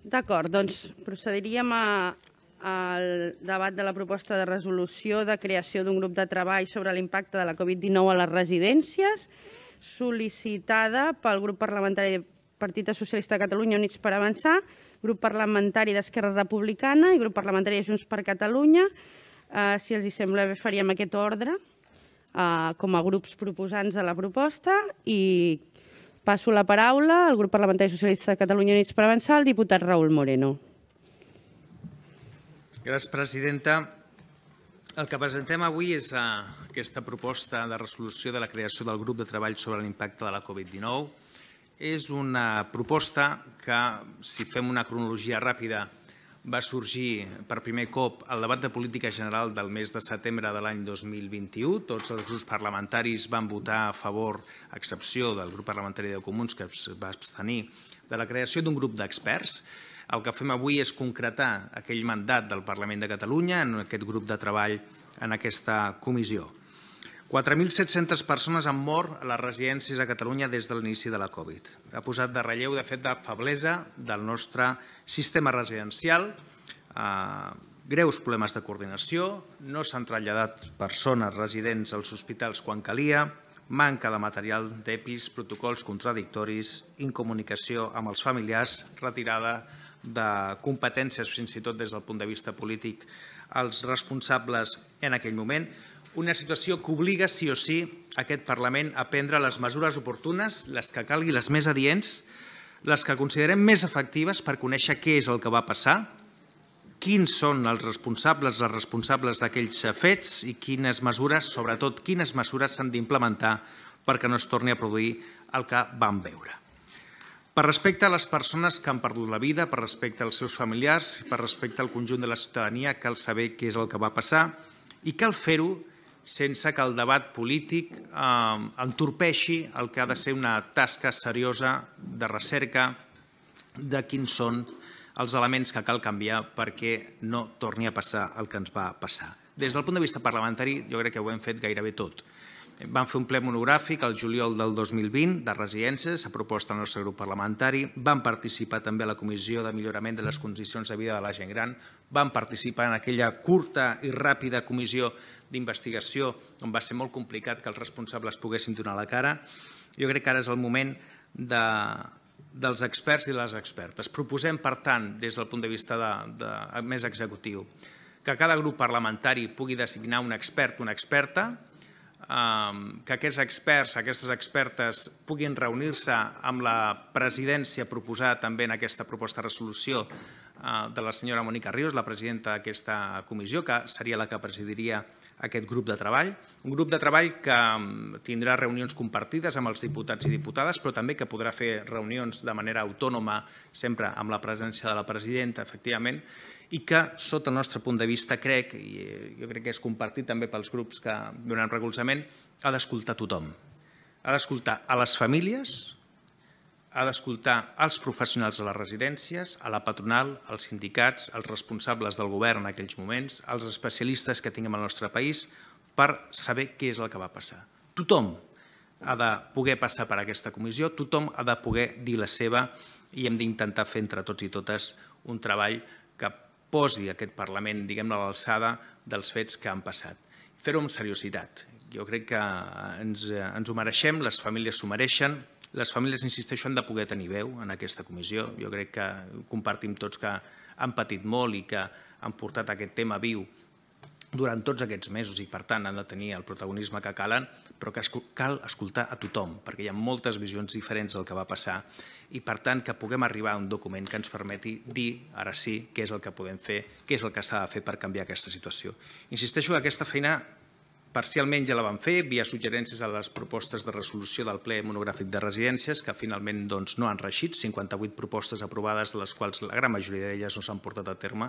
D'acord, doncs procediríem al debat de la proposta de resolució de creació d'un grup de treball sobre l'impacte de la Covid-19 a les residències, sol·licitada pel grup parlamentari Partit Socialista de Catalunya Units per Avançar, grup parlamentari d'Esquerra Republicana i grup parlamentari de Junts per Catalunya. Eh, si els hi sembla bé, faríem aquest ordre eh, com a grups proposants de la proposta i Passo la paraula al grup parlamentari socialista de Catalunya Units per Avançar, el diputat Raül Moreno. Gràcies, presidenta. El que presentem avui és eh, aquesta proposta de resolució de la creació del grup de treball sobre l'impacte de la Covid-19. És una proposta que, si fem una cronologia ràpida, va sorgir per primer cop el debat de política general del mes de setembre de l'any 2021. Tots els grups parlamentaris van votar a favor, a excepció del grup parlamentari de Comuns, que es va abstenir, de la creació d'un grup d'experts. El que fem avui és concretar aquell mandat del Parlament de Catalunya en aquest grup de treball, en aquesta comissió. 4.700 persones han mort a les residències a Catalunya des de l'inici de la Covid. Ha posat de relleu, de fet, de feblesa del nostre sistema residencial, ah, greus problemes de coordinació, no s'han traslladat persones residents als hospitals quan calia, manca de material d'EPIs, protocols contradictoris, incomunicació amb els familiars, retirada de competències, fins i tot des del punt de vista polític, als responsables en aquell moment una situació que obliga sí o sí aquest Parlament a prendre les mesures oportunes, les que calgui, les més adients, les que considerem més efectives per conèixer què és el que va passar, quins són els responsables, les responsables d'aquells fets i quines mesures, sobretot quines mesures s'han d'implementar perquè no es torni a produir el que vam veure. Per respecte a les persones que han perdut la vida, per respecte als seus familiars, per respecte al conjunt de la ciutadania, cal saber què és el que va passar i cal fer-ho sense que el debat polític eh, entorpeixi el que ha de ser una tasca seriosa de recerca de quins són els elements que cal canviar perquè no torni a passar el que ens va passar. Des del punt de vista parlamentari, jo crec que ho hem fet gairebé tot. Vam fer un ple monogràfic al juliol del 2020 de residències, a proposta del nostre grup parlamentari. Vam participar també a la Comissió de Millorament de les Condicions de Vida de la Gent Gran. Vam participar en aquella curta i ràpida comissió d'investigació on va ser molt complicat que els responsables poguessin donar la cara. Jo crec que ara és el moment de, dels experts i les expertes. Proposem, per tant, des del punt de vista de, de, més executiu, que cada grup parlamentari pugui designar un expert, una experta, Um, que aquests experts, aquestes expertes, puguin reunir-se amb la presidència proposada també en aquesta proposta de resolució uh, de la senyora Mònica Rius, la presidenta d'aquesta comissió, que seria la que presidiria aquest grup de treball. Un grup de treball que um, tindrà reunions compartides amb els diputats i diputades, però també que podrà fer reunions de manera autònoma, sempre amb la presència de la presidenta, efectivament, i que, sota el nostre punt de vista, crec, i eh, jo crec que és compartit també pels grups que donen recolzament, ha d'escoltar tothom. Ha d'escoltar a les famílies, ha d'escoltar als professionals de les residències, a la patronal, als sindicats, als responsables del govern en aquells moments, als especialistes que tinguem al nostre país, per saber què és el que va passar. Tothom ha de poder passar per aquesta comissió, tothom ha de poder dir la seva i hem d'intentar fer entre tots i totes un treball posi aquest Parlament, diguem a l'alçada dels fets que han passat. Fer-ho amb seriositat. Jo crec que ens, ens ho mereixem, les famílies s'ho mereixen, les famílies, insisteixo, han de poder tenir veu en aquesta comissió. Jo crec que compartim tots que han patit molt i que han portat aquest tema viu durant tots aquests mesos i, per tant, han de tenir el protagonisme que calen, però que cal escoltar a tothom, perquè hi ha moltes visions diferents del que va passar i, per tant, que puguem arribar a un document que ens permeti dir, ara sí, què és el que podem fer, què és el que s'ha de fer per canviar aquesta situació. Insisteixo que aquesta feina Parcialment ja la vam fer, via suggerències a les propostes de resolució del ple monogràfic de residències, que finalment doncs, no han reixit, 58 propostes aprovades, de les quals la gran majoria d'elles no s'han portat a terme,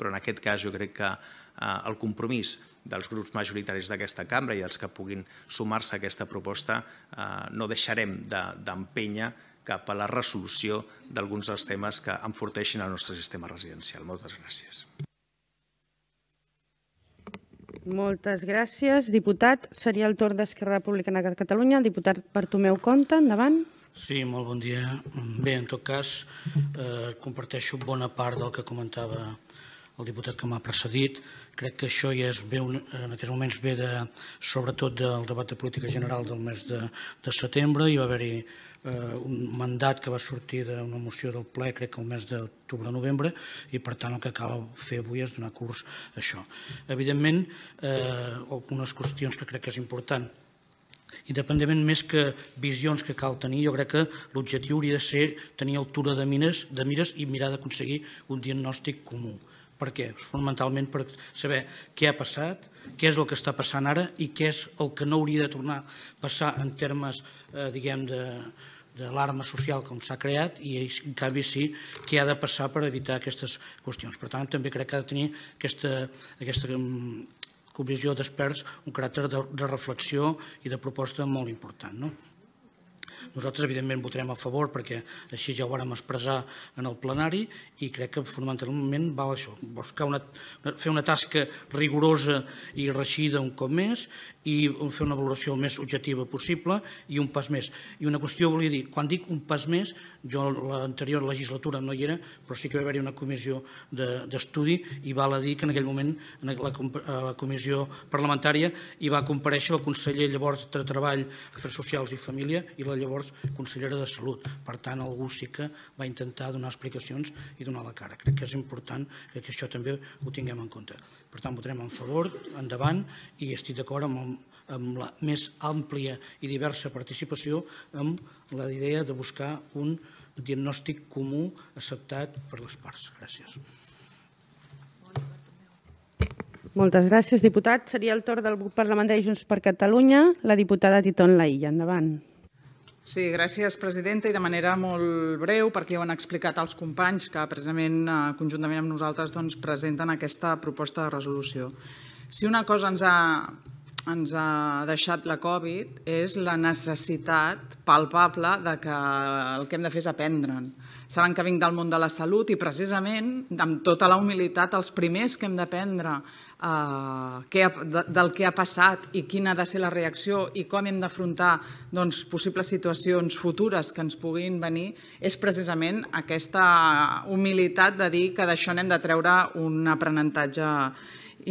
però en aquest cas jo crec que eh, el compromís dels grups majoritaris d'aquesta cambra i els que puguin sumar-se a aquesta proposta eh, no deixarem d'empènyer de, cap a la resolució d'alguns dels temes que enforteixin el nostre sistema residencial. Moltes gràcies. Moltes gràcies, diputat. Seria el torn d'Esquerra Republicana de Catalunya. El diputat Bartomeu Conte, endavant. Sí, molt bon dia. Bé, en tot cas, eh, comparteixo bona part del que comentava el diputat que m'ha precedit. Crec que això ja es ve, en aquests moments ve de, sobretot del debat de política general del mes de, de setembre. Hi va haver-hi Eh, un mandat que va sortir d'una moció del ple, crec que el mes d'octubre-novembre, i per tant el que cal fer avui és donar curs a això. Evidentment, eh, algunes qüestions que crec que és important Independentment més que visions que cal tenir, jo crec que l'objectiu hauria de ser tenir altura de mires, de mires i mirar d'aconseguir un diagnòstic comú. Per què? Fonamentalment per saber què ha passat, què és el que està passant ara i què és el que no hauria de tornar a passar en termes, eh, diguem, de, d'alarma social com s'ha creat i en canvi sí que ha de passar per evitar aquestes qüestions. Per tant, també crec que ha de tenir aquesta, aquesta mm, comissió d'experts un caràcter de, reflexió i de proposta molt important. No? Nosaltres, evidentment, votarem a favor perquè així ja ho vàrem expressar en el plenari i crec que fonamentalment val això, buscar una, fer una tasca rigorosa i reixida un cop més i fer una valoració el més objectiva possible i un pas més. I una qüestió volia dir, quan dic un pas més, jo l'anterior legislatura no hi era, però sí que va haver-hi una comissió d'estudi i val a dir que en aquell moment en la, la comissió parlamentària hi va compareixer el conseller llavors de Treball, Afers Socials i Família i la llavors consellera de Salut. Per tant, algú sí que va intentar donar explicacions i donar la cara. Crec que és important que això també ho tinguem en compte. Per tant, votarem en favor, endavant, i estic d'acord amb el amb la més àmplia i diversa participació, amb la idea de buscar un diagnòstic comú acceptat per les parts. Gràcies. Moltes gràcies, diputat. Seria el torn del grup parlamentari Junts per Catalunya, la diputada Titon Laïlla. Endavant. Sí, gràcies, presidenta, i de manera molt breu, perquè ho han explicat els companys que precisament eh, conjuntament amb nosaltres doncs, presenten aquesta proposta de resolució. Si una cosa ens ha ens ha deixat la Covid és la necessitat palpable de que el que hem de fer és aprendre'n. Saben que vinc del món de la salut i precisament, amb tota la humilitat, els primers que hem d'aprendre eh, del que ha passat i quina ha de ser la reacció i com hem d'afrontar doncs, possibles situacions futures que ens puguin venir és precisament aquesta humilitat de dir que d'això n'hem de treure un aprenentatge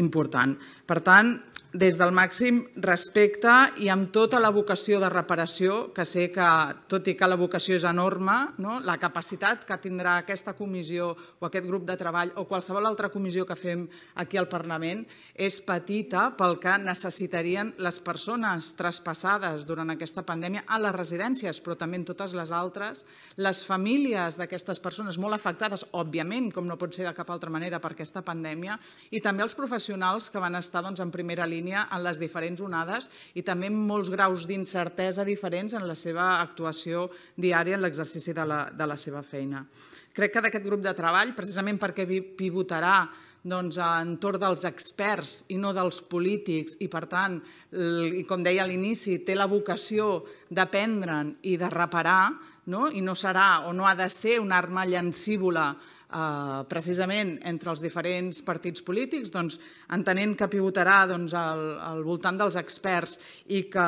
important. Per tant, des del màxim respecte i amb tota la vocació de reparació, que sé que, tot i que la vocació és enorme, no? la capacitat que tindrà aquesta comissió o aquest grup de treball o qualsevol altra comissió que fem aquí al Parlament és petita pel que necessitarien les persones traspassades durant aquesta pandèmia a les residències, però també en totes les altres, les famílies d'aquestes persones molt afectades, òbviament, com no pot ser de cap altra manera per aquesta pandèmia, i també els professionals que van estar doncs, en primera línia línia en les diferents onades i també molts graus d'incertesa diferents en la seva actuació diària en l'exercici de, la, de la seva feina. Crec que d'aquest grup de treball, precisament perquè pivotarà doncs, entorn dels experts i no dels polítics i, per tant, i com deia a l'inici, té la vocació d'aprendre'n i de reparar no? i no serà o no ha de ser una arma llancívola Eh, precisament entre els diferents partits polítics, doncs, entenent que pivotarà doncs, al, voltant dels experts i que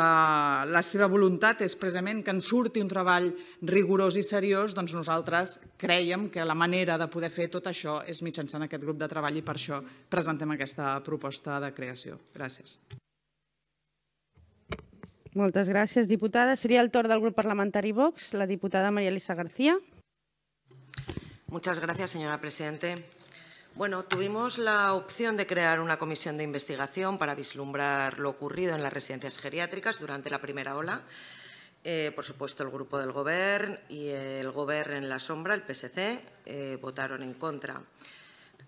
la seva voluntat és precisament que en surti un treball rigorós i seriós, doncs nosaltres creiem que la manera de poder fer tot això és mitjançant aquest grup de treball i per això presentem aquesta proposta de creació. Gràcies. Moltes gràcies, diputada. Seria el torn del grup parlamentari Vox, la diputada Maria Elisa García. Muchas gracias, señora Presidente. Bueno, tuvimos la opción de crear una comisión de investigación para vislumbrar lo ocurrido en las residencias geriátricas durante la primera ola. Eh, por supuesto, el grupo del Govern y el Govern en la sombra, el PSC, eh, votaron en contra.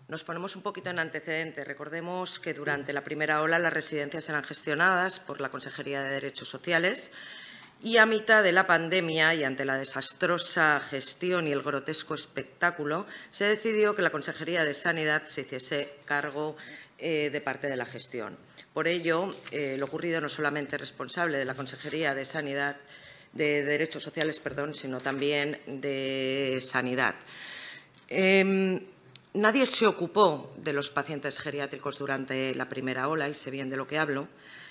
Nos ponemos un poquito en antecedente. Recordemos que durante la primera ola las residencias eran gestionadas por la Consejería de Derechos Sociales y a mitad de la pandemia y ante la desastrosa gestión y el grotesco espectáculo, se decidió que la Consejería de Sanidad se hiciese cargo eh, de parte de la gestión. Por ello, eh, lo ocurrido no solamente es responsable de la Consejería de Sanidad, de Derechos Sociales, perdón, sino también de Sanidad. Em, nadie se ocupó de los pacientes geriátricos durante la primera ola, y sé bien de lo que hablo,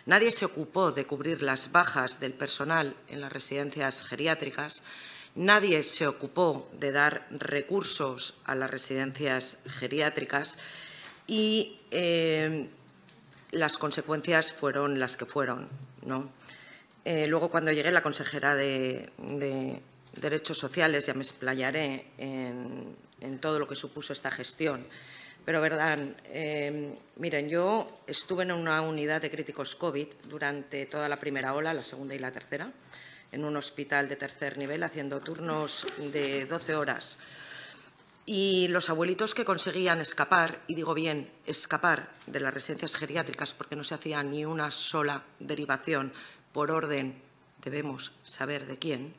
Nadie se ocupó de cubrir las bajas del personal en las residencias geriátricas, nadie se ocupó de dar recursos a las residencias geriátricas y eh, las consecuencias fueron las que fueron. Eh, luego, cuando llegué, la consejera de, Derechos Sociales, ya me explayaré en todo lo que supuso esta gestión. Pero, verdad, em, miren, yo estuve en una unidad de críticos COVID durante toda la primera ola, la segunda y la tercera, en un hospital de tercer nivel, haciendo turnos de 12 horas. Y los abuelitos que conseguían escapar, y digo bien, escapar de las residencias geriátricas porque no se hacía ni una sola derivación por orden, debemos saber de quién,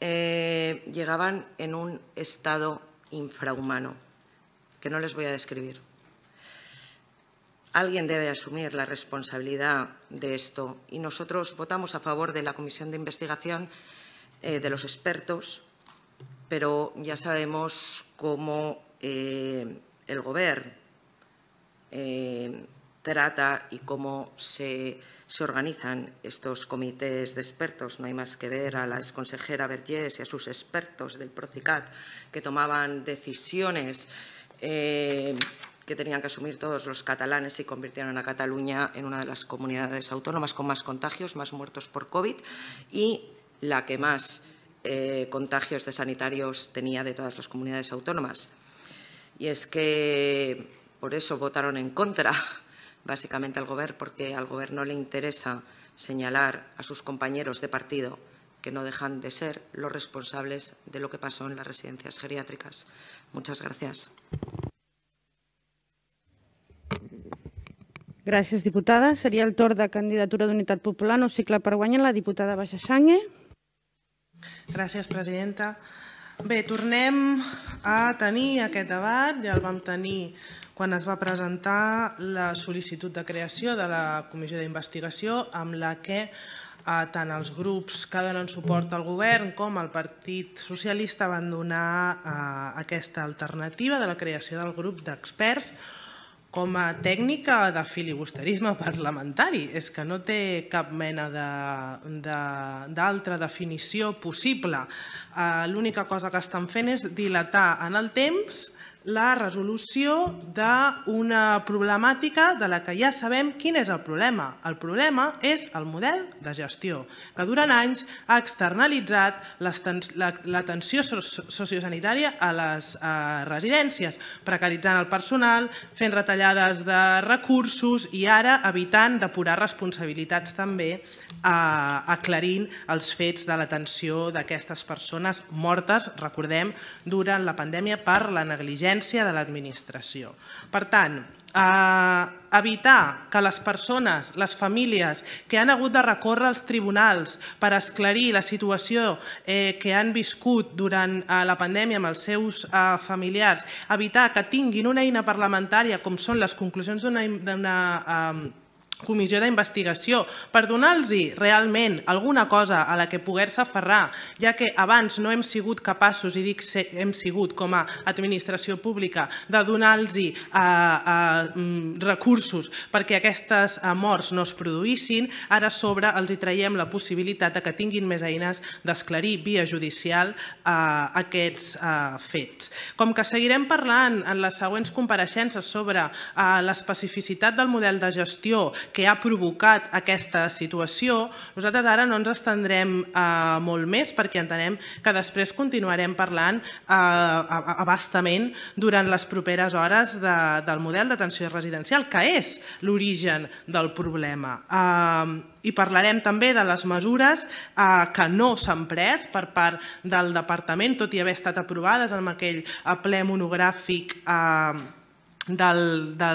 eh, llegaban en un estado infrahumano que no les voy a describir. Alguien debe asumir la responsabilidad de esto y nosotros votamos a favor de la comisión de investigación eh, de los expertos, pero ya sabemos cómo eh, el Gobierno eh, trata y cómo se, organizan estos comités de expertos. No hay más que ver a la exconsejera Vergés y a sus expertos del Procicat que tomaban decisiones eh, que tenían que asumir todos los catalanes y convirtieron a Cataluña en una de las comunidades autónomas con más contagios, más muertos por COVID y la que más eh, contagios de sanitarios tenía de todas las comunidades autónomas. Y es que por eso votaron en contra, básicamente, al Gobierno, porque al Gobierno le interesa señalar a sus compañeros de partido que no dejan de ser los responsables de lo que pasó en las residencias geriátricas. Muchas gracias. Gràcies, diputada. Seria el torn de candidatura d'Unitat Popular, no cicle per guanyar, la diputada Baixa Sangue. Gràcies, presidenta. Bé, tornem a tenir aquest debat, ja el vam tenir quan es va presentar la sol·licitud de creació de la comissió d'investigació amb la que tant els grups que donen suport al govern com el Partit Socialista van donar eh, aquesta alternativa de la creació del grup d'experts com a tècnica de filibusterisme parlamentari. És que no té cap mena d'altra de, definició possible. Eh, l'única cosa que estan fent és dilatar en el temps la resolució d'una problemàtica de la que ja sabem quin és el problema. El problema és el model de gestió, que durant anys ha externalitzat l'atenció sociosanitària a les residències, precaritzant el personal, fent retallades de recursos i ara evitant depurar responsabilitats també eh, aclarint els fets de l'atenció d'aquestes persones mortes, recordem, durant la pandèmia per la negligència independència de l'administració. Per tant, eh, evitar que les persones, les famílies que han hagut de recórrer als tribunals per esclarir la situació eh, que han viscut durant eh, la pandèmia amb els seus eh, familiars, evitar que tinguin una eina parlamentària com són les conclusions d'una... Eh, comissió d'investigació per donar-los realment alguna cosa a la que poder-se aferrar, ja que abans no hem sigut capaços, i dic hem sigut com a administració pública, de donar-los eh, eh, mm, recursos perquè aquestes eh, morts no es produïssin, ara a sobre els traiem la possibilitat de que tinguin més eines d'esclarir via judicial aquests fets. Com que seguirem parlant en les següents compareixences sobre l'especificitat del model de gestió que ha provocat aquesta situació, nosaltres ara no ens estendrem eh, molt més perquè entenem que després continuarem parlant eh, abastament durant les properes hores de, del model d'atenció residencial, que és l'origen del problema. Eh, i parlarem també de les mesures eh, que no s'han pres per part del departament, tot i haver estat aprovades en aquell ple monogràfic eh, del, de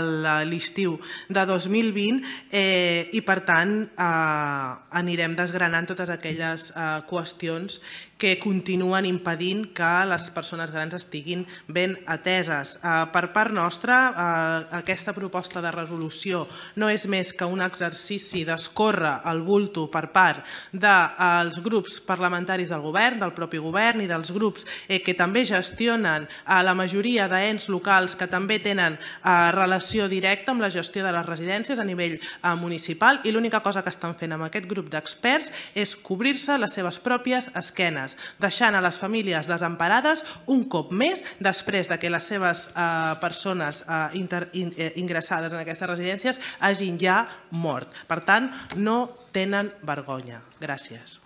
l'estiu de 2020 eh, i per tant eh, anirem desgranant totes aquelles eh, qüestions que continuen impedint que les persones grans estiguin ben ateses. Eh, per part nostra, eh, aquesta proposta de resolució no és més que un exercici d'escorre al bulto per part dels eh, grups parlamentaris del govern, del propi govern i dels grups que també gestionen la majoria d'ens locals que també tenen relació directa amb la gestió de les residències a nivell municipal i l'única cosa que estan fent amb aquest grup d'experts és cobrir-se les seves pròpies esquenes famílies, deixant a les famílies desemparades un cop més després de que les seves eh, persones eh, eh, ingressades en aquestes residències hagin ja mort. Per tant, no tenen vergonya. Gràcies.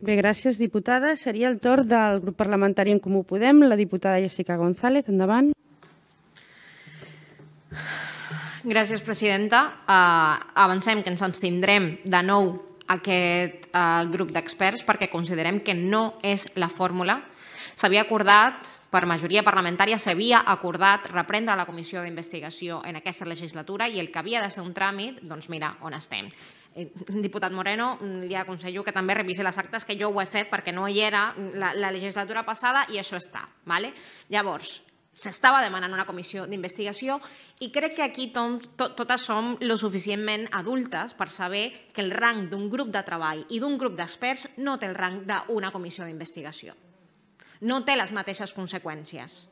Bé, gràcies, diputada. Seria el torn del grup parlamentari en Comú Podem, la diputada Jessica González. Endavant. Gràcies, presidenta. avancem que ens abstindrem de nou aquest eh, grup d'experts perquè considerem que no és la fórmula. S'havia acordat, per majoria parlamentària, s'havia acordat reprendre la comissió d'investigació en aquesta legislatura i el que havia de ser un tràmit, doncs mira on estem. Eh, diputat Moreno, li aconsello que també revisi les actes, que jo ho he fet perquè no hi era la, la legislatura passada i això està. ¿vale? Llavors, s'estava demanant una comissió d'investigació i crec que aquí to, totes som lo suficientment adultes per saber que el rang d'un grup de treball i d'un grup d'experts no té el rang d'una comissió d'investigació. No té les mateixes conseqüències.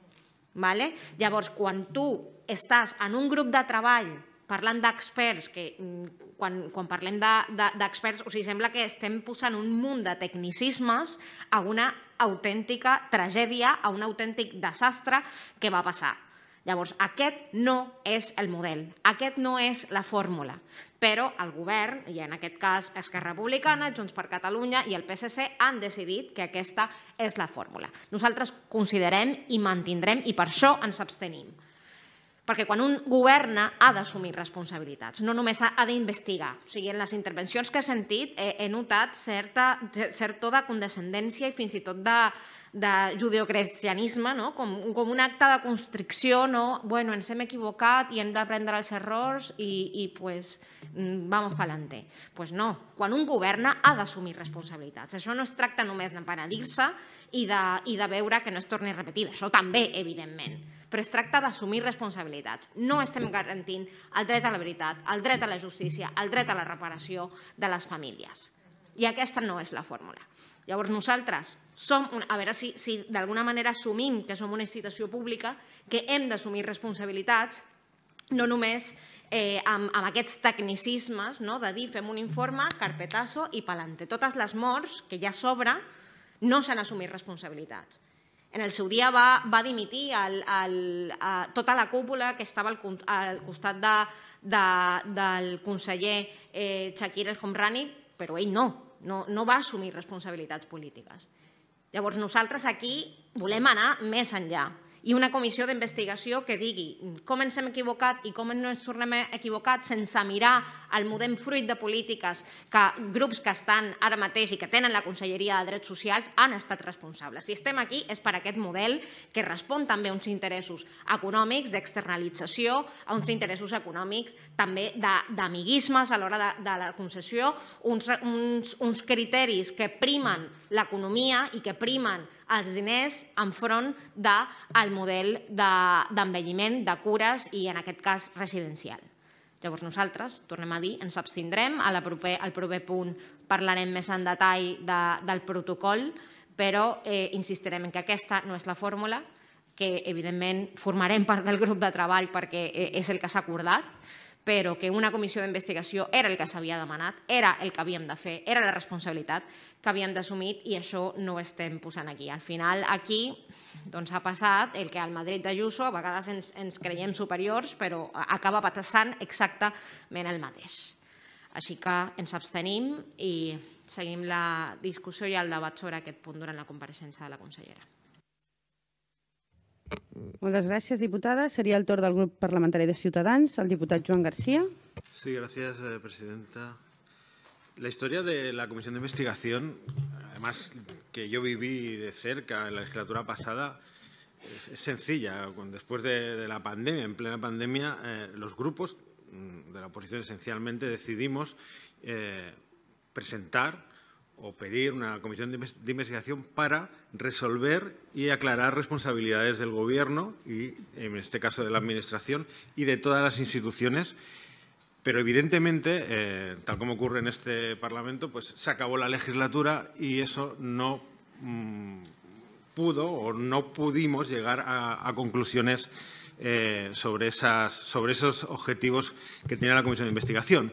Vale? Llavors, quan tu estàs en un grup de treball parlant d'experts, que mm, quan, quan parlem d'experts, de, de, o sigui, sembla que estem posant un munt de tecnicismes a una autèntica tragèdia, a un autèntic desastre que va passar. Llavors, aquest no és el model, aquest no és la fórmula, però el govern, i en aquest cas Esquerra Republicana, Junts per Catalunya i el PSC han decidit que aquesta és la fórmula. Nosaltres considerem i mantindrem, i per això ens abstenim perquè quan un governa ha d'assumir responsabilitats, no només ha, d'investigar. O sigui, en les intervencions que he sentit he, notat certa, certa de condescendència i fins i tot de, de judeocristianisme, no? com, com un acte de constricció, no? bueno, ens hem equivocat i hem d'aprendre els errors i, i pues, mm, vamos pa'lante. Doncs pues no, quan un governa ha d'assumir responsabilitats. Això no es tracta només d'empenedir-se, i de, i de veure que no es torni a repetir. Això també, evidentment. Però es tracta d'assumir responsabilitats. No estem garantint el dret a la veritat, el dret a la justícia, el dret a la reparació de les famílies. I aquesta no és la fórmula. Llavors nosaltres som, Un... a veure si, si d'alguna manera assumim que som una institució pública, que hem d'assumir responsabilitats, no només eh, amb, amb aquests tecnicismes no? de dir fem un informe, carpetazo i palante. Totes les morts que ja s'obren, no s'han assumit responsabilitats. En el seu dia va, va dimitir el, el, a eh, tota la cúpula que estava al, al costat de, de, del conseller eh, Shakir El Homrani, però ell no, no, no va assumir responsabilitats polítiques. Llavors nosaltres aquí volem anar més enllà i una comissió d'investigació que digui com ens hem equivocat i com no ens tornem equivocats sense mirar el modem fruit de polítiques que grups que estan ara mateix i que tenen la Conselleria de Drets Socials han estat responsables. Si estem aquí és per aquest model que respon també a uns interessos econòmics d'externalització, a uns interessos econòmics també d'amiguismes a l'hora de, de la concessió, uns, uns, uns criteris que primen l'economia i que primen els diners enfront del model d'envelliment, de, cures i, en aquest cas, residencial. Llavors nosaltres, tornem a dir, ens abstindrem. proper, al proper punt parlarem més en detall de, del protocol, però eh, insistirem en que aquesta no és la fórmula, que evidentment formarem part del grup de treball perquè eh, és el que s'ha acordat, però que una comissió d'investigació era el que s'havia demanat, era el que havíem de fer, era la responsabilitat que havíem d'assumir i això no ho estem posant aquí. Al final, aquí doncs ha passat el que al Madrid Jusso a vegades ens, ens creiem superiors, però acaba passant exactament el mateix. Així que ens abstenim i seguim la discussió i el debat sobre aquest punt durant la compareixença de la consellera. Muchas gracias, diputada. Sería el turno del Grupo Parlamentario de Ciudadanos, el diputado Joan García. Sí, gracias, eh, presidenta. La historia de la Comisión de Investigación, además que yo viví de cerca en la legislatura pasada, es, sencilla. Después de, la pandemia, en plena pandemia, eh, los grupos mm, de la oposición esencialmente decidimos eh, presentar o pedir una comisión de investigación para resolver y aclarar responsabilidades del Gobierno y, en este caso, de la Administración y de todas las instituciones. Pero, evidentemente, eh, tal como ocurre en este Parlamento, pues se acabó la legislatura y eso no mm, pudo o no pudimos llegar a, conclusiones eh, sobre, esos objetivos que tenía la Comisión de Investigación.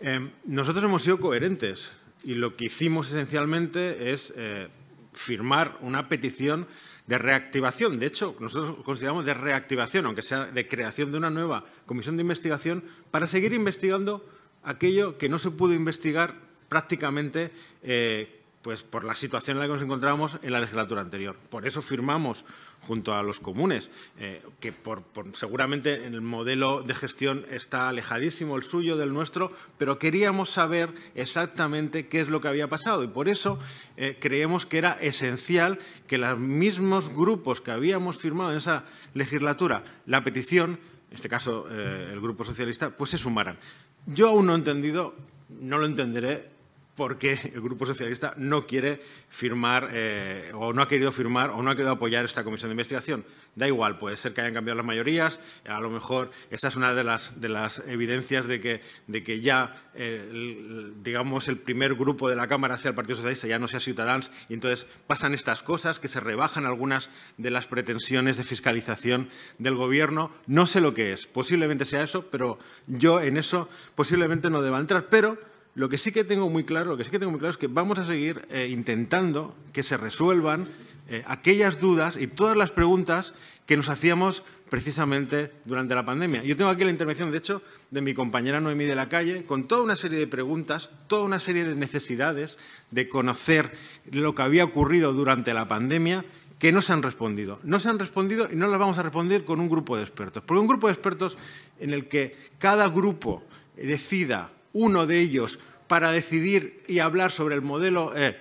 Eh, nosotros hemos sido coherentes y lo que hicimos esencialmente es eh, firmar una petición de reactivación. De hecho, nosotros consideramos de reactivación, aunque sea de creación de una nueva comisión de investigación, para seguir investigando aquello que no se pudo investigar prácticamente eh, pues por la situación en la que nos encontrábamos en la legislatura anterior. Por eso firmamos junto a los comunes, eh, que por, seguramente en el modelo de gestión está alejadísimo el suyo del nuestro, pero queríamos saber exactamente qué es lo que había pasado y por eso eh, creemos que era esencial que los mismos grupos que habíamos firmado en esa legislatura la petición, en este caso eh, el Grupo Socialista, pues se sumaran. Yo aún no he entendido, no lo entenderé porque el Grupo Socialista no quiere firmar eh, o no ha querido firmar o no ha querido apoyar esta comisión de investigación. Da igual, puede ser que hayan cambiado las mayorías, a lo mejor esa es una de las, de las evidencias de que, de que ya, eh, el, digamos, el primer grupo de la Cámara sea el Partido Socialista, ya no sea Ciudadanos. y entonces pasan estas cosas, que se rebajan algunas de las pretensiones de fiscalización del Gobierno. No sé lo que es, posiblemente sea eso, pero yo en eso posiblemente no deba entrar, pero lo que sí que tengo muy claro, lo que sí que tengo muy claro es que vamos a seguir eh, intentando que se resuelvan eh, aquellas dudas y todas las preguntas que nos hacíamos precisamente durante la pandemia. Yo tengo aquí la intervención, de hecho, de mi compañera Noemí de la Calle, con toda una serie de preguntas, toda una serie de necesidades de conocer lo que había ocurrido durante la pandemia que no se han respondido. No se han respondido y no las vamos a responder con un grupo de expertos. Porque un grupo de expertos en el que cada grupo decida uno de ellos para decidir y hablar sobre el modelo eh,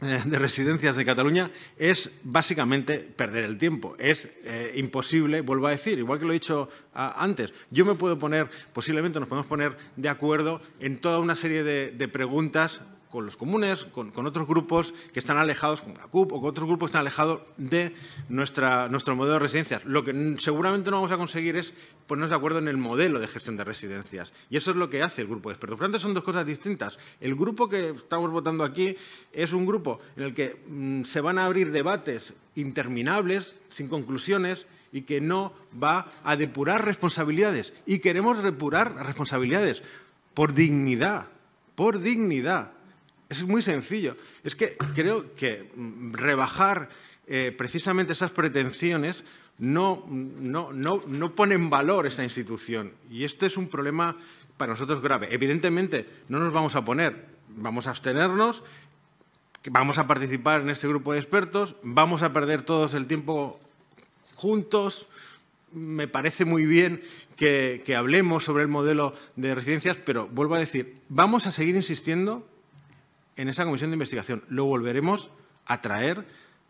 eh, de residencias de Cataluña es básicamente perder el tiempo. Es eh, imposible, vuelvo a decir, igual que lo he dicho ah, antes, yo me puedo poner, posiblemente nos podemos poner de acuerdo en toda una serie de preguntas con los comunes, con, otros grupos que están alejados, como la CUP, o con otros grupos que están alejados de nuestro modelo de residencias. Lo que seguramente no vamos a conseguir es ponernos de acuerdo en el modelo de gestión de residencias. Y eso es lo que hace el grupo de expertos. Por son dos cosas distintas. El grupo que estamos votando aquí es un grupo en el que mm, se van a abrir debates interminables, sin conclusiones, y que no va a depurar responsabilidades. Y queremos depurar responsabilidades por dignidad, por dignidad. Es muy sencillo. Es que creo que rebajar eh, precisamente esas pretensiones no, pone en valor esta institución. Y este es un problema para nosotros grave. Evidentemente, no nos vamos a poner, vamos a abstenernos, vamos a participar en este grupo de expertos, vamos a perder todos el tiempo juntos. Me parece muy bien que hablemos sobre el modelo de residencias, pero vuelvo a decir, vamos a seguir insistiendo en esa comisión de investigación. Lo volveremos a traer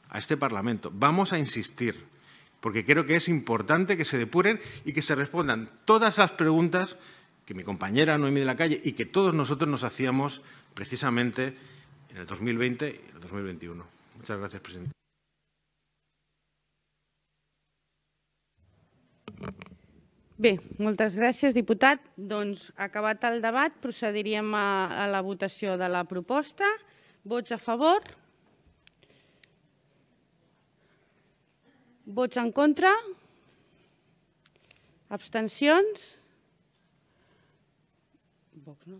a este Parlamento. Vamos a insistir, porque creo que es importante que se depuren y que se respondan todas las preguntas que mi compañera Noemí de la Calle y que todos nosotros nos hacíamos precisamente en el 2020 y el 2021. Muchas gracias, presidente. Bé, moltes gràcies, diputat. Doncs, acabat el debat, procediríem a, a la votació de la proposta. Vots a favor? Vots en contra? Abstencions? Vox no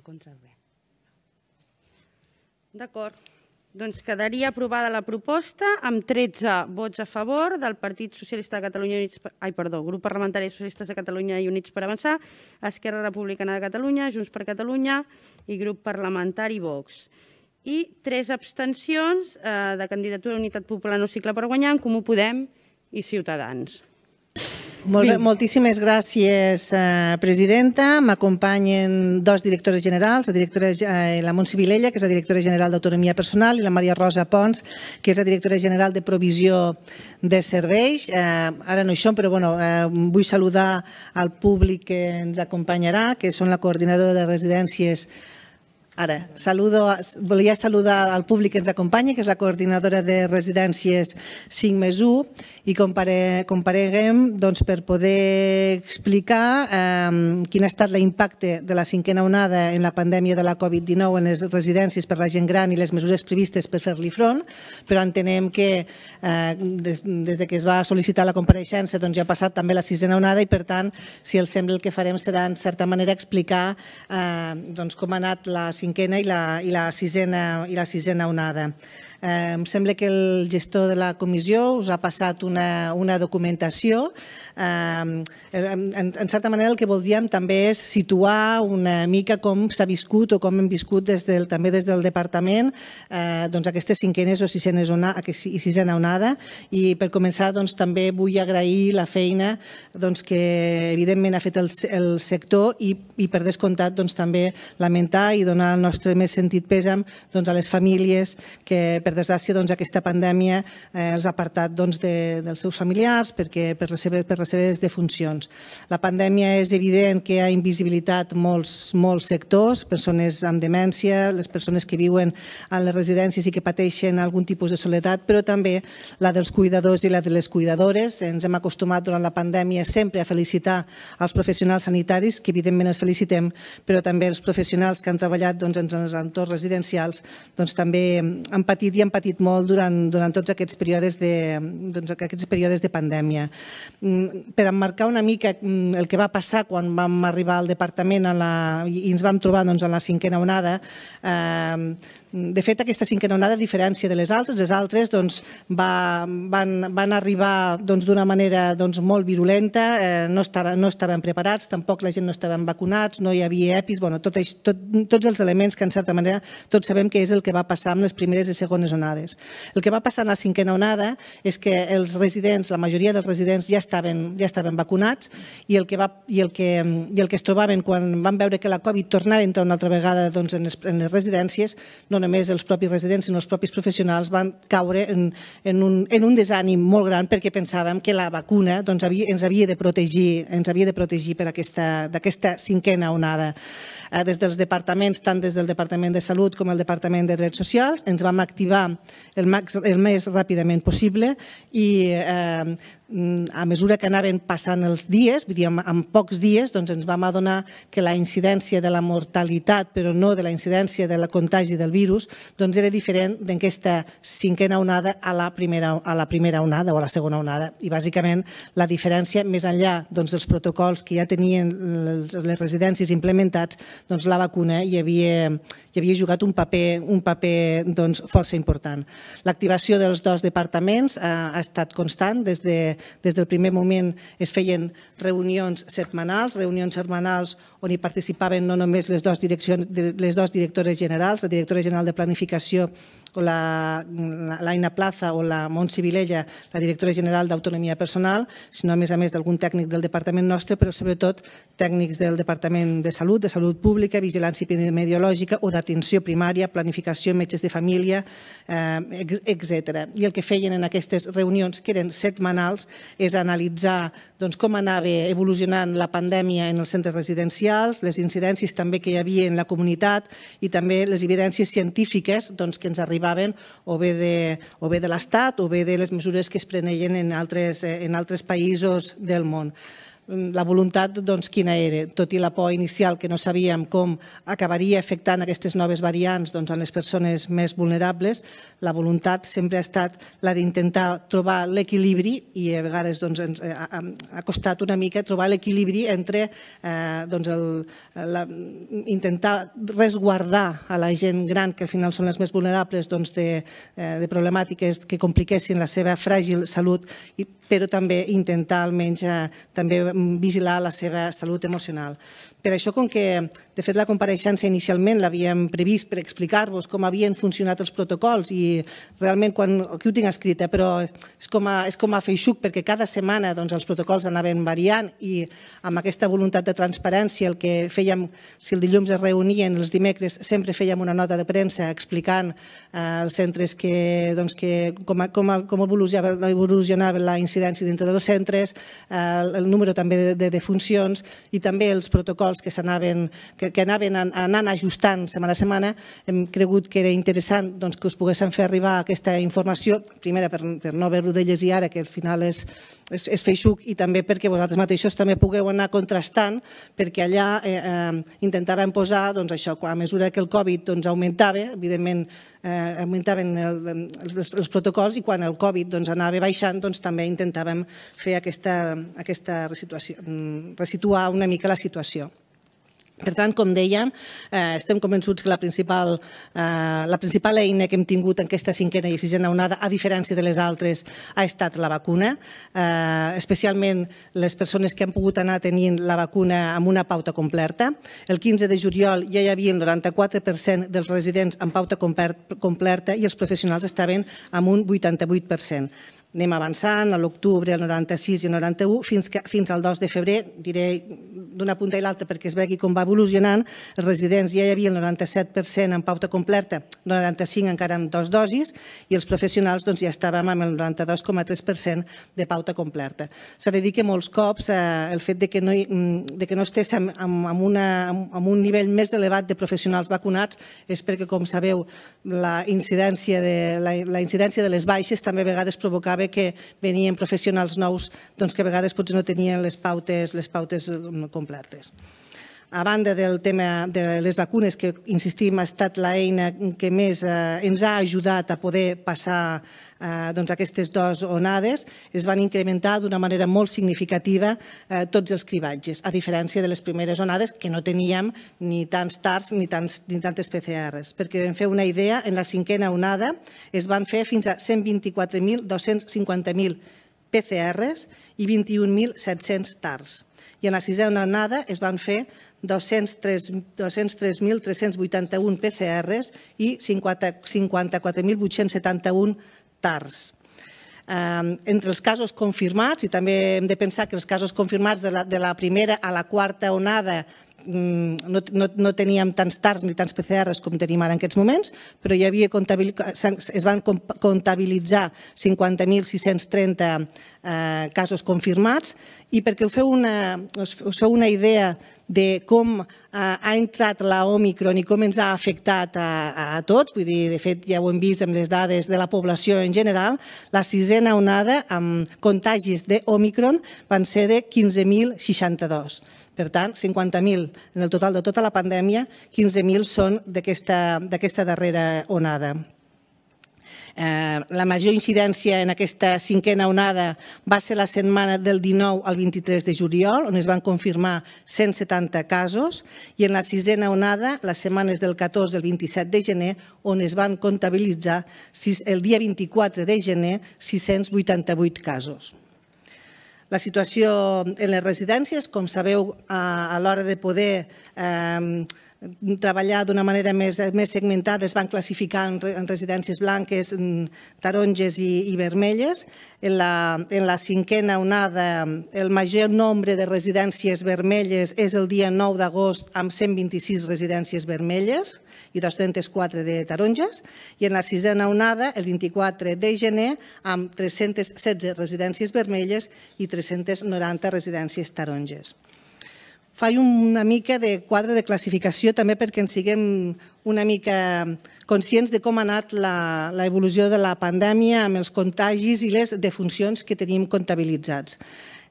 en contra res. D'acord. Doncs quedaria aprovada la proposta amb 13 vots a favor del Partit Socialista de Catalunya i Units Ai, perdó, Grup Parlamentari Socialistes de Catalunya i Units per Avançar, Esquerra Republicana de Catalunya, Junts per Catalunya i Grup Parlamentari Vox. I tres abstencions eh, de candidatura Unitat Popular no cicle per guanyar, en Comú Podem i Ciutadans. Molt bé, moltíssimes gràcies, eh, presidenta. M'acompanyen dos directores generals, la directora eh, la Montse Vilella, que és la directora general d'Autonomia Personal, i la Maria Rosa Pons, que és la directora general de Provisió de Serveis. Eh, ara no hi som, però bueno, eh, vull saludar al públic que ens acompanyarà, que són la coordinadora de residències Ara, saludo, volia saludar al públic que ens acompanya, que és la coordinadora de residències 5 més 1, i compare, compareguem doncs, per poder explicar eh, quin ha estat l'impacte de la cinquena onada en la pandèmia de la Covid-19 en les residències per la gent gran i les mesures previstes per fer-li front, però entenem que eh, des, des de que es va sol·licitar la compareixença doncs, ja ha passat també la sisena onada i, per tant, si els sembla el que farem serà, en certa manera, explicar eh, doncs, com ha anat la cinquena cinquena i la, i la, sisena, i la sisena onada. Eh, em sembla que el gestor de la comissió us ha passat una, una documentació. Eh, en, certa manera el que voldríem també és situar una mica com s'ha viscut o com hem viscut des del, també des del departament eh, doncs aquestes cinquenes o i sisena onada. I per començar doncs, també vull agrair la feina doncs, que evidentment ha fet el, sector i, i per descomptat doncs, també lamentar i donar el nostre més sentit pèsam doncs, a les famílies que per per desgràcia, doncs, aquesta pandèmia eh, els ha apartat doncs, de, dels seus familiars perquè, per, les seves, per les seves defuncions. La pandèmia és evident que ha invisibilitat molts, molts sectors, persones amb demència, les persones que viuen en les residències i que pateixen algun tipus de soledat, però també la dels cuidadors i la de les cuidadores. Ens hem acostumat durant la pandèmia sempre a felicitar els professionals sanitaris, que evidentment els felicitem, però també els professionals que han treballat doncs, en els entorns residencials doncs, també han patit i han patit molt durant, durant tots aquests períodes, de, doncs, aquests períodes de pandèmia. Mm, per emmarcar una mica mm, el que va passar quan vam arribar al departament a la, i ens vam trobar doncs, en la cinquena onada, eh, de fet, aquesta cinquena onada, a diferència de les altres, les altres doncs, va, van, van arribar doncs, d'una doncs, manera doncs, molt virulenta, eh, no, estaven, no estaven preparats, tampoc la gent no estaven vacunats, no hi havia EPIs, bueno, tot, tot, tots els elements que, en certa manera, tots sabem que és el que va passar amb les primeres i segones les onades. El que va passar en la cinquena onada és que els residents, la majoria dels residents ja estaven, ja estaven vacunats i el, que va, i, el que, i el que es trobaven quan van veure que la Covid tornava a entrar una altra vegada doncs, en, les, en les residències, no només els propis residents sinó els propis professionals van caure en, en, un, en un desànim molt gran perquè pensàvem que la vacuna doncs, havia, ens havia de protegir ens havia de protegir per aquesta, d'aquesta cinquena onada. Eh, des dels departaments, tant des del Departament de Salut com el Departament de Drets Socials. Ens vam activar el, max, el més ràpidament possible i eh, Mm, a mesura que anaven passant els dies, vull dir, en, en pocs dies, doncs ens vam adonar que la incidència de la mortalitat, però no de la incidència de la contagi del virus, doncs era diferent d'aquesta cinquena onada a la, primera, a la primera onada o a la segona onada. I bàsicament la diferència, més enllà doncs, dels protocols que ja tenien les, les residències implementats, doncs la vacuna hi havia, hi havia jugat un paper, un paper doncs, força important. L'activació dels dos departaments ha, eh, ha estat constant des de des del primer moment es feien reunions setmanals, reunions setmanals on hi participaven no només les dues, direccions, les dues directores generals, la directora general de Planificació, l'Aina la, Plaza o la Montse Vilella, la directora general d'Autonomia Personal, sinó a més a més d'algun tècnic del departament nostre, però sobretot tècnics del Departament de Salut, de Salut Pública, Vigilància Epidemiològica o d'Atenció Primària, Planificació, Metges de Família, eh, etc. I el que feien en aquestes reunions, que eren setmanals, és analitzar doncs, com anava evolucionant la pandèmia en els centres residencials, socials, les incidències també que hi havia en la comunitat i també les evidències científiques doncs, que ens arribaven o bé de, o bé de l'Estat o bé de les mesures que es preneien en altres, eh, en altres països del món. Mm, la voluntat doncs, quina era, tot i la por inicial que no sabíem com acabaria afectant aquestes noves variants doncs, en les persones més vulnerables, la voluntat sempre ha estat la d'intentar trobar l'equilibri i a vegades doncs, ens eh, ha, costat una mica trobar l'equilibri entre eh, doncs, el, la, intentar resguardar a la gent gran, que al final són les més vulnerables, doncs, de, eh, de problemàtiques que compliquessin la seva fràgil salut, però també intentar almenys eh, també vigilar la seva salut emocional. Per això, com que, de fet, la compareixença inicialment l'havíem previst per explicar-vos com havien funcionat els protocols i realment, quan, aquí ho tinc escrit, eh, però és com, a, és com a feixuc, perquè cada setmana doncs, els protocols anaven variant i amb aquesta voluntat de transparència el que fèiem, si el dilluns es reunien, els dimecres sempre fèiem una nota de premsa explicant eh, centres que, doncs, que, com, a, com, a, com evolucionava, evolucionava la incidència dintre dels centres, eh, el número també de, de, de funcions i també els protocols protocols que, anaven, que, que anaven anant ajustant setmana a setmana, hem cregut que era interessant doncs, que us poguessin fer arribar aquesta informació, primera per, per no haver-ho de llegir ara, que al final és, és, és feixuc i també perquè vosaltres mateixos també pugueu anar contrastant perquè allà eh, eh, intentàvem posar doncs, això, a mesura que el Covid doncs, augmentava, evidentment eh, augmentaven el, els, els protocols i quan el Covid doncs, anava baixant doncs, també intentàvem fer aquesta, aquesta resituació, mm, resituar una mica la situació. Per tant, com dèiem, eh, estem convençuts que la principal, eh, la principal eina que hem tingut en aquesta cinquena i sisena onada, a diferència de les altres, ha estat la vacuna. Eh, especialment les persones que han pogut anar tenint la vacuna amb una pauta completa. El 15 de juliol ja hi havia el 94% dels residents amb pauta completa i els professionals estaven amb un 88% anem avançant, a l'octubre, el 96 i el 91, fins, que, fins al 2 de febrer, diré d'una punta i l'altra perquè es vegi com va evolucionant, els residents ja hi havia el 97% en pauta completa, 95 encara amb dos dosis, i els professionals doncs, ja estàvem amb el 92,3% de pauta completa. S'ha de dir que molts cops eh, el fet de que no, mm, de que no estés amb, amb, una, amb un nivell més elevat de professionals vacunats és perquè, com sabeu, la incidència de, la, la incidència de les baixes també a vegades provocava notava que venien professionals nous doncs, que a vegades potser no tenien les pautes, les pautes mm, completes a banda del tema de les vacunes, que insistim ha estat l'eina que més eh, ens ha ajudat a poder passar eh, doncs, aquestes dues onades, es van incrementar d'una manera molt significativa eh, tots els cribatges, a diferència de les primeres onades, que no teníem ni tants TARs ni, tants, ni tantes PCRs. Perquè vam fer una idea, en la cinquena onada es van fer fins a 124.250.000 PCRs i 21.700 TARs. I en la sisena onada es van fer 203.381 PCRs i 54.871 TARs. Entre els casos confirmats, i també hem de pensar que els casos confirmats de la, de la primera a la quarta onada mm, no, no, no teníem tants TARs ni tants PCRs com tenim ara en aquests moments, però havia es van comptabilitzar 50.630 eh, casos confirmats i perquè una, us feu una idea de com eh, ha entrat la Omicron i com ens ha afectat a, a tots, vull dir, de fet ja ho hem vist amb les dades de la població en general, la sisena onada amb contagis d'Omicron van ser de 15.062. Per tant, 50.000 en el total de tota la pandèmia, 15.000 són d'aquesta darrera onada. Eh, la major incidència en aquesta cinquena onada va ser la setmana del 19 al 23 de juliol, on es van confirmar 170 casos, i en la sisena onada, les setmanes del 14 al 27 de gener, on es van comptabilitzar el dia 24 de gener 688 casos. La situació en les residències, com sabeu, a, l'hora de poder eh, treballar d'una manera més, més segmentada, es van classificar en, en residències blanques, en taronges i, i vermelles. En la, en la cinquena onada, el major nombre de residències vermelles és el dia 9 d'agost, amb 126 residències vermelles i 204 de taronges. I en la sisena onada, el 24 de gener, amb 316 residències vermelles i 390 residències taronges faig una mica de quadre de classificació també perquè ens siguem una mica conscients de com ha anat l'evolució de la pandèmia amb els contagis i les defuncions que tenim comptabilitzats.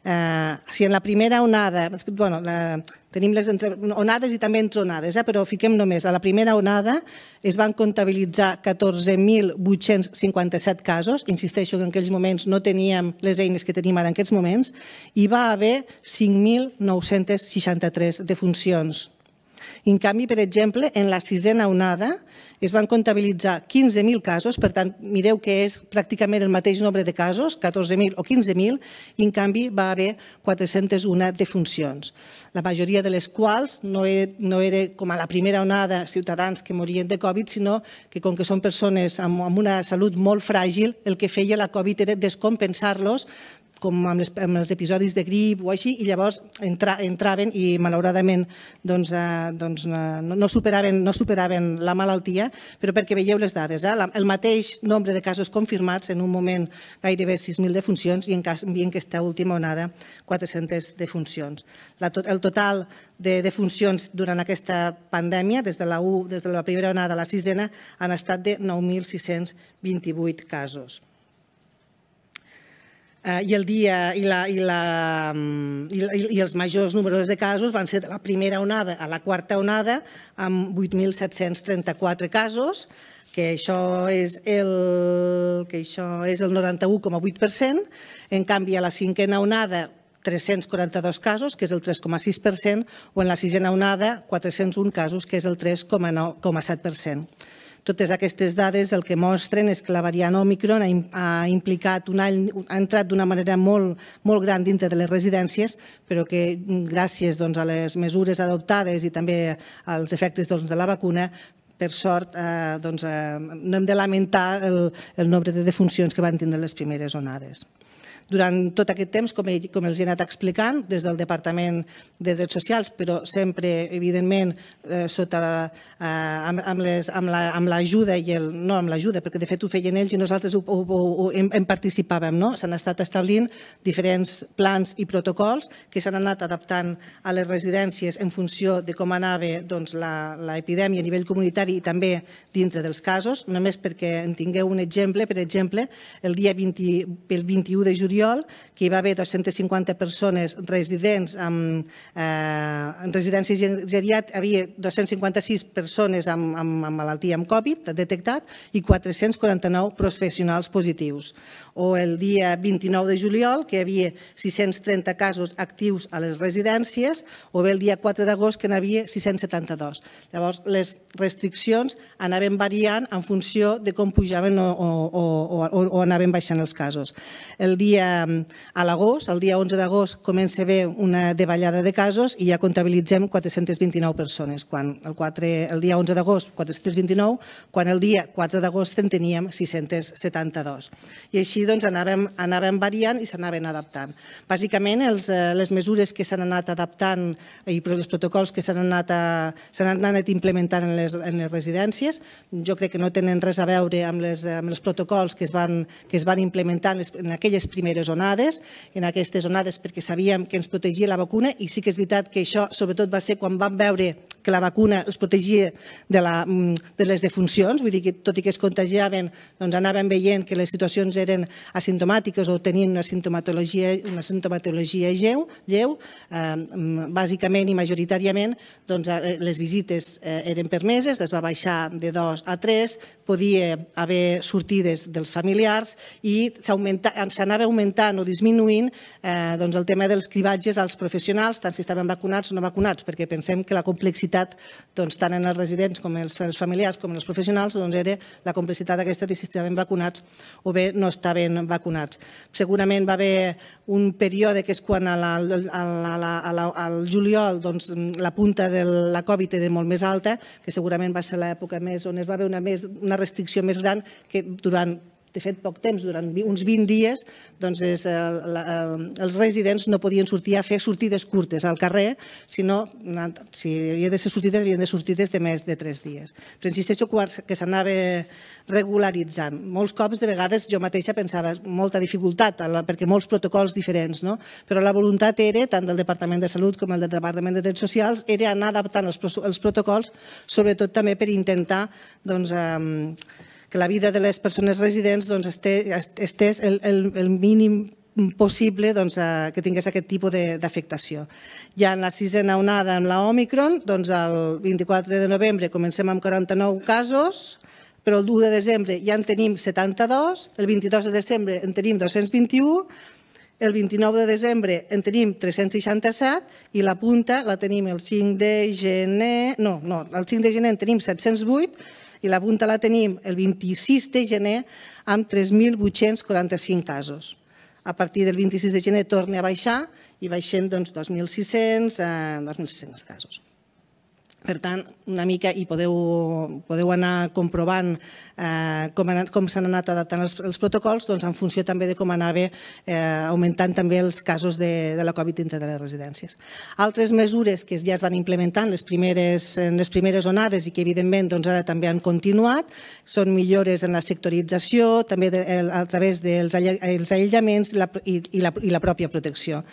Eh, si en la primera onada, bueno, la, tenim les entre, onades i també entronades, eh, però fiquem només, a la primera onada es van comptabilitzar 14.857 casos, insisteixo que en aquells moments no teníem les eines que tenim ara en aquests moments, i va haver 5.963 defuncions. I en canvi, per exemple, en la sisena onada es van comptabilitzar 15.000 casos, per tant, mireu que és pràcticament el mateix nombre de casos, 14.000 o 15.000, i en canvi va haver 401 defuncions, la majoria de les quals no era, no era com a la primera onada ciutadans que morien de Covid, sinó que com que són persones amb, amb una salut molt fràgil, el que feia la Covid era descompensar-los com amb, les, amb els episodis de grip o així, i llavors entra, entraven i malauradament doncs, eh, doncs, eh, no, no, superaven, no superaven la malaltia, però perquè veieu les dades, eh, el mateix nombre de casos confirmats en un moment gairebé 6.000 defuncions i en cas en aquesta última onada 400 defuncions. La, el total de defuncions durant aquesta pandèmia, des de la, 1, des de la primera onada a la sisena, han estat de 9.628 casos eh, i el dia i, la, i, la, mm, i, la, i els majors números de casos van ser de la primera onada a la quarta onada amb 8.734 casos, que això és el, que això és el 91,8%. En canvi, a la cinquena onada 342 casos, que és el 3,6%, o en la sisena onada 401 casos, que és el 3,7%. Totes aquestes dades el que mostren és que la variant Omicron ha implicat un any, ha entrat d'una manera molt, molt gran dintre de les residències, però que mm, gràcies doncs, a les mesures adoptades i també als efectes doncs, de la vacuna, per sort, eh, doncs, eh, no hem de lamentar el, el nombre de defuncions que van tindre les primeres onades. Durant tot aquest temps, com, com els he anat explicant, des del Departament de Drets Socials, però sempre, evidentment, eh, sota, eh, amb, les, amb, la, amb l'ajuda i el, no amb l'ajuda, perquè de fet ho feien ells i nosaltres ho, en, participàvem. No? S'han estat establint diferents plans i protocols que s'han anat adaptant a les residències en funció de com anava doncs, l'epidèmia a nivell comunitari i també dintre dels casos. Només perquè en tingueu un exemple, per exemple, el dia 20, pel 21 de juliol juliol, que hi va haver 250 persones residents amb, eh, en residències hi havia 256 persones amb, amb, amb malaltia amb Covid detectat i 449 professionals positius o el dia 29 de juliol, que hi havia 630 casos actius a les residències, o bé el dia 4 d'agost, que n'havia 672. Llavors, les restriccions anaven variant en funció de com pujaven o, o, o, o anaven baixant els casos. El dia a l'agost, el dia 11 d'agost, comença a haver una davallada de casos i ja comptabilitzem 429 persones, quan el, 4, el dia 11 d'agost 429, quan el dia 4 d'agost en teníem 672. I així doncs, anàvem, anàvem variant i s'anaven adaptant. Bàsicament, els, eh, les mesures que s'han anat adaptant i els protocols que s'han anat, anat implementant en les, en les residències, jo crec que no tenen res a veure amb, les, eh, amb els protocols que es van, que es van implementar en, les, en aquelles primeres onades, en aquestes onades perquè sabíem que ens protegia la vacuna i sí que és veritat que això sobretot va ser quan vam veure que la vacuna els protegia de, la, mm, de les defuncions, vull dir que tot i que es contagiaven, doncs anàvem veient que les situacions eren asimptomàtiques o tenien una sintomatologia, una sintomatologia lleu, lleu eh, mm, bàsicament i majoritàriament doncs, eh, les visites eh, eren permeses, es va baixar de dos a tres, podia haver sortides dels familiars i s'anava augmentant o disminuint eh, doncs, el tema dels cribatges als professionals, tant si estaven vacunats o no vacunats, perquè pensem que la complexitat doncs, tant en els residents com en els familiars com en els professionals doncs, era la complexitat aquesta de si estaven vacunats o bé no estaven estaven vacunats. Segurament va haver un període que és quan a la, al juliol doncs, la punta de la Covid era molt més alta, que segurament va ser l'època més on es va haver una, més, una restricció més gran que durant de fet poc temps, durant uns 20 dies, doncs és, el, eh, la, eh, els residents no podien sortir a fer sortides curtes al carrer, sinó, si havia de ser sortides, havien de sortides de més de 3 dies. Però insisteixo que s'anava regularitzant. Molts cops, de vegades, jo mateixa pensava molta dificultat, perquè molts protocols diferents, no? però la voluntat era, tant del Departament de Salut com el del Departament de Drets Socials, era anar adaptant els, els protocols, sobretot també per intentar doncs, eh, que la vida de les persones residents doncs, estés el, el, el mínim possible doncs, eh, que tingués aquest tipus d'afectació. Ja en la sisena onada amb la Omicron, doncs el 24 de novembre comencem amb 49 casos, però el 1 de desembre ja en tenim 72, el 22 de desembre en tenim 221, el 29 de desembre en tenim 367 i la punta la tenim el 5 de gener, no, no, el 5 de gener en tenim 708 i la punta la tenim el 26 de gener amb 3.845 casos. A partir del 26 de gener torna a baixar i baixem doncs, 2.600 eh, 2.600 casos. Per tant, una mica i podeu, podeu anar comprovant eh, com, com s'han anat adaptant els, els protocols doncs, en funció també de com anava eh, augmentant també els casos de, de la Covid dintre de les residències. Altres mesures que ja es van implementant les primeres, en les primeres onades i que evidentment doncs, ara també han continuat són millores en la sectorització, també de, a través dels aïllaments la, i, i, la, i la pròpia protecció.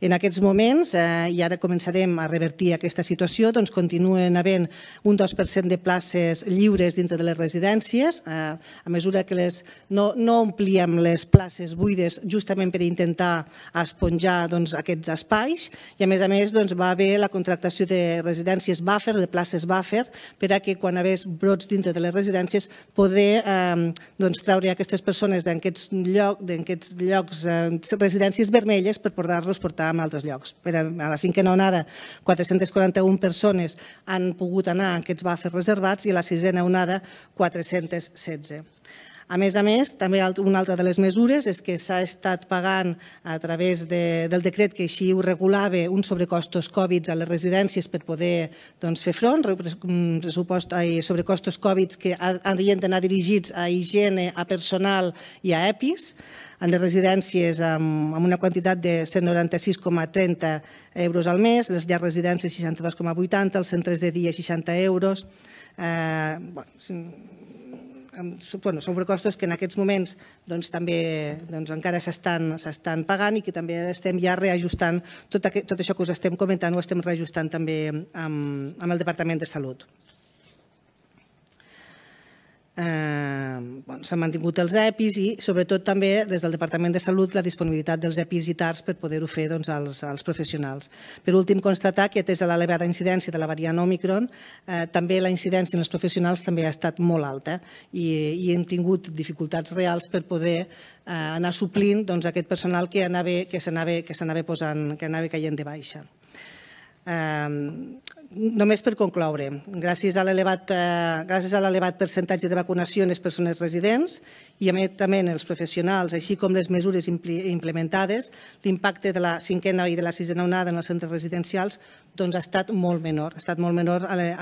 En aquests moments, eh, i ara començarem a revertir aquesta situació, doncs continua continuen havent un 2% de places lliures dintre de les residències, eh, a mesura que les, no, no omplíem les places buides justament per intentar esponjar doncs, aquests espais i a més a més doncs, va haver la contractació de residències buffer, de places buffer, per a que quan hagués brots dintre de les residències poder eh, doncs, treure aquestes persones d'aquests lloc, llocs, eh, residències vermelles per portar-los portar a altres llocs. Per a la cinquena onada, 441 persones han pogut anar aquests bàfers reservats i la sisena onada 416. A més a més, també una altra de les mesures és que s'ha estat pagant a través de, del decret que així ho regulava uns sobrecostos Covid a les residències per poder doncs, fer front, mm, pressupost, ai, sobrecostos Covid que havien d'anar dirigits a higiene, a personal i a EPIs en les residències amb, amb una quantitat de 196,30 euros al mes, les llars residències 62,80, els centres de dia 60 euros. Eh, bueno, bueno, són sobrecostos que en aquests moments doncs, també doncs, encara s'estan pagant i que també estem ja reajustant tot, aquest, tot això que us estem comentant, ho estem reajustant també amb, amb el Departament de Salut eh, bueno, s'han mantingut els EPIs i sobretot també des del Departament de Salut la disponibilitat dels EPIs i TARS per poder-ho fer doncs, als, als professionals. Per últim, constatar que a l'elevada incidència de la variant Omicron, eh, també la incidència en els professionals també ha estat molt alta i, i hem tingut dificultats reals per poder eh, anar suplint doncs, aquest personal que anava, que s'anava posant, que anava caient de baixa. Eh, només per concloure, eh, gràcies a l'elevat percentatge de vacunació en les persones residents i a més també en els professionals, així com les mesures implementades, l'impacte de la cinquena i de la sisena onada en els centres residencials doncs, ha estat molt menor, ha estat molt menor eh,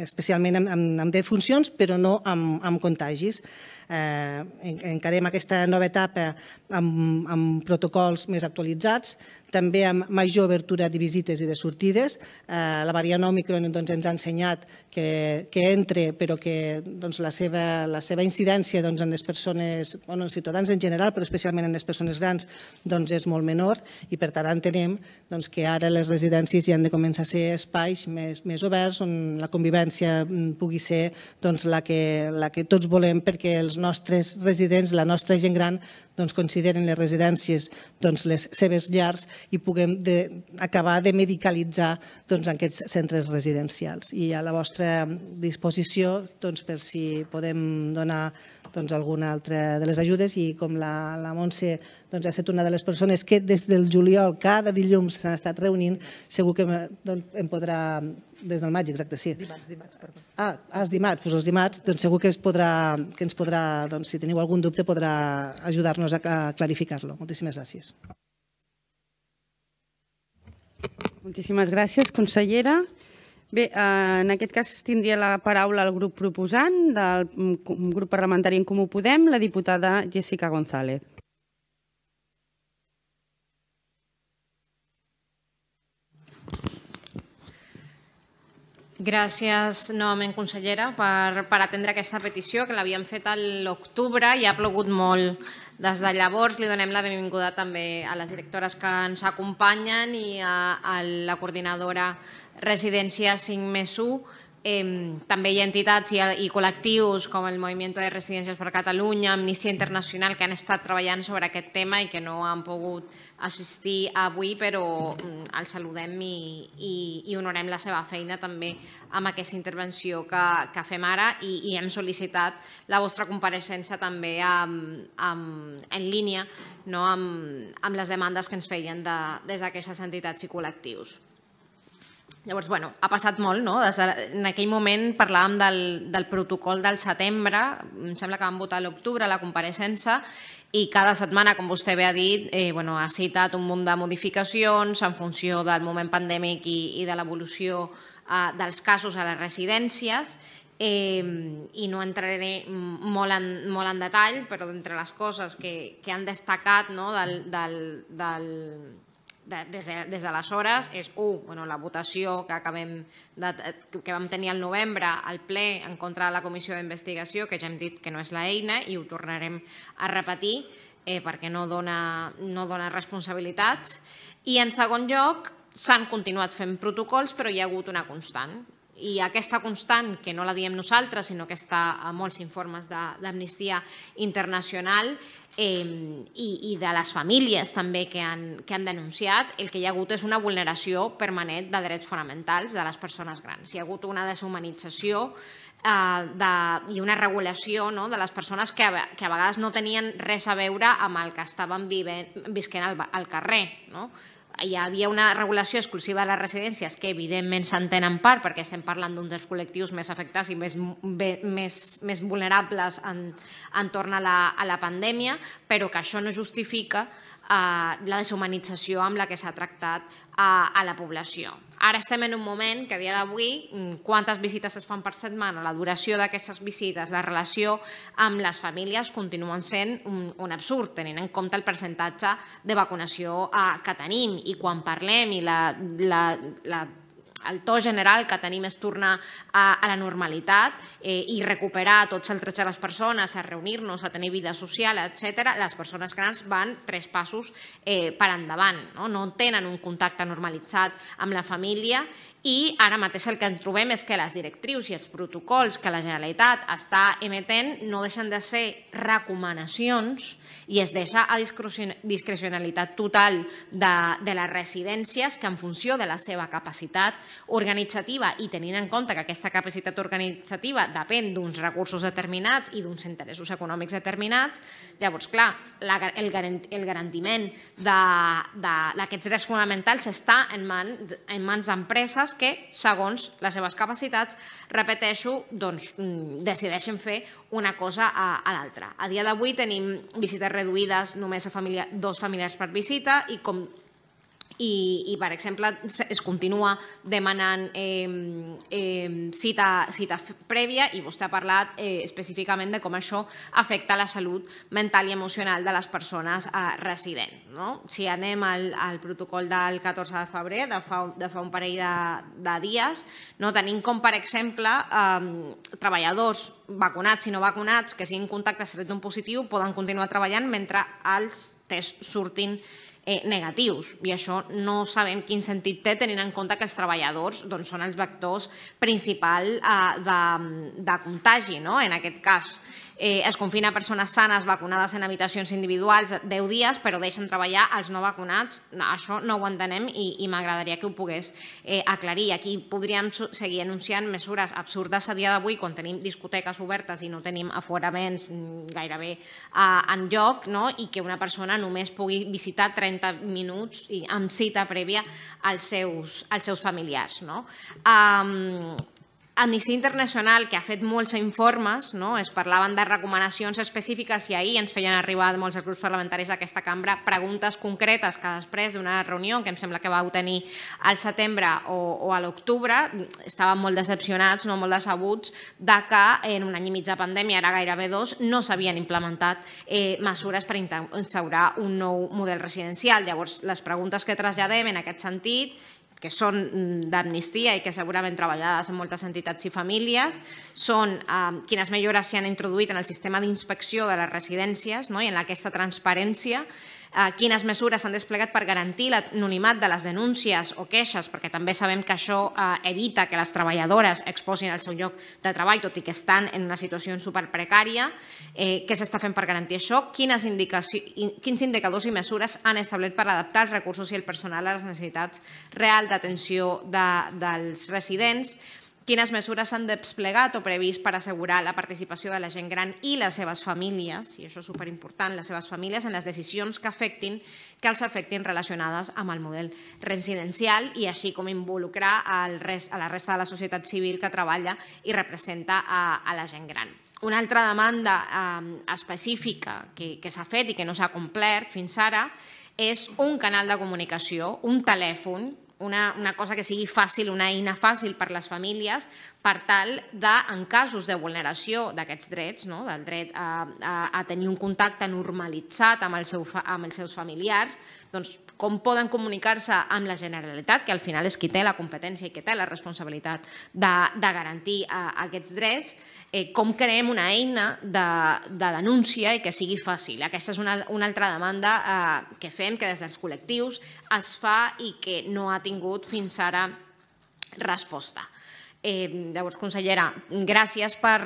especialment amb, defuncions, però no amb, amb contagis eh, encarem aquesta nova etapa amb, amb protocols més actualitzats, també amb major obertura de visites i de sortides. Eh, la variant Omicron doncs, ens ha ensenyat que, que entre, però que doncs, la, seva, la seva incidència doncs, en les persones, bueno, en els ciutadans en general, però especialment en les persones grans, doncs, és molt menor i per tant entenem doncs, que ara les residències ja han de començar a ser espais més, més oberts on la convivència mm, pugui ser doncs, la, que, la que tots volem perquè els els nostres residents, la nostra gent gran, doncs, consideren les residències doncs, les seves llars i puguem de, acabar de medicalitzar doncs, aquests centres residencials. I a la vostra disposició doncs, per si podem donar doncs, alguna altra de les ajudes i com la, la Montse doncs, ha estat una de les persones que des del juliol cada dilluns s'han estat reunint, segur que doncs, em podrà, des del maig, exacte, sí. Dimarts, dimarts, perdó. Ah, ah els dimarts, doncs els dimarts, doncs segur que, es podrà, que ens podrà, doncs, si teniu algun dubte, podrà ajudar-nos a, a clarificar-lo. Moltíssimes gràcies. Moltíssimes gràcies, consellera. Bé, eh, en aquest cas tindria la paraula el grup proposant del mm, grup parlamentari en Comú Podem, la diputada Jessica González. Gràcies novament, consellera, per, per atendre aquesta petició que l'havíem fet a l'octubre i ha plogut molt des de llavors. Li donem la benvinguda també a les directores que ens acompanyen i a, a la coordinadora residència 5 més 1. també hi ha entitats i, i col·lectius com el Moviment de Residències per Catalunya, Amnistia Internacional, que han estat treballant sobre aquest tema i que no han pogut assistir avui, però mm, els saludem i, i, i honorem la seva feina també amb aquesta intervenció que, que fem ara i, i hem sol·licitat la vostra compareixença també amb, amb, en línia no? amb, amb les demandes que ens feien de, des d'aquestes entitats i col·lectius. Llavors, bueno, ha passat molt, no? Des de, en aquell moment parlàvem del, del protocol del setembre, em sembla que vam votar l'octubre la compareixença, i cada setmana, com vostè bé ha dit, eh, bueno, ha citat un munt de modificacions en funció del moment pandèmic i, i de l'evolució eh, dels casos a les residències. Eh, I no entraré molt en, molt en detall, però d'entre les coses que, que han destacat no, del, del, del, de, des, de, des d'aleshores és, un, bueno, la votació que, acabem de, que vam tenir al novembre al ple en contra de la comissió d'investigació, que ja hem dit que no és l'eina i ho tornarem a repetir eh, perquè no dona, no dona responsabilitats. I en segon lloc, s'han continuat fent protocols, però hi ha hagut una constant i aquesta constant, que no la diem nosaltres, sinó que està a molts informes d'Amnistia Internacional eh, i, i de les famílies també que han, que han denunciat, el que hi ha hagut és una vulneració permanent de drets fonamentals de les persones grans. Hi ha hagut una deshumanització eh, de, i una regulació no, de les persones que, a, que a vegades no tenien res a veure amb el que estaven vivent, visquent al, al carrer. No? hi havia una regulació exclusiva de les residències que evidentment s'entén en part perquè estem parlant d'un dels col·lectius més afectats i més, bé, més, més vulnerables en, en torn a la, a la pandèmia, però que això no justifica Eh, la deshumanització amb la que s'ha tractat eh, a, la població. Ara estem en un moment que a dia d'avui mm, quantes visites es fan per setmana, la duració d'aquestes visites, la relació amb les famílies continuen sent un, un absurd, tenint en compte el percentatge de vacunació eh, que tenim. I quan parlem i la, la, la el to general que tenim és tornar a, a la normalitat eh, i recuperar tots els drets de les persones, a reunir-nos, a tenir vida social, etc. les persones grans van tres passos eh, per endavant. No? no tenen un contacte normalitzat amb la família i ara mateix el que en trobem és que les directrius i els protocols que la Generalitat està emetent no deixen de ser recomanacions i es deixa a discrecionalitat total de, de les residències que en funció de la seva capacitat organitzativa i tenint en compte que aquesta capacitat organitzativa depèn d'uns recursos determinats i d'uns interessos econòmics determinats, llavors, clar, la, el, garant, el garantiment d'aquests drets fonamentals està en, man, en mans d'empreses que, segons les seves capacitats, repeteixo, doncs, mm, decideixen fer una cosa a, a l'altra. A dia d'avui tenim visites reduïdes només a família, dos familiars per visita i com i, i per exemple, es continua demanant eh, eh, cita, cita prèvia i vostè ha parlat eh, específicament de com això afecta la salut mental i emocional de les persones eh, residents. No? Si anem al, al protocol del 14 de febrer, de fa, de fa un parell de, de dies, no tenim com, per exemple, eh, treballadors vacunats i no vacunats que siguin contactes estret d'un positiu poden continuar treballant mentre els tests surtin eh, negatius i això no sabem quin sentit té tenint en compte que els treballadors doncs, són els vectors principal eh, de, de contagi no? en aquest cas. Eh, es confina persones sanes vacunades en habitacions individuals 10 dies, però deixen treballar els no vacunats. No, això no ho entenem i, i m'agradaria que ho pogués eh, aclarir. Aquí podríem seguir anunciant mesures absurdes a dia d'avui quan tenim discoteques obertes i no tenim aforaments mm, gairebé eh, en lloc no? i que una persona només pugui visitar 30 minuts i amb cita prèvia als seus, als seus familiars. No? Eh, Amnistia Internacional, que ha fet molts informes, no? es parlaven de recomanacions específiques i ahir ens feien arribar molts grups parlamentaris d'aquesta cambra preguntes concretes que després d'una reunió que em sembla que vau tenir al setembre o, o a l'octubre estaven molt decepcionats, no molt decebuts, de que en un any i mig de pandèmia, ara gairebé dos, no s'havien implementat eh, mesures per instaurar un nou model residencial. Llavors, les preguntes que traslladem en aquest sentit que són mm, d'amnistia i que segurament treballades en moltes entitats i famílies, són eh, quines millores s'hi han introduït en el sistema d'inspecció de les residències no? i en aquesta transparència Eh, quines mesures s'han desplegat per garantir l'anonimat de les denúncies o queixes, perquè també sabem que això eh, evita que les treballadores exposin el seu lloc de treball, tot i que estan en una situació superprecària. Eh, què s'està fent per garantir això? Quines quins indicadors i mesures han establert per adaptar els recursos i el personal a les necessitats reals d'atenció dels residents? Quines mesures s'han desplegat o previst per assegurar la participació de la gent gran i les seves famílies, i això és superimportant, les seves famílies en les decisions que afectin que els afectin relacionades amb el model residencial i així com involucrar rest, a la resta de la societat civil que treballa i representa a, la gent gran. Una altra demanda ehm, específica que, que s'ha fet i que no s'ha complert fins ara és un canal de comunicació, un telèfon una, una cosa que sigui fàcil, una eina fàcil per les famílies, per tal de, en casos de vulneració d'aquests drets, no? del dret a, a, a tenir un contacte normalitzat amb, el seu, amb els seus familiars, doncs com poden comunicar-se amb la Generalitat, que al final és qui té la competència i qui té la responsabilitat de, de garantir eh, aquests drets, eh, com creem una eina de, de denúncia i que sigui fàcil. Aquesta és una, una altra demanda eh, que fem, que des dels col·lectius es fa i que no ha tingut fins ara resposta. Eh, llavors, consellera, gràcies per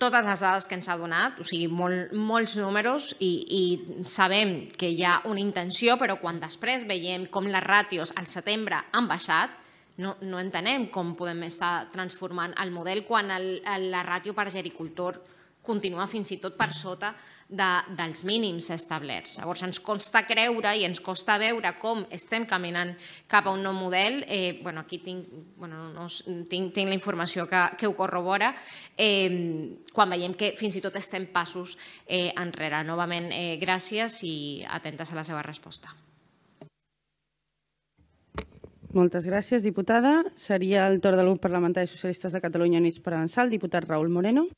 totes les dades que ens ha donat, o sigui, molts números i, i sabem que hi ha una intenció, però quan després veiem com les ràtios al setembre han baixat, no, no entenem com podem estar transformant el model quan el la ràtio per gericultor continua fins i tot per sota de, dels mínims establerts. Llavors, ens costa creure i ens costa veure com estem caminant cap a un nou model. Eh, bueno, aquí tinc, bueno, no, tinc, tinc la informació que, que ho corrobora, eh, quan veiem que fins i tot estem passos eh, enrere. Novament, eh, gràcies i atentes a la seva resposta. Moltes gràcies, diputada. Seria el torn del grup parlamentari socialistes de Catalunya Units per Avançar, el diputat Raül Moreno.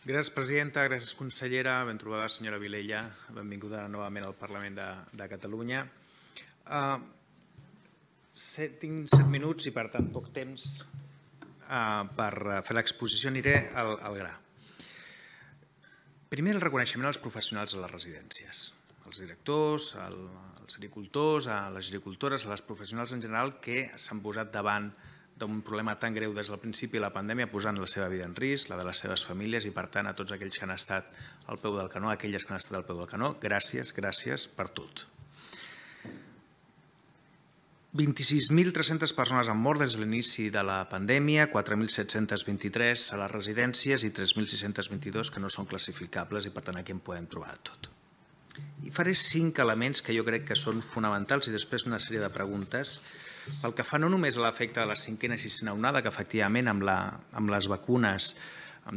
Gràcies, presidenta. Gràcies, consellera. Ben trobada, senyora Vilella. Benvinguda novament al Parlament de, de Catalunya. Ah, tinc set minuts i, per tant, poc temps ah, per fer l'exposició. Aniré al, al gra. Primer, el reconeixement als professionals de les residències, als directors, els als agricultors, a les agricultores, a les professionals en general que s'han posat davant de d'un problema tan greu des del principi de la pandèmia posant la seva vida en risc, la de les seves famílies i, per tant, a tots aquells que han estat al peu del canó, aquelles que han estat al peu del canó, gràcies, gràcies per tot. 26.300 persones han mort des de l'inici de la pandèmia, 4.723 a les residències i 3.622 que no són classificables i, per tant, aquí en podem trobar tot. I faré cinc elements que jo crec que són fonamentals i després una sèrie de preguntes que pel que fa no només a l'efecte de la cinquena i sisena onada, que efectivament amb, la, amb les vacunes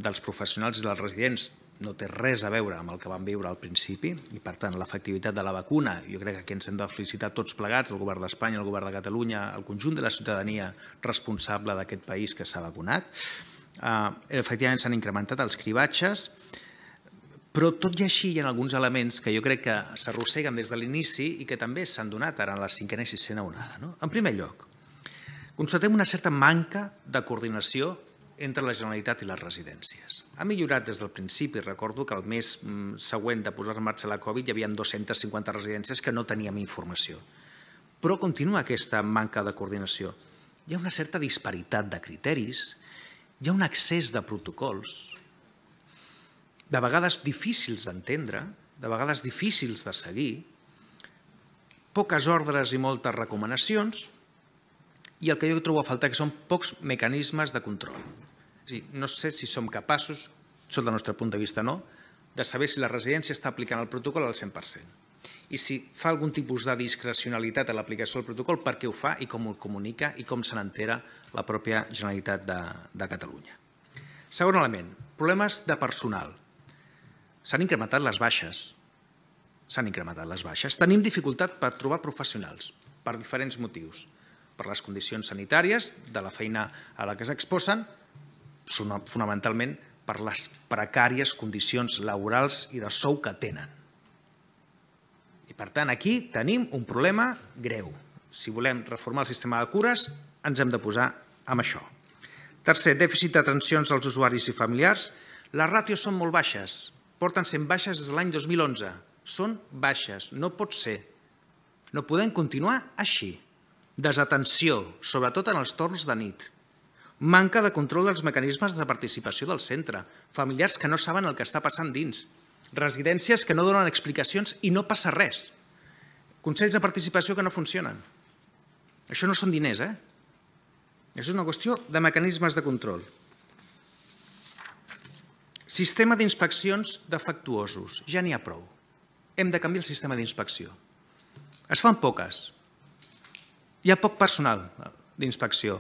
dels professionals i dels residents no té res a veure amb el que vam viure al principi i, per tant, l'efectivitat de la vacuna, jo crec que aquí ens hem de felicitar tots plegats, el govern d'Espanya, el govern de Catalunya, el conjunt de la ciutadania responsable d'aquest país que s'ha vacunat. Ah, efectivament, s'han incrementat els cribatges, però tot i així hi ha alguns elements que jo crec que s'arrosseguen des de l'inici i que també s'han donat ara en la cinquena i sisena onada. No? En primer lloc, constatem una certa manca de coordinació entre la Generalitat i les residències. Ha millorat des del principi. Recordo que el mes mm, següent de posar en marxa la Covid hi havia 250 residències que no teníem informació. Però continua aquesta manca de coordinació. Hi ha una certa disparitat de criteris, hi ha un excés de protocols, de vegades difícils d'entendre, de vegades difícils de seguir, poques ordres i moltes recomanacions, i el que jo trobo a faltar que són pocs mecanismes de control. És dir, no sé si som capaços, sota el nostre punt de vista no, de saber si la residència està aplicant el protocol al 100%. I si fa algun tipus de discrecionalitat a l'aplicació del protocol, per què ho fa i com ho comunica i com se n'entera la pròpia Generalitat de, de Catalunya. Segon element, problemes de personal s'han incrementat les baixes. S'han incrementat les baixes. Tenim dificultat per trobar professionals, per diferents motius. Per les condicions sanitàries, de la feina a la que s'exposen, fonamentalment per les precàries condicions laborals i de sou que tenen. I per tant, aquí tenim un problema greu. Si volem reformar el sistema de cures, ens hem de posar amb això. Tercer, dèficit d'atencions als usuaris i familiars. Les ràtios són molt baixes porten sent baixes des de l'any 2011. Són baixes, no pot ser. No podem continuar així. Desatenció, sobretot en els torns de nit. Manca de control dels mecanismes de participació del centre. Familiars que no saben el que està passant dins. Residències que no donen explicacions i no passa res. Consells de participació que no funcionen. Això no són diners, eh? Això és una qüestió de mecanismes de control. Sistema d'inspeccions defectuosos. Ja n'hi ha prou. Hem de canviar el sistema d'inspecció. Es fan poques. Hi ha poc personal d'inspecció.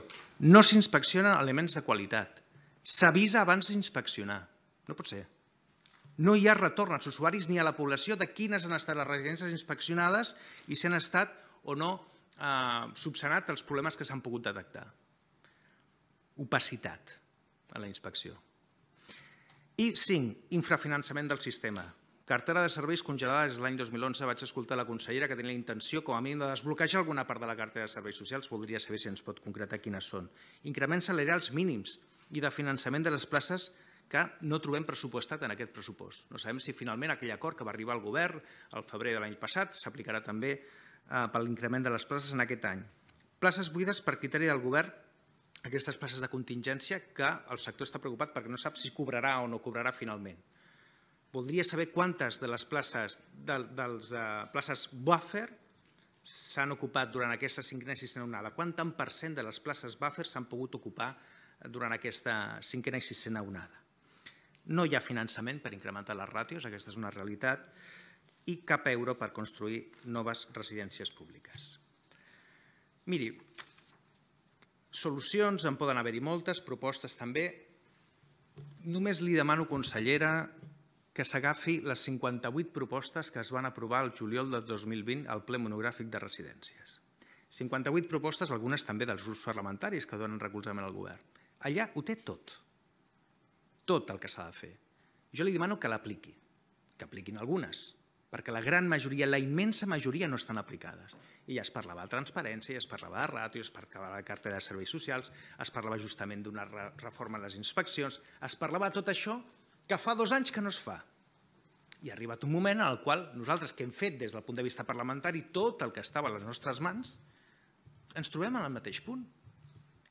No s'inspeccionen elements de qualitat. S'avisa abans d'inspeccionar. No pot ser. No hi ha retorn als usuaris ni a la població de quines han estat les residències inspeccionades i si han estat o no eh, subsanat els problemes que s'han pogut detectar. Opacitat a la inspecció. I cinc, infrafinançament del sistema. Cartera de serveis congelada des de l'any 2011. Vaig escoltar la consellera que tenia la intenció, com a mínim, de desbloquejar alguna part de la cartera de serveis socials. Voldria saber si ens pot concretar quines són. Increments salarials mínims i de finançament de les places que no trobem pressupostat en aquest pressupost. No sabem si finalment aquell acord que va arribar al govern al febrer de l'any passat s'aplicarà també eh, per l'increment de les places en aquest any. Places buides per criteri del govern aquestes places de contingència que el sector està preocupat perquè no sap si cobrarà o no cobrarà finalment. Voldria saber quantes de les places, de, dels, uh, places buffer s'han ocupat durant aquesta cinquena i sisena onada. Quant tant per cent de les places buffer s'han pogut ocupar durant aquesta cinquena i sisena onada? No hi ha finançament per incrementar les ràtios, aquesta és una realitat, i cap euro per construir noves residències públiques. Miri, Solucions, en poden haver-hi moltes, propostes també. Només li demano, consellera, que s'agafi les 58 propostes que es van aprovar el juliol del 2020 al ple monogràfic de residències. 58 propostes, algunes també dels grups parlamentaris que donen recolzament al govern. Allà ho té tot. Tot el que s'ha de fer. Jo li demano que l'apliqui. Que apliquin algunes, perquè la gran majoria, la immensa majoria no estan aplicades. I ja es parlava de transparència, ja es parlava de ràtio, es parlava de cartera de serveis socials, es parlava justament d'una reforma de les inspeccions, es parlava de tot això que fa dos anys que no es fa. I ha arribat un moment en el qual nosaltres, que hem fet des del punt de vista parlamentari tot el que estava a les nostres mans, ens trobem en el mateix punt.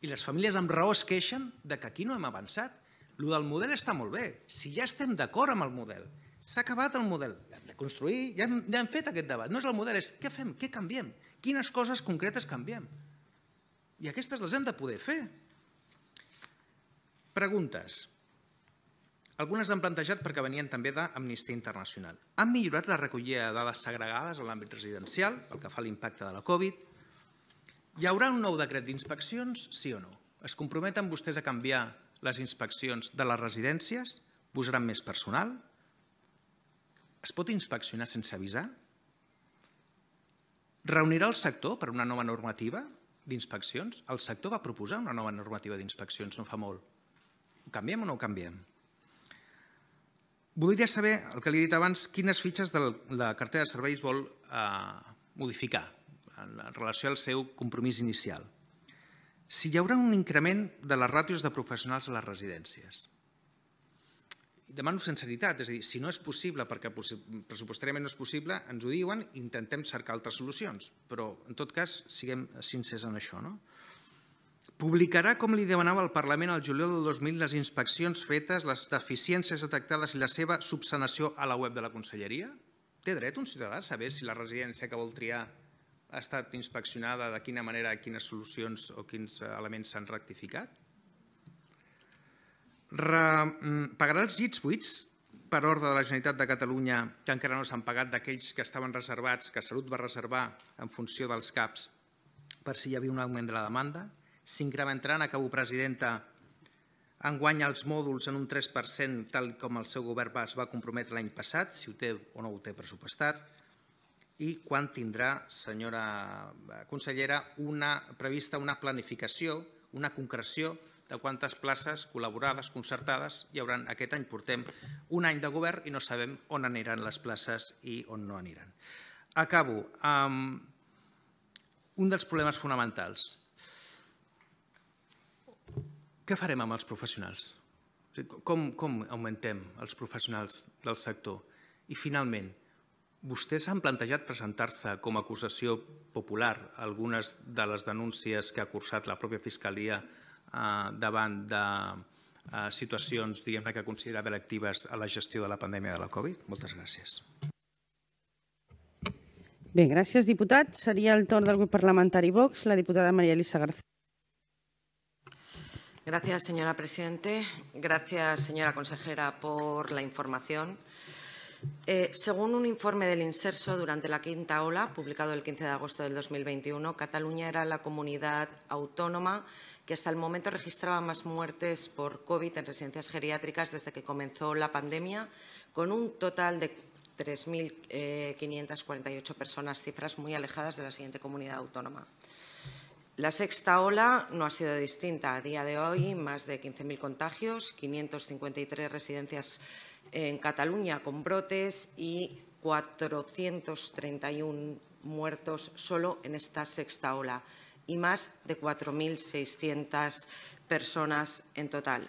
I les famílies amb raó es queixen de que aquí no hem avançat. Lo del model està molt bé, si ja estem d'acord amb el model. S'ha acabat el model, construir, ja, hem, ja hem fet aquest debat. No és el model, és què fem, què canviem, quines coses concretes canviem. I aquestes les hem de poder fer. Preguntes. Algunes han plantejat perquè venien també d'Amnistia Internacional. Han millorat la recollida de dades segregades a l'àmbit residencial pel que fa a l'impacte de la Covid? Hi haurà un nou decret d'inspeccions, sí o no? Es comprometen vostès a canviar les inspeccions de les residències? Posaran més personal? Es pot inspeccionar sense avisar? Reunirà el sector per una nova normativa d'inspeccions? El sector va proposar una nova normativa d'inspeccions no fa molt. Ho canviem o no ho canviem? Volia saber, el que li he dit abans, quines fitxes de la cartera de serveis vol eh, modificar en relació al seu compromís inicial. Si hi haurà un increment de les ràtios de professionals a les residències demano sinceritat, és a dir, si no és possible perquè pressupostàriament no és possible, ens ho diuen i intentem cercar altres solucions, però en tot cas siguem sincers en això. No? Publicarà, com li demanava el Parlament al juliol del 2000, les inspeccions fetes, les deficiències detectades i la seva subsanació a la web de la Conselleria? Té dret un ciutadà a saber si la residència que vol triar ha estat inspeccionada, de quina manera, quines solucions o quins eh, elements s'han rectificat? Mm, pagarà els llits buits per ordre de la Generalitat de Catalunya que encara no s'han pagat d'aquells que estaven reservats, que Salut va reservar en funció dels CAPs per si hi havia un augment de la demanda. S'incrementaran, acabo presidenta, enguany els mòduls en un 3% tal com el seu govern es va comprometre l'any passat, si ho té o no ho té pressupostat, i quan tindrà, senyora eh, consellera, una, prevista una planificació, una concreció de quantes places col·laborades, concertades hi hauran aquest any. Portem un any de govern i no sabem on aniran les places i on no aniran. Acabo. amb un dels problemes fonamentals. Què farem amb els professionals? Com, com augmentem els professionals del sector? I finalment, Vostès han plantejat presentar-se com a acusació popular algunes de les denúncies que ha cursat la pròpia Fiscalia Eh, davant de eh, situacions diguem-ne que considerava electives a la gestió de la pandèmia de la Covid? Moltes gràcies. Bé, gràcies, diputat. Seria el torn del grup parlamentari Vox, la diputada Maria Elisa García. Gracias, señora Presidente. Gracias, señora consejera, por la información. Eh, según un informe del INSERSO, durante la quinta ola, publicado el 15 de agosto del 2021, Cataluña era la comunidad autónoma que hasta el momento registraba más muertes por COVID en residencias geriátricas desde que comenzó la pandemia, con un total de 3.548 eh, personas, cifras muy alejadas de la siguiente comunidad autónoma. La sexta ola no ha sido distinta. A día de hoy, más de 15.000 contagios, 553 residencias geriátricas en Cataluña con brotes y 431 muertos solo en esta sexta ola y más de 4.600 personas en total.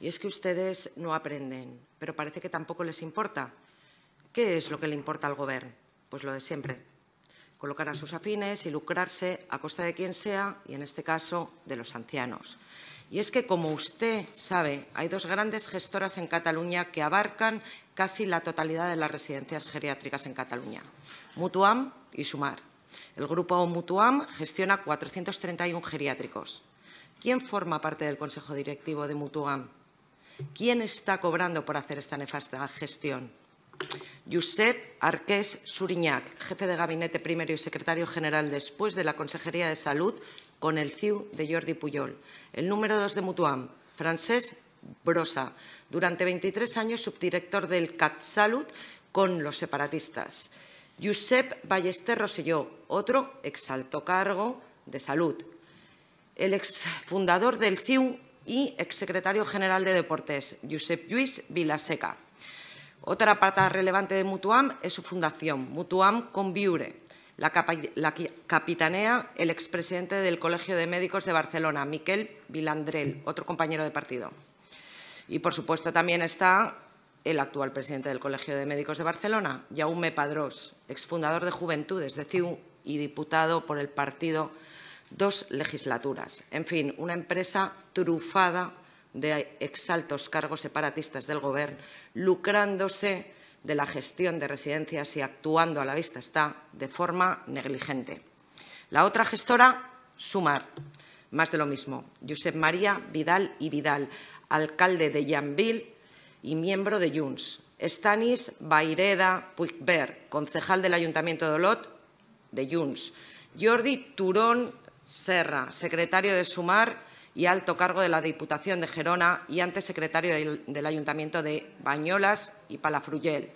Y es que ustedes no aprenden, pero parece que tampoco les importa. ¿Qué es lo que le importa al Gobierno? Pues lo de siempre. Colocar a sus afines y lucrarse a costa de quien sea, y en este caso de los ancianos. Y es que, como usted sabe, hay dos grandes gestoras en Cataluña que abarcan casi la totalidad de las residencias geriátricas en Cataluña, Mutuam y Sumar. El grupo Mutuam gestiona 431 geriátricos. ¿Quién forma parte del Consejo Directivo de Mutuam? ¿Quién está cobrando por hacer esta nefasta gestión? Josep Arqués Suriñac, jefe de gabinete primero y secretario general después de la Consejería de Salud, con el CIU de Jordi Puyol. El número dos de Mutuam, Francés Brosa, durante 23 años subdirector del CAT Salud con los separatistas. Josep Ballester Roselló, otro exalto cargo de salud. El exfundador del CIU y exsecretario general de Deportes, Josep Luis Vilaseca. Otra parte relevante de Mutuam es su fundación, Mutuam Conviure, la, capitanea el expresidente del Colegio de Médicos de Barcelona, Miquel Vilandrel, otro compañero de partido. Y, por supuesto, también está el actual presidente del Colegio de Médicos de Barcelona, Jaume Padrós, exfundador de Juventudes de CIU y diputado por el partido dos legislaturas. En fin, una empresa trufada de exaltos cargos separatistas del Gobierno, lucrándose de la gestión de residencias y actuando a la vista está de forma negligente. La otra gestora, Sumar, más de lo mismo. Josep María Vidal y Vidal, alcalde de Yanville y miembro de Junts. Stanis Baireda Puigber, concejal del Ayuntamiento de Olot de Junts. Jordi Turón Serra, secretario de Sumar y alto cargo de la Diputación de Gerona y antes secretario del, Ayuntamiento de Bañolas y Palafruyel.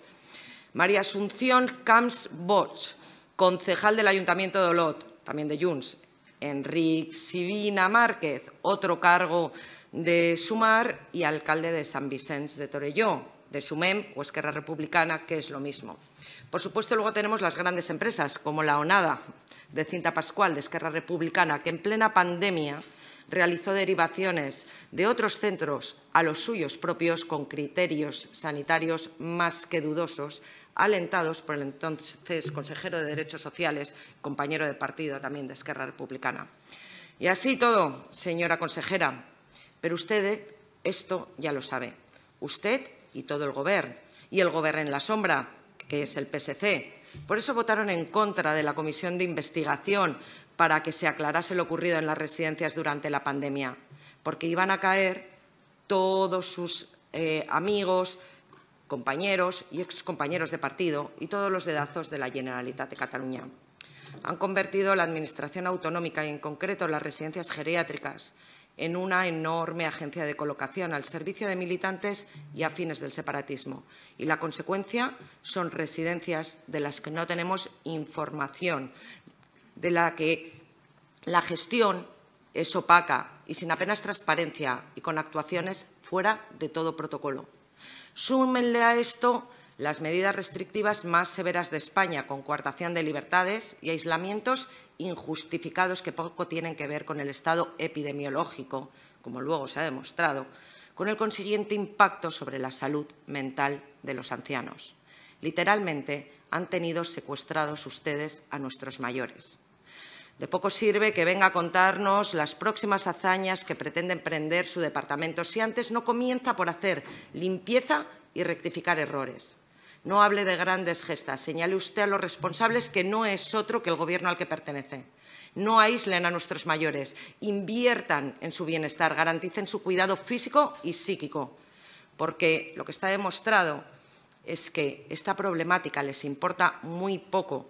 María Asunción Camps Bots, concejal del Ayuntamiento de Olot, también de Junts. Enrique Sivina Márquez, otro cargo de Sumar y alcalde de San Vicente de Torelló, de Sumem o Esquerra Republicana, que es lo mismo. Por supuesto, luego tenemos las grandes empresas, como la ONADA de Cinta Pascual, de Esquerra Republicana, que en plena pandemia realizó derivaciones de otros centros a los suyos propios con criterios sanitarios más que dudosos, alentados por el entonces consejero de Derechos Sociales, compañero de partido también de Esquerra Republicana. Y así todo, señora consejera, pero usted esto ya lo sabe. Usted y todo el Gobierno, y el Gobierno en la sombra, que es el PSC, por eso votaron en contra de la comisión de investigación para que se aclarase lo ocurrido en las residencias durante la pandemia, porque iban a caer todos sus eh, amigos, compañeros y excompañeros de partido y todos los dedazos de la Generalitat de Cataluña. Han convertido la Administración autonómica y, en concreto, las residencias geriátricas en una enorme agencia de colocación al servicio de militantes y afines del separatismo. Y la consecuencia son residencias de las que no tenemos información, de la que la gestión es opaca y sin apenas transparencia y con actuaciones fuera de todo protocolo. Súmenle a esto las medidas restrictivas más severas de España, con coartación de libertades y aislamientos injustificados que poco tienen que ver con el estado epidemiológico, como luego se ha demostrado, con el consiguiente impacto sobre la salud mental de los ancianos. Literalmente han tenido secuestrados ustedes a nuestros mayores. De poco sirve que venga a contarnos las próximas hazañas que pretende emprender su departamento si antes no comienza por hacer limpieza y rectificar errores. No hable de grandes gestas. Señale usted a los responsables que no es otro que el Gobierno al que pertenece. No aíslen a nuestros mayores. Inviertan en su bienestar. Garanticen su cuidado físico y psíquico. Porque lo que está demostrado es que esta problemática les importa muy poco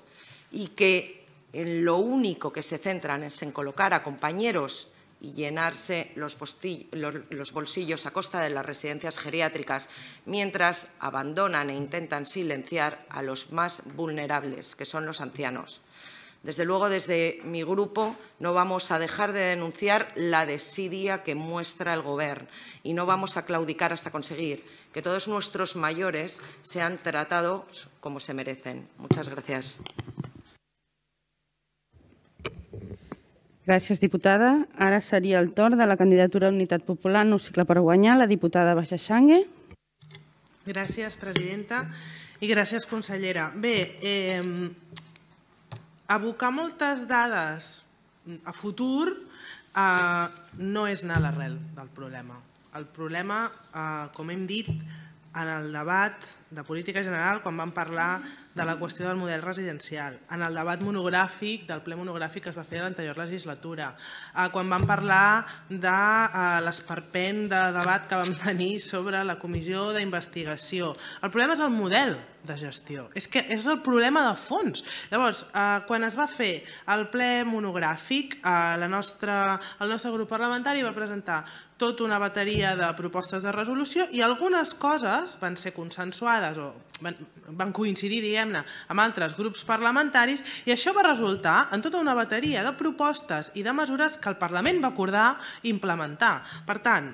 y que lo único que se centran es en colocar a compañeros y llenarse los, bolsillos a costa de las residencias geriátricas, mientras abandonan e intentan silenciar a los más vulnerables, que son los ancianos. Desde luego, desde mi grupo no vamos a dejar de denunciar la desidia que muestra el Gobierno y no vamos a claudicar hasta conseguir que todos nuestros mayores sean tratados como se merecen. Muchas gracias. Gràcies, diputada. Ara seria el torn de la candidatura Unitat Popular Nou Cicle per Guanyar, la diputada Baixa Xangue. Gràcies, presidenta. I gràcies, consellera. Bé, eh, abocar moltes dades a futur eh, no és anar a l'arrel del problema. El problema, eh, com hem dit en el debat de política general, quan vam parlar de la qüestió del model residencial, en el debat monogràfic del ple monogràfic que es va fer a l'anterior legislatura, eh, quan vam parlar de eh, l'esperpent de debat que vam tenir sobre la comissió d'investigació. El problema és el model de gestió. És que és el problema de fons. Llavors, eh, quan es va fer el ple monogràfic, eh, la nostra, el nostre grup parlamentari va presentar tota una bateria de propostes de resolució i algunes coses van ser consensuades o van, van coincidir, diguem-ne, amb altres grups parlamentaris i això va resultar en tota una bateria de propostes i de mesures que el Parlament va acordar implementar. Per tant,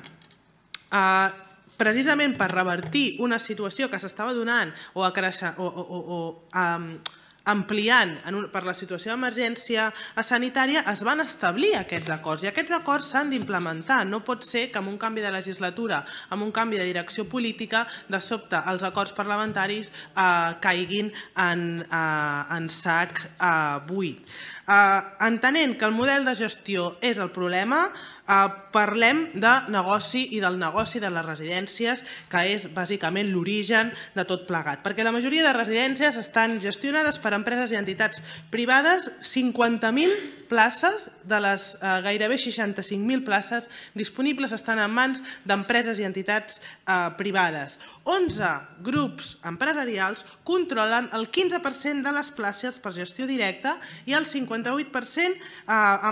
eh, precisament per revertir una situació que s'estava donant o, acreixa, o, o, o, o a um, ampliant en un, per la situació d'emergència sanitària, es van establir aquests acords i aquests acords s'han d'implementar. No pot ser que amb un canvi de legislatura, amb un canvi de direcció política, de sobte els acords parlamentaris eh, caiguin en, eh, en sac eh, buit. Eh, entenent que el model de gestió és el problema, eh, parlem de negoci i del negoci de les residències, que és bàsicament l'origen de tot plegat. Perquè la majoria de residències estan gestionades per empreses i entitats privades, 50.000 places, de les eh, gairebé 65.000 places disponibles, estan en mans d'empreses i entitats eh, privades. 11 grups empresarials controlen el 15% de les places per gestió directa i el 58% eh,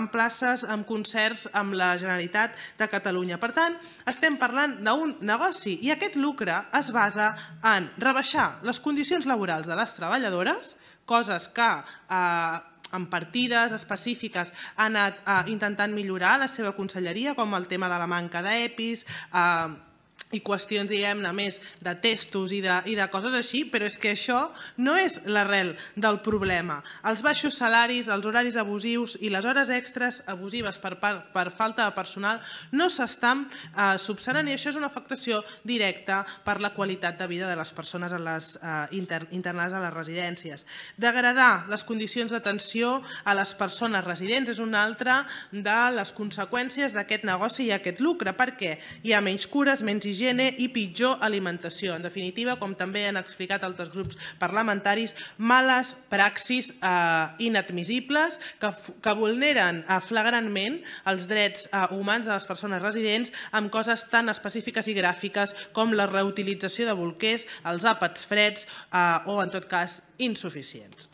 en places amb concerts amb la Generalitat de Catalunya. Per tant, estem parlant d'un negoci i aquest lucre es basa en rebaixar les condicions laborals de les treballadores, coses que eh, en partides específiques ha anat eh, intentant millorar la seva conselleria, com el tema de la manca d'EPIs, eh, i qüestions, diguem-ne, més de testos i de, i de coses així, però és que això no és l'arrel del problema. Els baixos salaris, els horaris abusius i les hores extres abusives per, per, per falta de personal no s'estan eh, subsanant i això és una afectació directa per la qualitat de vida de les persones a les, eh, inter, internades a les residències. Degradar les condicions d'atenció a les persones residents és una altra de les conseqüències d'aquest negoci i aquest lucre, perquè hi ha menys cures, menys higiene, higiene i pitjor alimentació. En definitiva, com també han explicat altres grups parlamentaris, males praxis eh, inadmissibles que, que vulneren eh, flagrantment els drets eh, humans de les persones residents amb coses tan específiques i gràfiques com la reutilització de bolquers, els àpats freds eh, o, en tot cas, insuficients.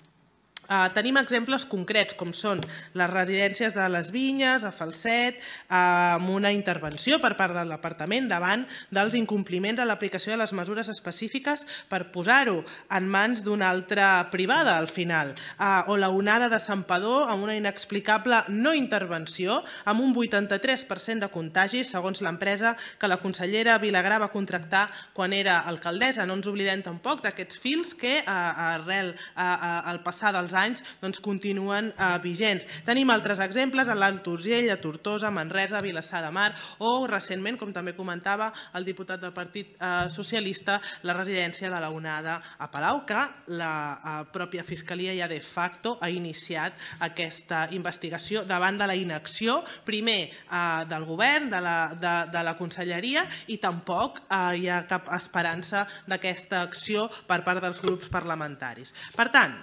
Uh, tenim exemples concrets, com són les residències de les Vinyes, a Falset, eh, amb una intervenció per part del departament davant dels incompliments a l'aplicació de les mesures específiques per posar-ho en mans d'una altra privada, al final. Eh, o la onada de Sant Padó, amb una inexplicable no intervenció, amb un 83% de contagis, segons l'empresa que la consellera Vilagrà va contractar quan era alcaldessa. No ens oblidem tampoc d'aquests fils que, arrel al passar dels anys doncs, continuen eh, vigents. Tenim altres exemples a l'Alt Urgell, a Tortosa, Manresa, Vilassar de Mar o recentment, com també comentava el diputat del Partit eh, Socialista, la residència de la Onada a Palau, que la eh, pròpia Fiscalia ja de facto ha iniciat aquesta investigació davant de la inacció, primer eh, del govern, de la, de, de la conselleria i tampoc eh, hi ha cap esperança d'aquesta acció per part dels grups parlamentaris. Per tant,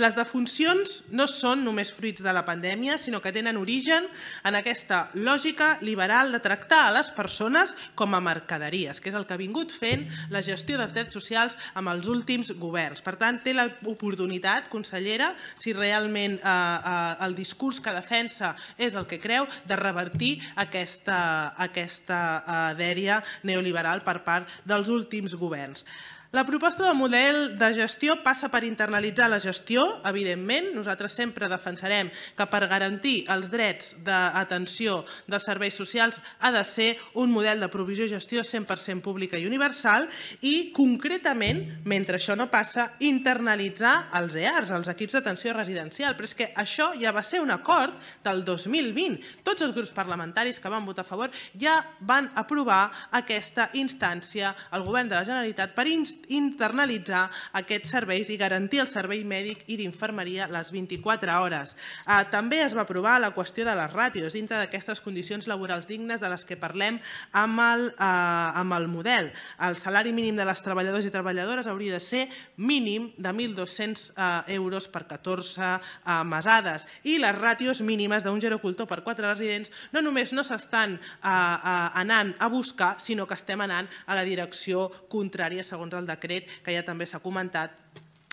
les defuncions no són només fruits de la pandèmia, sinó que tenen origen en aquesta lògica liberal de tractar a les persones com a mercaderies, que és el que ha vingut fent la gestió dels drets socials amb els últims governs. Per tant, té l'oportunitat, consellera, si realment eh, eh el discurs que defensa és el que creu, de revertir aquesta, aquesta eh, dèria neoliberal per part dels últims governs. La proposta de model de gestió passa per internalitzar la gestió, evidentment. Nosaltres sempre defensarem que per garantir els drets d'atenció de serveis socials ha de ser un model de provisió i gestió 100% pública i universal i, concretament, mentre això no passa, internalitzar els EARs, els equips d'atenció residencial. Però és que això ja va ser un acord del 2020. Tots els grups parlamentaris que van votar a favor ja van aprovar aquesta instància al govern de la Generalitat per instar internalitzar aquests serveis i garantir el servei mèdic i d'infermeria les 24 hores. Eh, també es va aprovar la qüestió de les ràtios dintre d'aquestes condicions laborals dignes de les que parlem amb el, eh, amb el model. El salari mínim de les treballadors i treballadores hauria de ser mínim de 1.200 eh, euros per 14 mesades i les ràtios mínimes d'un gerocultor per 4 residents no només no s'estan anant a buscar, sinó que estem anant a la direcció contrària segons el decret decret que ja també s'ha comentat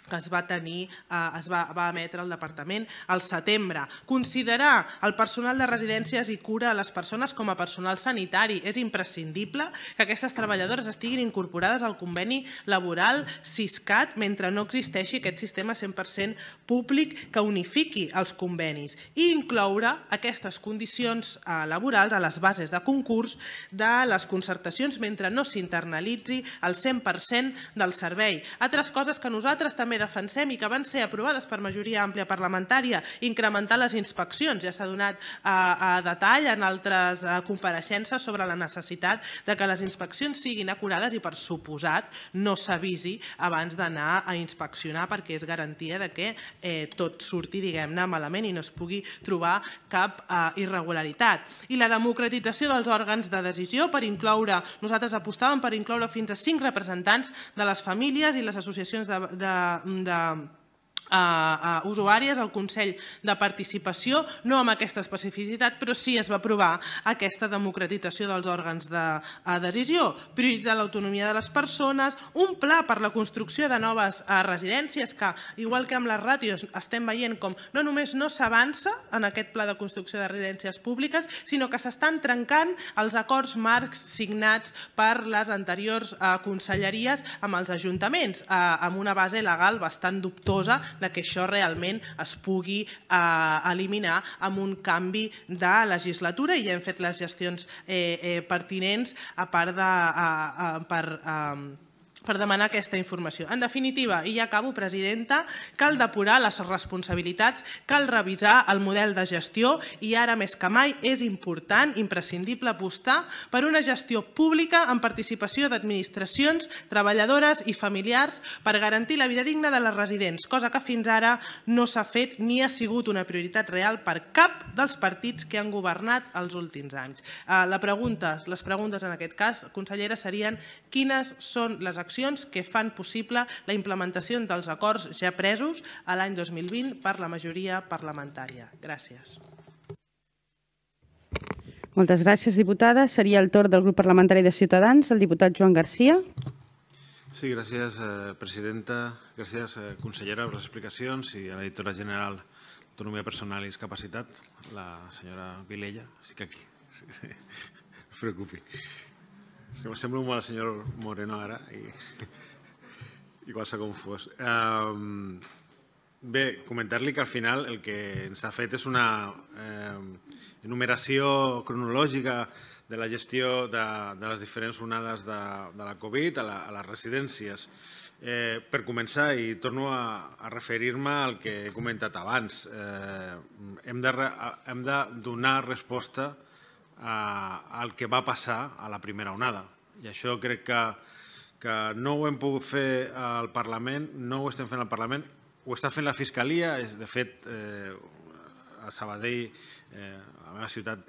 que es va tenir, eh, es va, va emetre el departament al setembre. Considerar el personal de residències i cura a les persones com a personal sanitari. És imprescindible que aquestes treballadores estiguin incorporades al conveni laboral CISCAT mentre no existeixi aquest sistema 100% públic que unifiqui els convenis i incloure aquestes condicions eh, laborals a les bases de concurs de les concertacions mentre no s'internalitzi el 100% del servei. Altres coses que nosaltres també defensem i que van ser aprovades per majoria àmplia parlamentària, incrementar les inspeccions. Ja s'ha donat eh, a, detall en altres eh, compareixences sobre la necessitat de que les inspeccions siguin acurades i per suposat no s'avisi abans d'anar a inspeccionar perquè és garantia de que eh, tot surti diguem-ne malament i no es pugui trobar cap eh, irregularitat. I la democratització dels òrgans de decisió per incloure, nosaltres apostàvem per incloure fins a cinc representants de les famílies i les associacions de, de And. that a, a usuàries al Consell de Participació, no amb aquesta especificitat, però sí es va aprovar aquesta democratització dels òrgans de decisió, prioritzar l'autonomia de les persones, un pla per la construcció de noves eh, residències que, igual que amb les ràtios, estem veient com no només no s'avança en aquest pla de construcció de residències públiques, sinó que s'estan trencant els acords marcs signats per les anteriors eh, conselleries amb els ajuntaments, eh, amb una base legal bastant dubtosa de que això realment es pugui eh, eliminar amb un canvi de legislatura i ja hem fet les gestions eh, eh, pertinents a part de... A, a, per, eh, per demanar aquesta informació. En definitiva, i ja acabo, presidenta, cal depurar les responsabilitats, cal revisar el model de gestió i ara més que mai és important, imprescindible apostar per una gestió pública amb participació d'administracions, treballadores i familiars per garantir la vida digna de les residents, cosa que fins ara no s'ha fet ni ha sigut una prioritat real per cap dels partits que han governat els últims anys. Eh, les preguntes en aquest cas, consellera, serien quines són les accions accions que fan possible la implementació dels acords ja presos a l'any 2020 per la majoria parlamentària. Gràcies. Moltes gràcies, diputada. Seria el torn del grup parlamentari de Ciutadans, el diputat Joan Garcia. Sí, gràcies, eh, presidenta. Gràcies, eh, consellera, per les explicacions i a la editora general d'Autonomia Personal i Discapacitat, la senyora Vilella. Sí que aquí. No es preocupi. Que sembla molt el senyor Moreno ara i igual s'ha confós. Um, bé, comentar-li que al final el que ens ha fet és una eh, enumeració cronològica de la gestió de, de les diferents onades de, de la Covid a, la, a les residències. Eh, per començar, i torno a, a referir-me al que he comentat abans, eh, hem, de, hem de donar resposta a el que va passar a la primera onada. I això crec que, que no ho hem pogut fer al Parlament, no ho estem fent al Parlament, ho està fent la Fiscalia, de fet, eh, a Sabadell, eh, a la meva ciutat,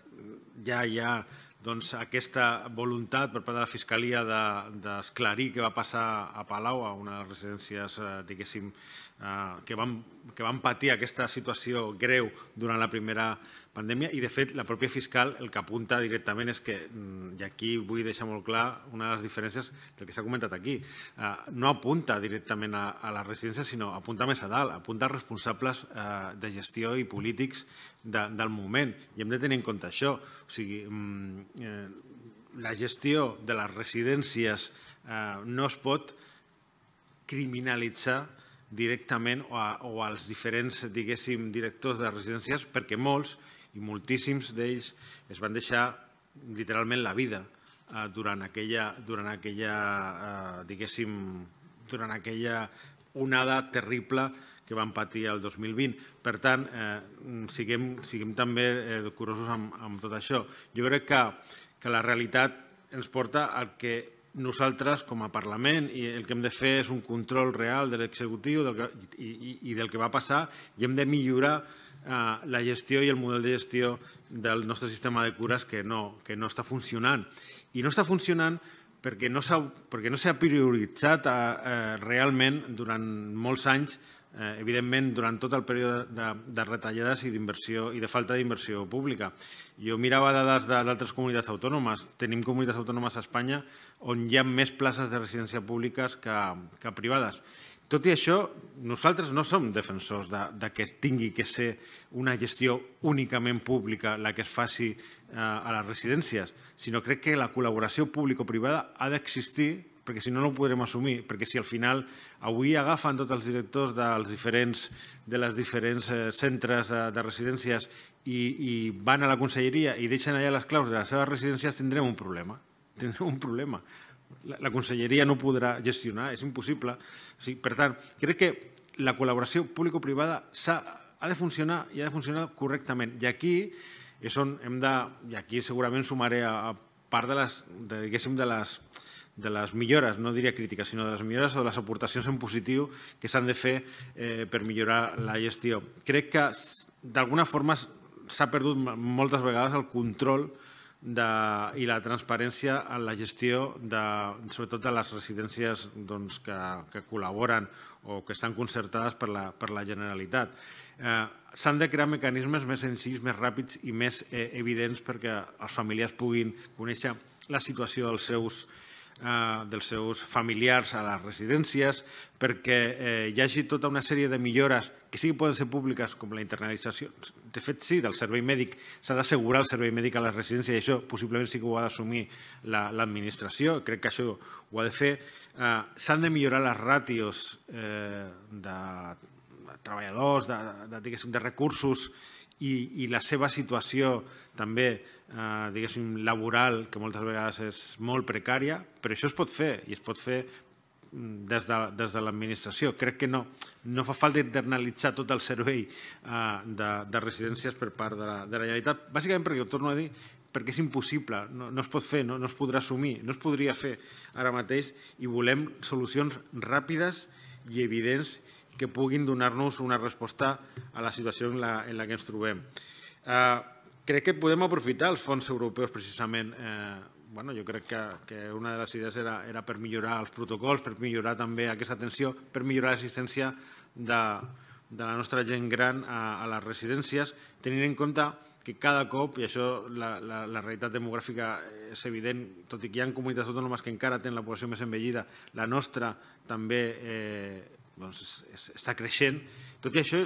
ja hi ha doncs, aquesta voluntat per part de la Fiscalia d'esclarir de, què va passar a Palau, a una de les residències eh, diguéssim, eh, que, van, que van patir aquesta situació greu durant la primera pandèmia i, de fet, la pròpia fiscal el que apunta directament és que, mm, i aquí vull deixar molt clar una de les diferències del que s'ha comentat aquí, eh, no apunta directament a, la residència, sinó apunta més a dalt, apunta a responsables eh, de gestió i polítics del moment. I hem de tenir en compte això. O sigui, mm, eh, la gestió de les residències no es pot criminalitzar directament o, als diferents, directors de residències, perquè molts i moltíssims d'ells es van deixar literalment la vida eh, durant aquella, durant aquella eh, diguéssim, durant aquella onada terrible que van patir el 2020. Per tant, eh, siguem, siguem també eh, curosos amb, amb tot això. Jo crec que, que la realitat ens porta al que nosaltres, com a Parlament, i el que hem de fer és un control real de l'executiu i, i, i del que va passar i hem de millorar Eh, la gestió i el model de gestió del nostre sistema de cures que no, que no està funcionant. I no està funcionant perquè no s'ha prioritzat a, eh, a, eh, realment durant molts anys evidentment, durant tot el període de, de retallades i d'inversió i de falta d'inversió pública. Jo mirava dades d'altres comunitats autònomes. Tenim comunitats autònomes a Espanya on hi ha més places de residència públiques que, que privades. Tot i això, nosaltres no som defensors de, de que tingui que ser una gestió únicament pública la que es faci eh, a les residències, sinó crec que la col·laboració público-privada ha d'existir perquè si no, no ho podrem assumir, perquè si al final avui agafen tots els directors dels diferents, de les diferents eh, centres de, eh, de residències i, i van a la conselleria i deixen allà les claus de les seves residències, tindrem un problema. Tindrem un problema la conselleria no podrà gestionar, és impossible. per tant, crec que la col·laboració público-privada ha de funcionar i ha de funcionar correctament. I aquí és on hem de... I aquí segurament sumaré a, part de les, de, de les, de les millores, no diria crítiques, sinó de les millores o de les aportacions en positiu que s'han de fer eh, per millorar la gestió. Crec que d'alguna forma s'ha perdut moltes vegades el control eh, de, i la transparència en la gestió, de, sobretot de les residències doncs, que, que col·laboren o que estan concertades per la, per la Generalitat. Eh, S'han de crear mecanismes més senzills, més ràpids i més eh, evidents perquè les famílies puguin conèixer la situació dels seus Eh, dels seus familiars a les residències, perquè eh, hi hagi tota una sèrie de millores que sí que poden ser públiques, com la internalització, de fet sí, del servei mèdic, s'ha d'assegurar el servei mèdic a les residències i això possiblement sí que ho ha d'assumir l'administració, crec que això ho ha de fer. Eh, s'han de millorar les ràtios eh, de, treballadors, de, de, de, de recursos, i, i la seva situació també, eh, diguéssim, laboral, que moltes vegades és molt precària, però això es pot fer i es pot fer mm, des de, des de l'administració. Crec que no, no fa falta internalitzar tot el servei eh, de, de residències per part de la, de la Generalitat, bàsicament perquè, ho torno a dir, perquè és impossible, no, no es pot fer, no, no es podrà assumir, no es podria fer ara mateix i volem solucions ràpides i evidents que puguin donar-nos una resposta a la situació en la, en la que ens trobem. Eh, crec que podem aprofitar els fons europeus precisament. Eh, bueno, jo crec que, que una de les idees era, era per millorar els protocols, per millorar també aquesta atenció, per millorar l'assistència de, de la nostra gent gran a, a les residències, tenint en compte que cada cop, i això la, la, la realitat demogràfica és evident, tot i que hi ha comunitats autònomes que encara tenen la població més envellida, la nostra també eh, doncs, està creixent. Tot i això,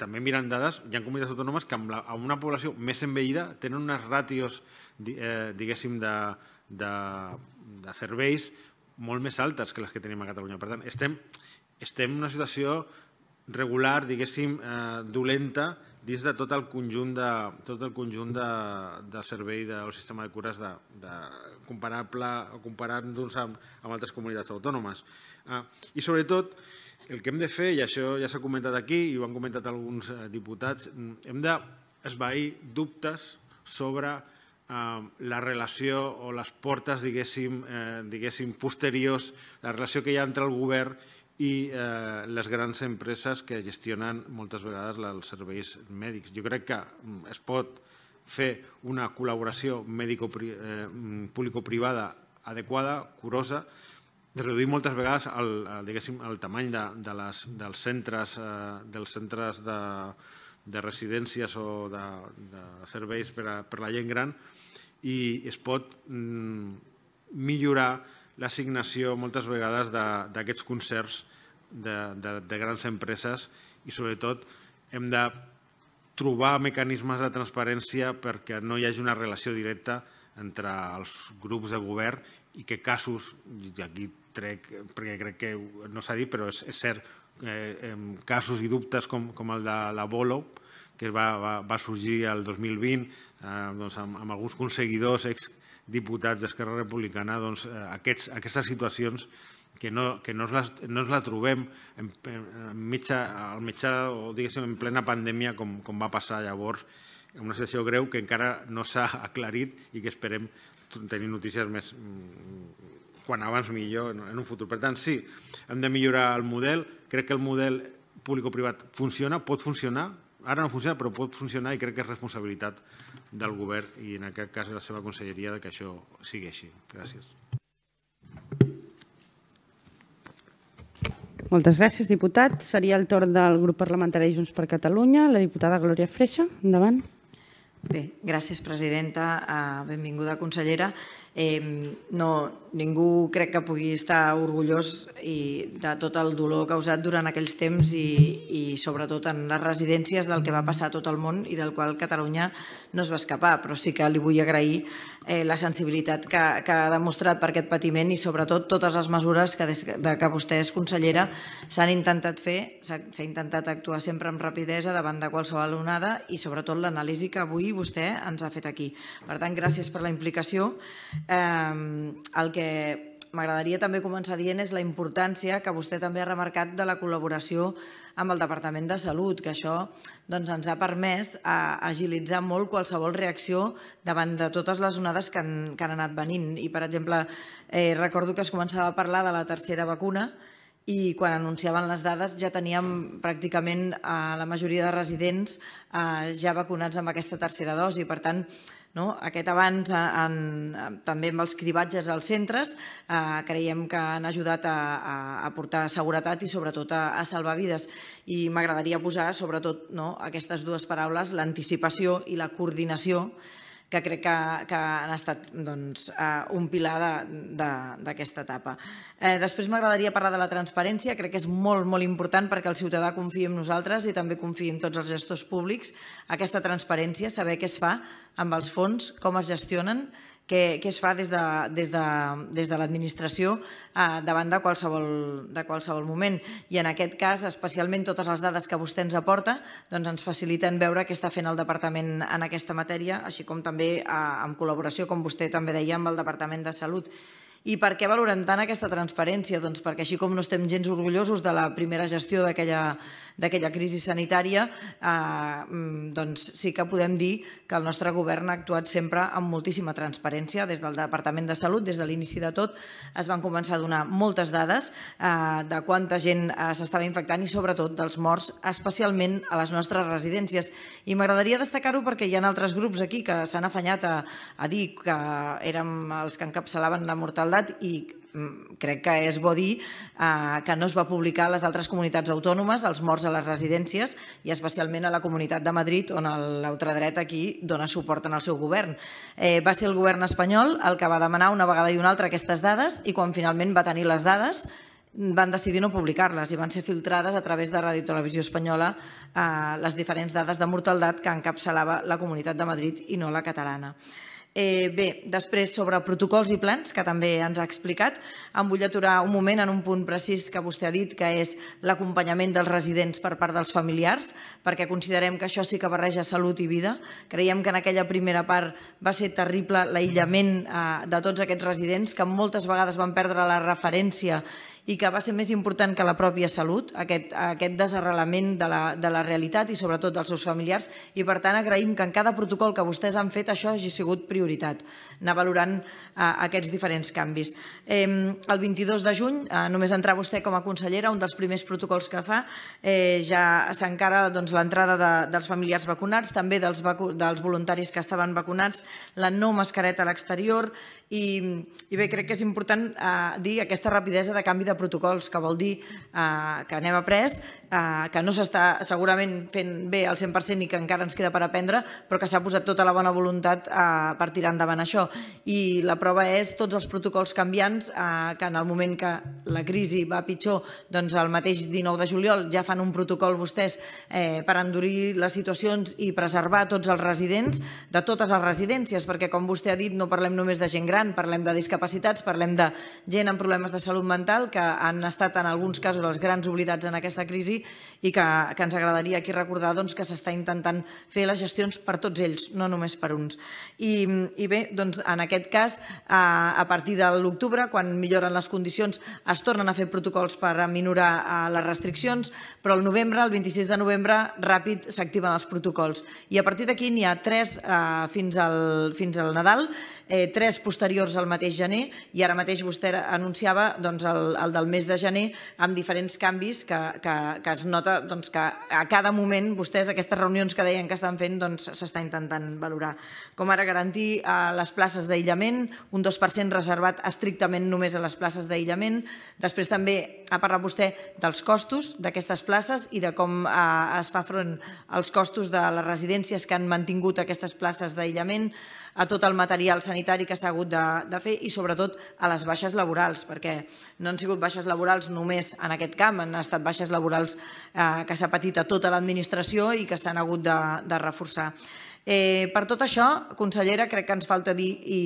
també mirant dades, hi ha comunitats autònomes que amb, la, amb una població més envellida tenen unes ràtios, eh, diguéssim, de, de, de serveis molt més altes que les que tenim a Catalunya. Per tant, estem, estem en una situació regular, diguéssim, eh, dolenta dins de tot el conjunt de, tot el conjunt de, de servei del sistema de cures de, de comparable comparant-nos amb, amb altres comunitats autònomes. Eh, I sobretot, eh, el que hem de fer, i això ja s'ha comentat aquí i ho han comentat alguns eh, diputats, mm, hem d'esvair dubtes sobre eh, la relació o les portes, eh, diguéssim, posteriors, la relació que hi ha entre el govern i les grans empreses que gestionen moltes vegades els serveis mèdics. Jo crec que mm, es pot fer una col·laboració mèdico mm, público-privada adequada, curosa, de reduir moltes vegades el, el, el tamany de, de les, dels centres, eh, dels centres de, de residències o de, de serveis per a, per a la gent gran i es pot mm, millorar l'assignació moltes vegades d'aquests concerts de, de, de grans empreses i sobretot hem de trobar mecanismes de transparència perquè no hi hagi una relació directa entre els grups de govern i que casos, i aquí trec, perquè crec que no s'ha dit, però és, és cert, eh, casos i dubtes com, com el de la Bolo, que va, va, va sorgir el 2020 eh, doncs amb, amb alguns conseguidors exdiputats d'Esquerra Republicana, doncs, eh, aquests, aquestes situacions que no, que no, les, no ens la trobem en, en, mitja, al mitjà o diguéssim en plena pandèmia com, com va passar llavors, una sessió greu que encara no s'ha aclarit i que esperem tenir notícies més mm, quan abans millor en un futur. Per tant, sí, hem de millorar el model. Crec que el model público-privat funciona, pot funcionar, ara no funciona, però pot funcionar i crec que és responsabilitat del govern i en aquest cas de la seva conselleria que això sigui així. Gràcies. Moltes gràcies, diputat. Seria el torn del grup parlamentari Junts per Catalunya. La diputada Glòria Freixa, endavant. Bé, gràcies, presidenta. Ah, benvinguda, consellera. no, ningú crec que pugui estar orgullós i de tot el dolor causat durant aquells temps i, i sobretot en les residències del que va passar a tot el món i del qual Catalunya no es va escapar, però sí que li vull agrair eh, la sensibilitat que, que ha demostrat per aquest patiment i sobretot totes les mesures que de que vostè és consellera s'han intentat fer, s'ha intentat actuar sempre amb rapidesa davant de qualsevol onada i sobretot l'anàlisi que avui vostè ens ha fet aquí. Per tant, gràcies per la implicació. el que m'agradaria també començar dient és la importància que vostè també ha remarcat de la col·laboració amb el Departament de Salut, que això doncs, ens ha permès eh, agilitzar molt qualsevol reacció davant de totes les onades que han, que han anat venint. I, per exemple, eh, recordo que es començava a parlar de la tercera vacuna i quan anunciaven les dades ja teníem pràcticament eh, la majoria de residents eh, ja vacunats amb aquesta tercera dosi. Per tant, no? Aquest avanç en, també amb els cribatges als centres eh, creiem que han ajudat a, aportar portar seguretat i sobretot a, a salvar vides. I m'agradaria posar sobretot no, aquestes dues paraules, l'anticipació i la coordinació, que crec que, que han estat doncs, eh, un pilar d'aquesta etapa. Eh, després m'agradaria parlar de la transparència, crec que és molt, molt important perquè el ciutadà confia en nosaltres i també confia en tots els gestors públics. Aquesta transparència, saber què es fa amb els fons, com es gestionen, que que es fa des de, des de, des de l'administració eh, davant de qualsevol, de qualsevol moment? I en aquest cas, especialment totes les dades que vostè ens aporta, doncs ens faciliten veure què està fent el departament en aquesta matèria, així com també eh, en col·laboració, com vostè també deia, amb el Departament de Salut. I per què valorem tant aquesta transparència? Doncs perquè així com no estem gens orgullosos de la primera gestió d'aquella d'aquella crisi sanitària, eh, mm, doncs sí que podem dir que el nostre govern ha actuat sempre amb moltíssima transparència des del Departament de Salut, des de l'inici de tot es van començar a donar moltes dades eh, de quanta gent eh, s'estava infectant i sobretot dels morts, especialment a les nostres residències. I m'agradaria destacar-ho perquè hi ha altres grups aquí que s'han afanyat a, a dir que érem els que encapçalaven la mortalitat i Mm, crec que és bo dir eh, que no es va publicar a les altres comunitats autònomes, els morts a les residències i especialment a la comunitat de Madrid on dreta aquí dona suport al seu govern. Eh, va ser el govern espanyol el que va demanar una vegada i una altra aquestes dades i quan finalment va tenir les dades van decidir no publicar-les i van ser filtrades a través de Ràdio Televisió Espanyola eh, les diferents dades de mortalitat que encapçalava la comunitat de Madrid i no la catalana. Eh, bé, després sobre protocols i plans, que també ens ha explicat, em vull aturar un moment en un punt precís que vostè ha dit, que és l'acompanyament dels residents per part dels familiars, perquè considerem que això sí que barreja salut i vida. Creiem que en aquella primera part va ser terrible l'aïllament eh, de tots aquests residents, que moltes vegades van perdre la referència i que va ser més important que la pròpia salut, aquest, aquest desarrelament de la, de la realitat i sobretot dels seus familiars i per tant agraïm que en cada protocol que vostès han fet això hagi sigut prioritat, anar valorant eh, aquests diferents canvis. Eh, el 22 de juny, eh, només entrar vostè com a consellera, un dels primers protocols que fa, eh, ja s'encara doncs, l'entrada de, dels familiars vacunats, també dels, vacu dels voluntaris que estaven vacunats, la no mascareta a l'exterior i, i bé, crec que és important eh, dir aquesta rapidesa de canvi de protocols, que vol dir eh, que anem après, eh, que no s'està segurament fent bé al 100% i que encara ens queda per aprendre, però que s'ha posat tota la bona voluntat eh, per tirar endavant això. I la prova és tots els protocols canviants eh, que en el moment que la crisi va pitjor, doncs el mateix 19 de juliol ja fan un protocol vostès eh, per endurir les situacions i preservar tots els residents de totes les residències, perquè com vostè ha dit no parlem només de gent gran, parlem de discapacitats, parlem de gent amb problemes de salut mental que han estat en alguns casos els grans oblidats en aquesta crisi i que, que ens agradaria aquí recordar doncs, que s'està intentant fer les gestions per tots ells, no només per uns. I, i bé, doncs, en aquest cas, a, a partir de l'octubre, quan milloren les condicions, es tornen a fer protocols per minorar eh, les restriccions, però el novembre, el 26 de novembre, ràpid s'activen els protocols. I a partir d'aquí n'hi ha tres eh, fins, al, fins al Nadal, eh, tres posteriors al mateix gener, i ara mateix vostè anunciava doncs, el, el del mes de gener amb diferents canvis que, que, que es nota doncs, que a cada moment vostès aquestes reunions que deien que estan fent doncs, s'està doncs, intentant valorar. Com ara garantir eh, les places d'aïllament, un 2% reservat estrictament només a les places d'aïllament. Després també ha parlat vostè dels costos d'aquestes places i de com eh, es fa front als costos de les residències que han mantingut aquestes places d'aïllament a tot el material sanitari que s'ha hagut de, de fer i sobretot a les baixes laborals, perquè no han sigut baixes laborals només en aquest camp, han estat baixes laborals eh, que s'ha patit a tota l'administració i que s'han hagut de, de reforçar. Eh, per tot això, consellera, crec que ens falta dir, i,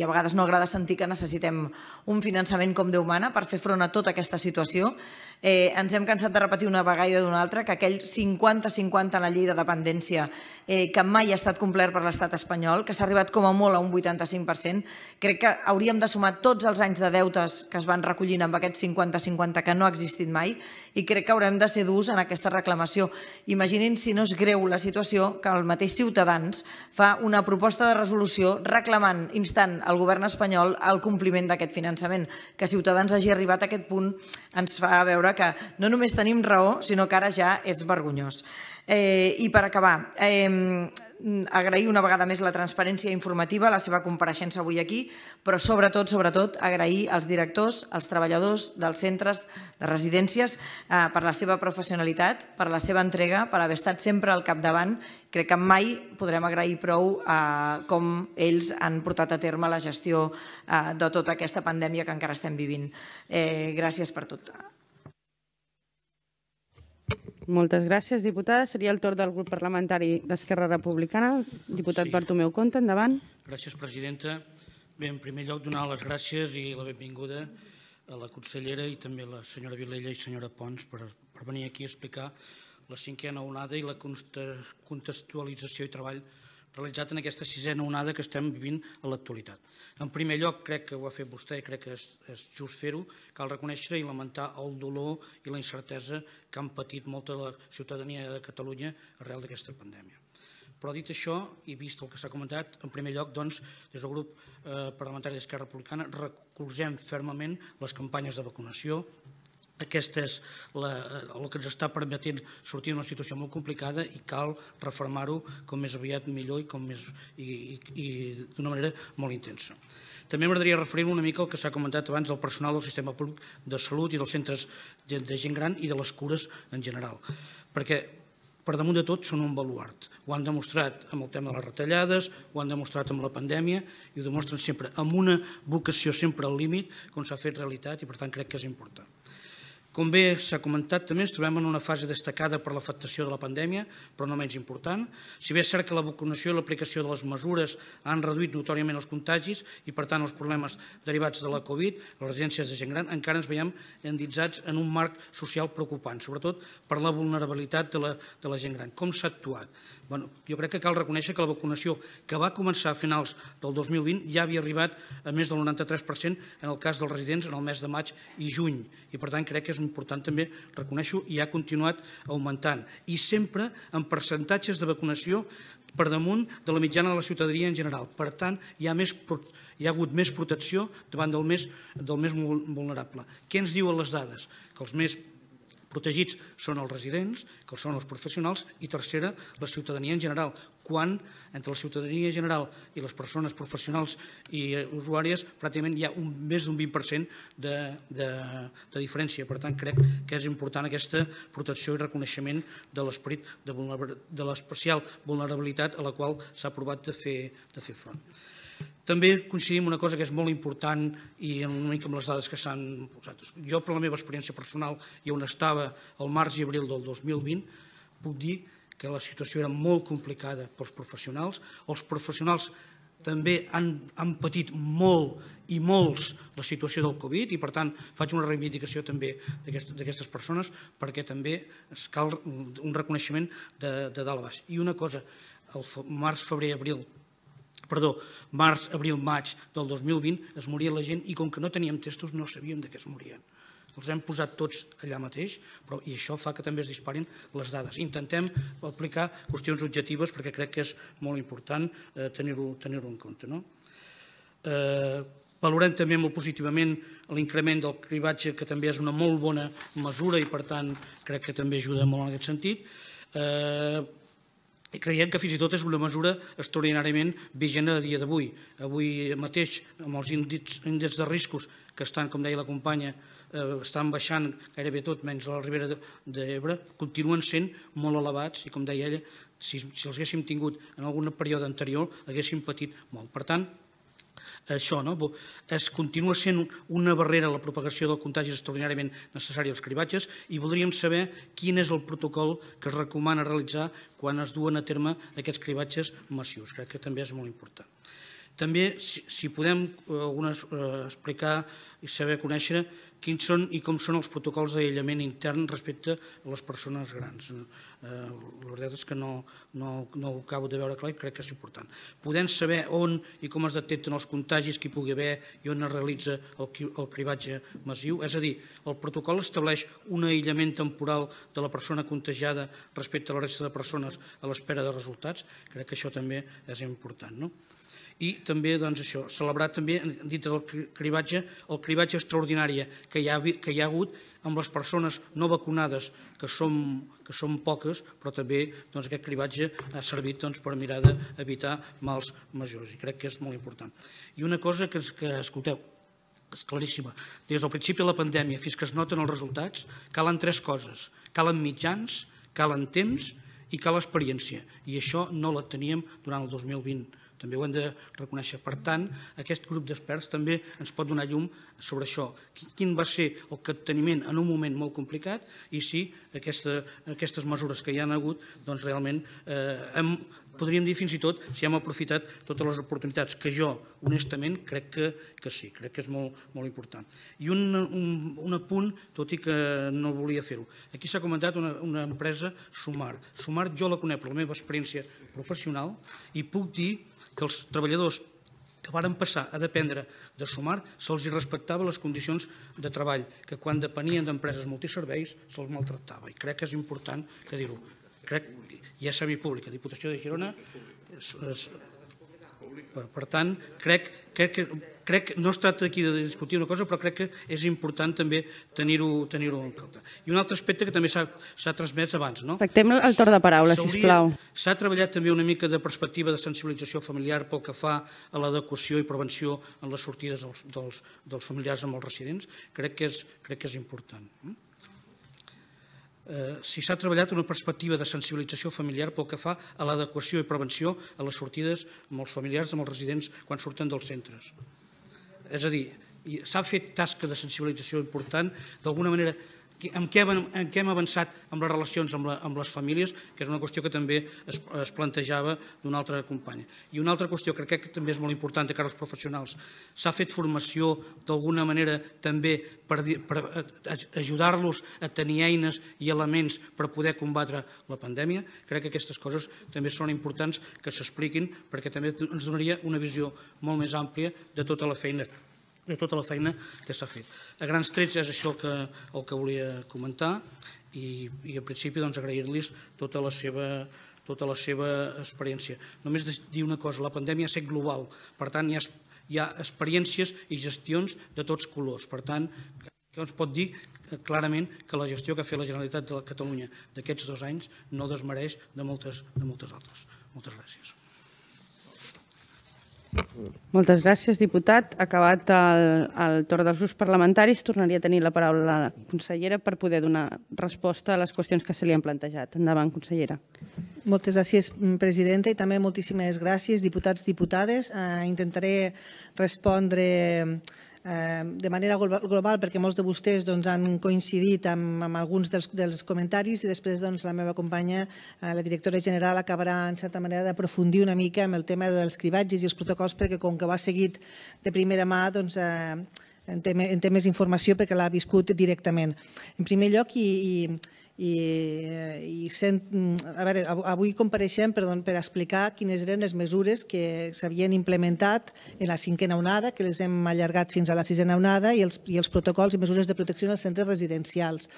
i a vegades no agrada sentir que necessitem un finançament com Déu mana per fer front a tota aquesta situació, eh, ens hem cansat de repetir una vegada i d'una altra que aquell 50-50 en la llei de dependència eh, que mai ha estat complert per l'estat espanyol, que s'ha arribat com a molt a un 85%, crec que hauríem de sumar tots els anys de deutes que es van recollint amb aquest 50-50 que no ha existit mai i crec que haurem de ser durs en aquesta reclamació. Imaginin si no és greu la situació que el mateix Ciutadans fa una proposta de resolució reclamant, instant al govern espanyol el compliment d'aquest finançament. Que Ciutadans hagi arribat a aquest punt ens fa veure que no només tenim raó, sinó que ara ja és vergonyós. Eh, I per acabar, eh, Mm, agrair una vegada més la transparència informativa, la seva compareixença avui aquí, però sobretot, sobretot, agrair als directors, als treballadors dels centres de residències eh, per la seva professionalitat, per la seva entrega, per haver estat sempre al capdavant. Crec que mai podrem agrair prou eh, com ells han portat a terme la gestió eh, de tota aquesta pandèmia que encara estem vivint. Eh, gràcies per tot. Moltes gràcies, diputada. Seria el torn del grup parlamentari d'Esquerra Republicana. Diputat sí. Bartomeu Comte, endavant. Gràcies, presidenta. Bé, en primer lloc, donar les gràcies i la benvinguda a la consellera i també a la senyora Vilella i senyora Pons per, per venir aquí a explicar la cinquena onada i la contextualització i treball realitzat en aquesta sisena onada que estem vivint a l'actualitat. En primer lloc, crec que ho ha fet vostè, i crec que és, és just fer-ho, cal reconèixer i lamentar el dolor i la incertesa que han patit molta la ciutadania de Catalunya arrel d'aquesta pandèmia. Però dit això, i vist el que s'ha comentat, en primer lloc, doncs, des del grup eh, parlamentari d'Esquerra Republicana recolzem fermament les campanyes de vacunació, aquest és la, el que ens està permetent sortir d'una situació molt complicada i cal reformar-ho com més aviat millor i, com més, i, i, d'una manera molt intensa. També m'agradaria referir-me una mica al que s'ha comentat abans del personal del sistema públic de salut i dels centres de, de gent gran i de les cures en general, perquè per damunt de tot són un baluart. Ho han demostrat amb el tema de les retallades, ho han demostrat amb la pandèmia i ho demostren sempre amb una vocació sempre al límit com s'ha fet realitat i per tant crec que és important. Com bé s'ha comentat, també ens trobem en una fase destacada per l'afectació de la pandèmia, però no menys important. Si bé és cert que la vacunació i l'aplicació de les mesures han reduït notòriament els contagis i, per tant, els problemes derivats de la Covid, les residències de gent gran, encara ens veiem endinsats en un marc social preocupant, sobretot per la vulnerabilitat de la, de la gent gran. Com s'ha actuat? Bueno, jo crec que cal reconèixer que la vacunació que va començar a finals del 2020 ja havia arribat a més del 93% en el cas dels residents en el mes de maig i juny. I, per tant, crec que és un important també, reconeixo, i ha continuat augmentant. I sempre en percentatges de vacunació per damunt de la mitjana de la ciutadania en general. Per tant, hi ha, més, hi ha hagut més protecció davant del més, del més vulnerable. Què ens diuen les dades? Que els més protegits són els residents, que són els professionals, i tercera, la ciutadania en general quan entre la ciutadania general i les persones professionals i eh, usuàries pràcticament hi ha un, més d'un 20% de, de, de diferència. Per tant, crec que és important aquesta protecció i reconeixement de l'esperit de, de l'especial vulnerabilitat a la qual s'ha provat de fer, de fer front. També coincidim una cosa que és molt important i una mica amb les dades que s'han posat. Jo, per la meva experiència personal i on estava el març i abril del 2020, puc dir que que la situació era molt complicada pels professionals. Els professionals també han, han patit molt i molts la situació del Covid i, per tant, faig una reivindicació també d'aquestes persones perquè també es cal un reconeixement de, de dalt a baix. I una cosa, el març, febrer, abril, perdó, març, abril, maig del 2020 es moria la gent i com que no teníem testos no sabíem de què es morien els hem posat tots allà mateix, però, i això fa que també es disparin les dades. Intentem aplicar qüestions objectives perquè crec que és molt important eh, tenir-ho tenir en compte. No? Eh, valorem també molt positivament l'increment del cribatge, que també és una molt bona mesura i, per tant, crec que també ajuda molt en aquest sentit. Eh, creiem que fins i tot és una mesura extraordinàriament vigent a dia d'avui. Avui mateix, amb els índexs de riscos que estan, com deia la companya, Eh, estan baixant gairebé tot, menys la Ribera d'Ebre, continuen sent molt elevats i, com deia ella, si, si els haguéssim tingut en algun període anterior, haguéssim patit molt. Per tant, això no? es continua sent una barrera a la propagació del contagi extraordinàriament necessari als cribatges i voldríem saber quin és el protocol que es recomana realitzar quan es duen a terme aquests cribatges massius. Crec que també és molt important. També, si, podem eh, algunes, eh, explicar i saber conèixer quins són i com són els protocols d'aïllament intern respecte a les persones grans. Eh, la veritat és que no, no, no ho acabo de veure clar i crec que és important. Podem saber on i com es detecten els contagis que hi pugui haver i on es realitza el, el cribatge massiu. És a dir, el protocol estableix un aïllament temporal de la persona contagiada respecte a la resta de persones a l'espera de resultats. Crec que això també és important. No? i també doncs, això, celebrar també, dintre del cribatge, el cribatge extraordinari que hi ha, que hi ha hagut amb les persones no vacunades, que som, que som poques, però també doncs, aquest cribatge ha servit doncs, per mirar d'evitar mals majors, i crec que és molt important. I una cosa que, que escolteu, és claríssima. Des del principi de la pandèmia fins que es noten els resultats, calen tres coses. Calen mitjans, calen temps i cal experiència. I això no la teníem durant el 2020. També ho hem de reconèixer. Per tant, aquest grup d'experts també ens pot donar llum sobre això. Quin va ser el capteniment en un moment molt complicat i si aquesta, aquestes mesures que hi han hagut, doncs realment eh, hem, podríem dir fins i tot si hem aprofitat totes les oportunitats, que jo, honestament, crec que, que sí, crec que és molt, molt important. I un, un, un apunt, tot i que no volia fer-ho. Aquí s'ha comentat una, una empresa, Sumar. Sumar jo la conec per la meva experiència professional i puc dir que els treballadors que varen passar a dependre de Sumar se'ls respectava les condicions de treball, que quan depenien d'empreses multiserveis se'ls maltractava. I crec que és important dir-ho. Crec, ja és semi pública, Diputació de Girona, és, per, tant, crec, crec, que, crec que no es tracta aquí de discutir una cosa, però crec que és important també tenir-ho tenir, -ho, en compte. I un altre aspecte que també s'ha transmès abans. No? Pactem el torn de paraula, sisplau. S'ha treballat també una mica de perspectiva de sensibilització familiar pel que fa a l'adequació i prevenció en les sortides dels, dels, dels familiars amb els residents. Crec que és, crec que és important. Mm? Eh, si s'ha treballat una perspectiva de sensibilització familiar pel que fa a l'adequació i prevenció a les sortides amb els familiars, amb els residents, quan surten dels centres. És a dir, s'ha fet tasca de sensibilització important, d'alguna manera en què, en què hem avançat amb les relacions amb, la, amb les famílies, que és una qüestió que també es, es plantejava d'una altra companya. I una altra qüestió crec que també és molt important de cara als professionals. S'ha fet formació d'alguna manera també per, per ajudar-los a tenir eines i elements per poder combatre la pandèmia. Crec que aquestes coses també són importants que s'expliquin perquè també ens donaria una visió molt més àmplia de tota la feina de tota la feina que s'ha fet. A grans trets és això el que, el que volia comentar i, i en principi doncs, agrair-los tota la seva tota la seva experiència. Només dir una cosa, la pandèmia ha set global, per tant hi ha, hi ha experiències i gestions de tots colors. Per tant, que ens pot dir eh, clarament que la gestió que ha fet la Generalitat de Catalunya d'aquests dos anys no desmereix de moltes, de moltes altres. Moltes gràcies. Moltes gràcies, diputat. Acabat el, el torn dels grups parlamentaris, tornaria a tenir la paraula la consellera per poder donar resposta a les qüestions que se li han plantejat. Endavant, consellera. Moltes gràcies, mm, presidenta, i també moltíssimes gràcies, diputats, diputades. Eh, intentaré respondre Ehm, de manera global, perquè molts de vostès doncs, han coincidit amb, amb alguns dels, dels comentaris i després doncs, la meva companya, eh, la directora general, acabarà en certa manera d'aprofundir una mica en el tema dels cribatges i els protocols, perquè com que ho ha seguit de primera mà, doncs, eh, en, té, en té més informació perquè l'ha viscut directament. En primer lloc, i, i i, eh, i sent, mm, a veure, avui compareixem perdó, per explicar quines eren les mesures que s'havien implementat en la cinquena onada, que les hem allargat fins a la sisena onada, i els, i els protocols i mesures de protecció en els centres residencials.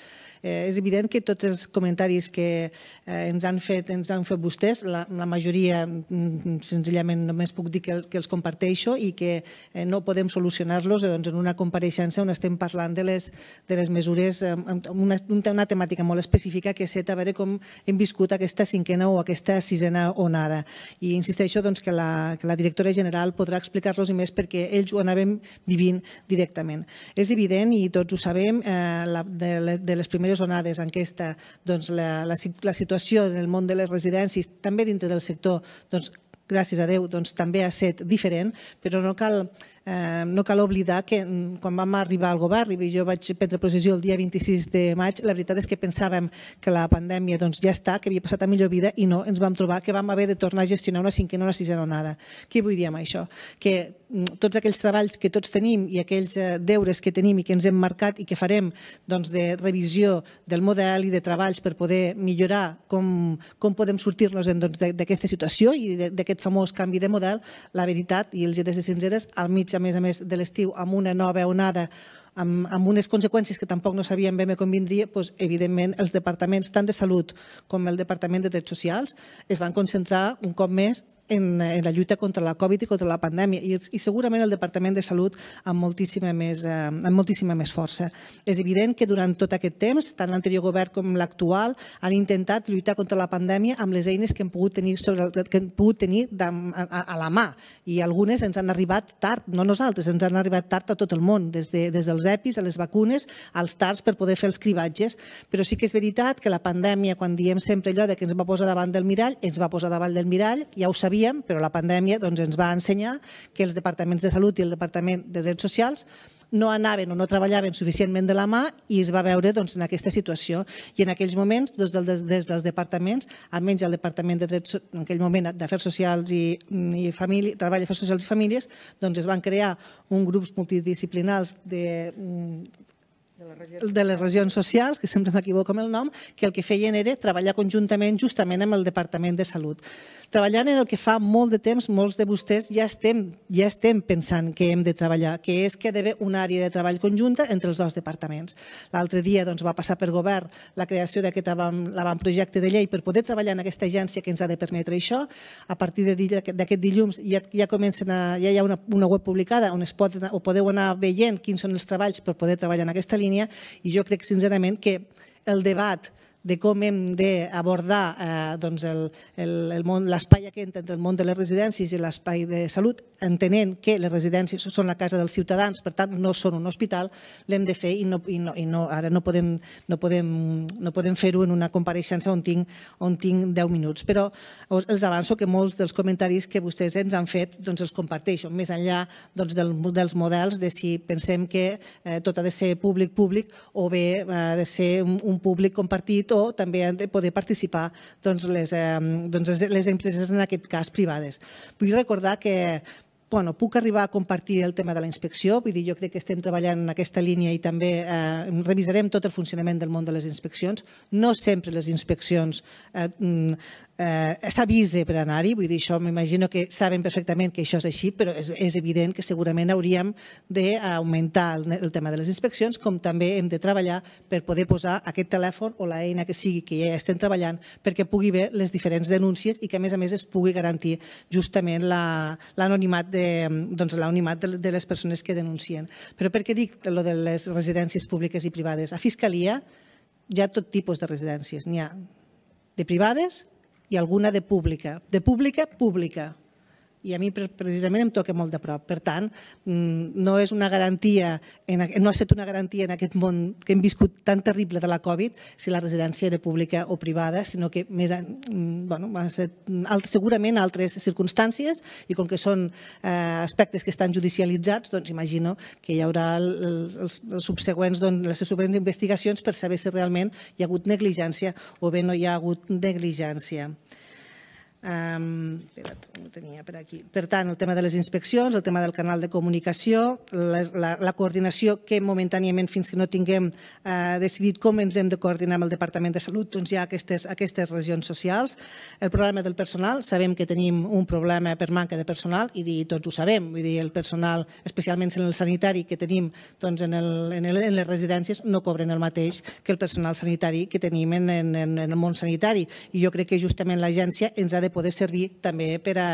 Eh, és evident que tots els comentaris que eh, ens, han fet, ens han fet vostès, la, la majoria mm, senzillament només puc dir que, els, que els comparteixo i que eh, no podem solucionar-los doncs, en una compareixença on estem parlant de les, de les mesures, eh, amb una, una temàtica molt específica que és a veure com hem viscut aquesta cinquena o aquesta sisena onada. I insisteixo doncs, que, la, que la directora general podrà explicar-los i més perquè ells ho anàvem vivint directament. És evident, i tots ho sabem, eh, la, de, de les primeres primeres onades en aquesta doncs, la, la, la situació en el món de les residències, també dintre del sector, doncs, gràcies a Déu, doncs, també ha estat diferent, però no cal Eh, no cal oblidar que mm, quan vam arribar al govern i jo vaig prendre posició el dia 26 de maig, la veritat és que pensàvem que la pandèmia doncs, ja està, que havia passat a millor vida i no, ens vam trobar que vam haver de tornar a gestionar una cinquena o una sisena onada. Què vull dir amb això? Que mm, tots aquells treballs que tots tenim i aquells eh, deures que tenim i que ens hem marcat i que farem doncs, de revisió del model i de treballs per poder millorar com, com podem sortir-nos doncs, d'aquesta situació i d'aquest famós canvi de model, la veritat, i els he de ser sinceres, al mig enmig, a més a més, de l'estiu, amb una nova onada amb, amb unes conseqüències que tampoc no sabíem bé com vindria, doncs, evidentment els departaments tant de Salut com el Departament de Drets Socials es van concentrar un cop més en, en la lluita contra la Covid i contra la pandèmia i, i segurament el Departament de Salut amb moltíssima, més, eh, amb moltíssima més força. És evident que durant tot aquest temps, tant l'anterior govern com l'actual han intentat lluitar contra la pandèmia amb les eines que hem pogut tenir, sobre, el, que hem pogut tenir de, a, a, la mà i algunes ens han arribat tard, no nosaltres, ens han arribat tard a tot el món, des, de, des dels EPIs a les vacunes, als TARs per poder fer els cribatges, però sí que és veritat que la pandèmia, quan diem sempre allò de que ens va posar davant del mirall, ens va posar davant del mirall, ja ho sabíem sabíem, però la pandèmia doncs, ens va ensenyar que els departaments de salut i el departament de drets socials no anaven o no treballaven suficientment de la mà i es va veure doncs, en aquesta situació. I en aquells moments, doncs, des, des dels departaments, almenys el Departament de Drets, en aquell moment d'Afers Socials i, i Família, Treball, Afers Socials i Famílies, doncs es van crear un grups multidisciplinals de, de les regions socials, que sempre m'equivoco amb el nom, que el que feien era treballar conjuntament justament amb el Departament de Salut treballant en el que fa molt de temps molts de vostès ja estem, ja estem pensant que hem de treballar, que és que hi ha d'haver una àrea de treball conjunta entre els dos departaments. L'altre dia doncs, va passar per govern la creació d'aquest avantprojecte de llei per poder treballar en aquesta agència que ens ha de permetre això. A partir d'aquest dilluns ja, ja, comencen a, ja hi ha una, una web publicada on es pot, o podeu anar veient quins són els treballs per poder treballar en aquesta línia i jo crec sincerament que el debat de com hem d'abordar eh, doncs l'espai aquest entre el món de les residències i l'espai de salut, entenent que les residències són la casa dels ciutadans, per tant no són un hospital, l'hem de fer i, no, i, no, ara no podem, no podem, no fer-ho en una compareixença on tinc, on tinc 10 minuts. Però els avanço que molts dels comentaris que vostès ens han fet doncs els comparteixo, més enllà doncs, del, dels models, de si pensem que eh, tot ha de ser públic-públic o bé eh, ha de ser un públic compartit o també han de poder participar doncs, les, eh, doncs, les empreses, en aquest cas, privades. Vull recordar que bueno, puc arribar a compartir el tema de la inspecció, vull dir, jo crec que estem treballant en aquesta línia i també eh, revisarem tot el funcionament del món de les inspeccions. No sempre les inspeccions eh, mm, eh, s'avise per anar-hi, vull dir, això m'imagino que saben perfectament que això és així, però és, és evident que segurament hauríem d'augmentar el, el tema de les inspeccions, com també hem de treballar per poder posar aquest telèfon o l'eina que sigui que ja estem treballant perquè pugui haver les diferents denúncies i que, a més a més, es pugui garantir justament l'anonimat la, de de doncs, l'anonimat de, de les persones que denuncien. Però per què dic lo de les residències públiques i privades? A Fiscalia hi ha tot tipus de residències. N'hi ha de privades i alguna de pública. De pública, pública i a mi precisament em toca molt de prop. Per tant, mm, no és una garantia, no ha estat una garantia en aquest món que hem viscut tan terrible de la Covid, si la residència era pública o privada, sinó que més, mm, bueno, ha ser mm, segurament altres circumstàncies i com que són eh, aspectes que estan judicialitzats, doncs imagino que hi haurà els, els subsegüents, doncs, les subsegüents investigacions per saber si realment hi ha hagut negligència o bé no hi ha hagut negligència espera't, ho tenia per aquí. Per tant, el tema de les inspeccions, el tema del canal de comunicació, la, la, coordinació que momentàniament, fins que no tinguem eh, decidit com ens hem de coordinar amb el Departament de Salut, doncs hi ha aquestes, aquestes regions socials. El problema del personal, sabem que tenim un problema per manca de personal i tots ho sabem, vull dir, el personal, especialment en el sanitari que tenim doncs en, el, en, les residències, no cobren el mateix que el personal sanitari que tenim en, en, en el món sanitari. I jo crec que justament l'agència ens ha de poder servir també per, a,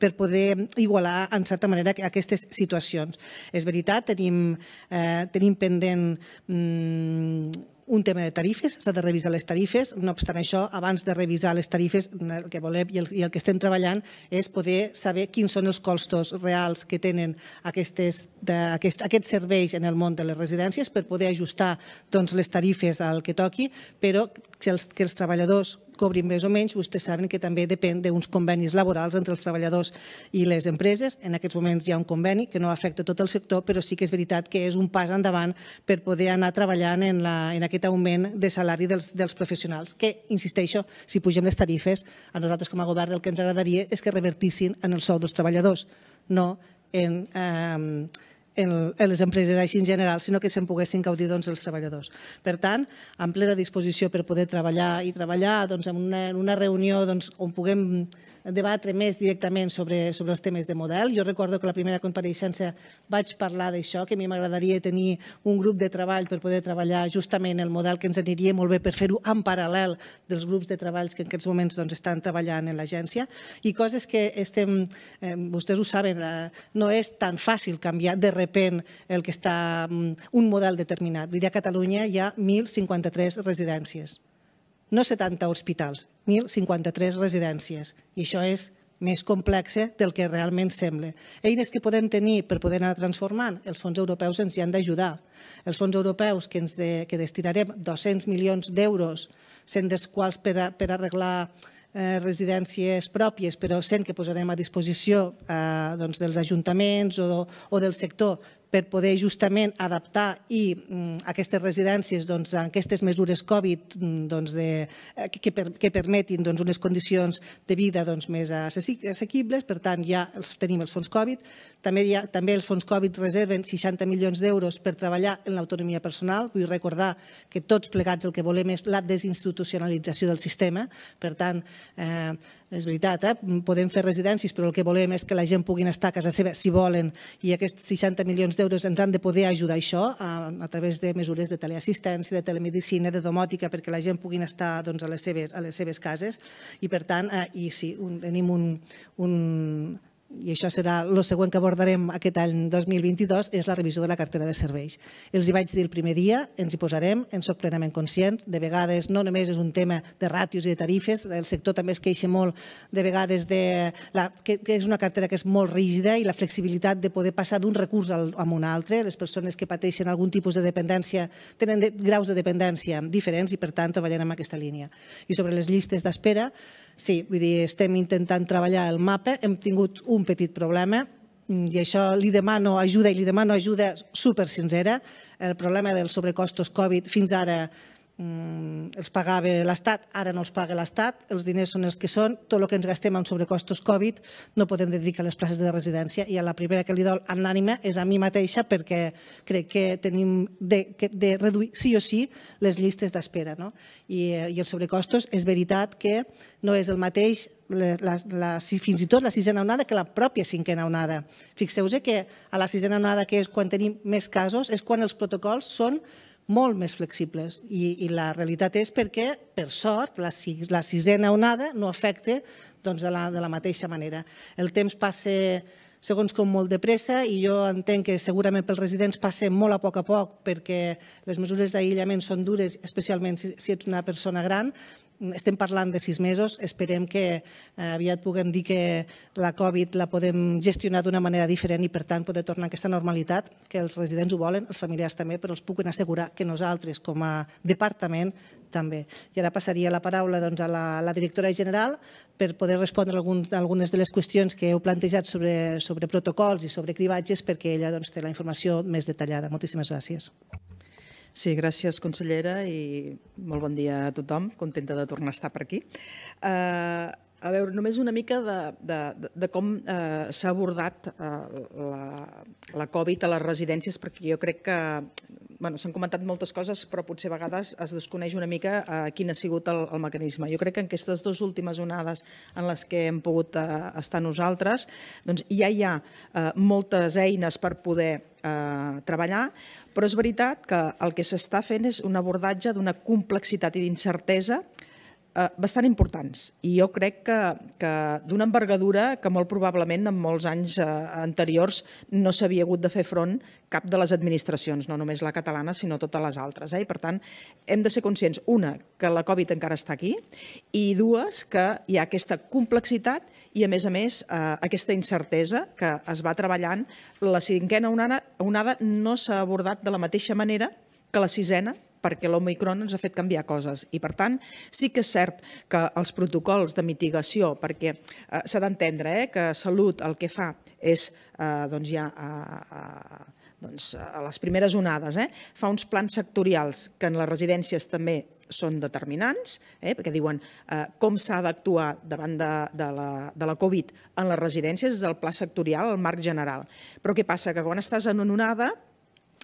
per poder igualar en certa manera aquestes situacions. És veritat, tenim, eh, tenim pendent mm, un tema de tarifes, s'ha de revisar les tarifes. No obstant això, abans de revisar les tarifes, el que volem i el, i el que estem treballant és poder saber quins són els costos reals que tenen aquestes, de, aquest, aquests serveis en el món de les residències per poder ajustar doncs, les tarifes al que toqui, però que els, que els treballadors cobrin més o menys, vostès saben que també depèn d'uns convenis laborals entre els treballadors i les empreses. En aquests moments hi ha un conveni que no afecta tot el sector, però sí que és veritat que és un pas endavant per poder anar treballant en, la, en aquest augment de salari dels, dels professionals, que, insisteixo, si pugem les tarifes, a nosaltres com a govern el que ens agradaria és que revertissin en el sou dels treballadors, no en... Eh, en les empreses així en general, sinó que se'n poguessin gaudir doncs, els treballadors. Per tant, amb plena disposició per poder treballar i treballar doncs, en, una, una reunió doncs, on puguem debatre més directament sobre, sobre els temes de model. Jo recordo que la primera compareixença vaig parlar d'això, que a mi m'agradaria tenir un grup de treball per poder treballar justament el model que ens aniria molt bé per fer-ho en paral·lel dels grups de treballs que en aquests moments doncs, estan treballant en l'agència i coses que estem, eh, vostès ho saben, eh, no és tan fàcil canviar de repent el que està um, un model determinat. Vull dir, a Catalunya hi ha 1.053 residències no 70 hospitals, 1.053 residències. I això és més complex eh, del que realment sembla. Eines que podem tenir per poder anar transformant, els fons europeus ens hi han d'ajudar. Els fons europeus que, ens de, que destinarem 200 milions d'euros, sent dels quals per, a, per arreglar eh, residències pròpies, però sent que posarem a disposició eh, doncs, dels ajuntaments o, o del sector per poder justament adaptar i mm, aquestes residències doncs, a aquestes mesures Covid mm, doncs, de, eh, que, per, que permetin doncs, unes condicions de vida doncs, més assequibles. Per tant, ja els, tenim els fons Covid. També, ha, també els fons Covid reserven 60 milions d'euros per treballar en l'autonomia personal. Vull recordar que tots plegats el que volem és la desinstitucionalització del sistema. Per tant, eh, és veritat, eh? Mm, podem fer residències, però el que volem és que la gent puguin estar a casa seva si volen i aquests 60 milions d'euros ens han de poder ajudar a això a, a través de mesures de teleassistència, de telemedicina, de domòtica, perquè la gent puguin estar doncs, a, les seves, a les seves cases i per tant, eh, i sí, un, tenim un, un, i això serà el següent que abordarem aquest any 2022, és la revisió de la cartera de serveis. Els hi vaig dir el primer dia, ens hi posarem, en soc plenament conscients, de vegades no només és un tema de ràtios i de tarifes, el sector també es queixa molt de vegades de la, que, és una cartera que és molt rígida i la flexibilitat de poder passar d'un recurs a un altre. Les persones que pateixen algun tipus de dependència tenen de, graus de dependència diferents i, per tant, treballarem en aquesta línia. I sobre les llistes d'espera, Sí, vull dir, estem intentant treballar el mapa, hem tingut un petit problema, mm, i això li demano ajuda i li demano ajuda supersincera. sincera. El problema dels sobrecostos Covid fins ara Mm, els pagava l'Estat, ara no els paga l'Estat, els diners són els que són, tot el que ens gastem en sobrecostos Covid no podem dedicar a les places de residència i a la primera que li dol en l'ànima és a mi mateixa perquè crec que tenim de, de reduir sí o sí les llistes d'espera. No? I, eh, I els sobrecostos és veritat que no és el mateix la, la, la, fins i tot la sisena onada que la pròpia cinquena onada. Fixeu-vos que a la sisena onada, que és quan tenim més casos, és quan els protocols són molt més flexibles i, i la realitat és perquè, per sort, la, la sisena onada no afecta doncs, de, la, de la mateixa manera. El temps passa segons com molt de pressa i jo entenc que segurament pels residents passa molt a poc a poc perquè les mesures d'aïllament són dures, especialment si, si ets una persona gran, estem parlant de sis mesos, esperem que eh, aviat puguem dir que la Covid la podem gestionar d'una manera diferent i, per tant, poder tornar a aquesta normalitat, que els residents ho volen, els familiars també, però els puc assegurar que nosaltres, com a departament, també. I ara passaria la paraula doncs, a, la, directora general per poder respondre alguns, algunes de les qüestions que heu plantejat sobre, sobre protocols i sobre cribatges perquè ella doncs, té la informació més detallada. Moltíssimes gràcies. Sí, gràcies consellera i molt bon dia a tothom. Contenta de tornar a estar per aquí. Eh, a veure, només una mica de, de, de com eh, s'ha abordat eh, la, la Covid a les residències, perquè jo crec que bueno, s'han comentat moltes coses, però potser a vegades es desconeix una mica eh, quin ha sigut el, el mecanisme. Jo crec que en aquestes dues últimes onades en les que hem pogut eh, estar nosaltres, doncs ja hi ha eh, moltes eines per poder Eh, treballar, però és veritat que el que s'està fent és un abordatge d'una complexitat i d'incertesa eh, bastant importants. I jo crec que, que d'una envergadura que molt probablement en molts anys eh, anteriors no s'havia hagut de fer front cap de les administracions, no només la catalana, sinó totes les altres. Eh? I per tant, hem de ser conscients, una, que la Covid encara està aquí, i dues, que hi ha aquesta complexitat i, a més a més, eh, aquesta incertesa que es va treballant, la cinquena onada, onada no s'ha abordat de la mateixa manera que la sisena, perquè l'Omicron ens ha fet canviar coses. I, per tant, sí que és cert que els protocols de mitigació, perquè eh, s'ha d'entendre eh, que Salut el que fa és eh, doncs ja... Eh, eh doncs, eh, a les primeres onades, eh? fa uns plans sectorials que en les residències també són determinants, eh, perquè diuen eh, com s'ha d'actuar davant de, de, la, de la Covid en les residències, és el pla sectorial, el marc general. Però què passa? Que quan estàs en una onada,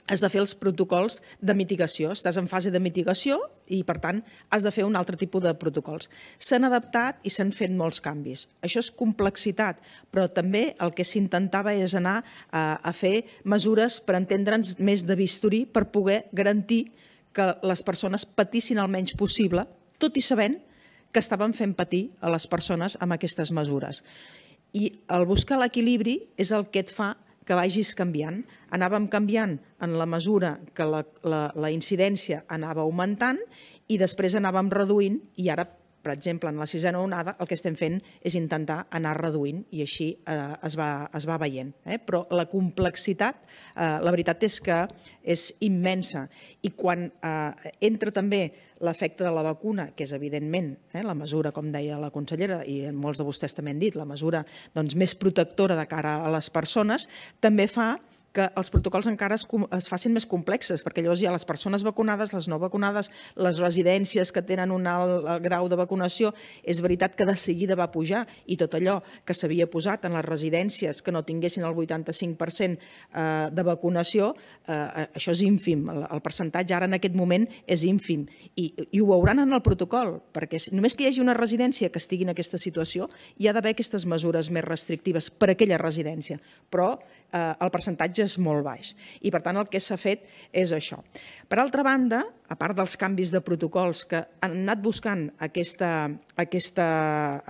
has de fer els protocols de mitigació. Estàs en fase de mitigació i, per tant, has de fer un altre tipus de protocols. S'han adaptat i s'han fet molts canvis. Això és complexitat, però també el que s'intentava és anar a, eh, a fer mesures per entendre'ns més de bisturí per poder garantir que les persones patissin el menys possible, tot i sabent que estaven fent patir a les persones amb aquestes mesures. I el buscar l'equilibri és el que et fa que vagis canviant. Anàvem canviant en la mesura que la, la, la incidència anava augmentant i després anàvem reduint i ara per exemple, en la sisena onada el que estem fent és intentar anar reduint i així eh, es, va, es va veient. Eh? Però la complexitat, eh, la veritat és que és immensa i quan eh, entra també l'efecte de la vacuna, que és evidentment eh, la mesura, com deia la consellera, i molts de vostès també han dit, la mesura doncs, més protectora de cara a les persones, també fa que que els protocols encara es, es facin més complexes, perquè llavors hi ha les persones vacunades, les no vacunades, les residències que tenen un alt grau de vacunació. És veritat que de seguida va pujar i tot allò que s'havia posat en les residències que no tinguessin el 85% eh, de vacunació, eh, eh, això és ínfim. El percentatge ara en aquest moment és ínfim i, i ho veuran en el protocol, perquè només que hi hagi una residència que estigui en aquesta situació hi ha d'haver aquestes mesures més restrictives per aquella residència. Però eh, el percentatge és molt baix. I, per tant, el que s'ha fet és això. Per altra banda, a part dels canvis de protocols que han anat buscant aquesta, aquesta,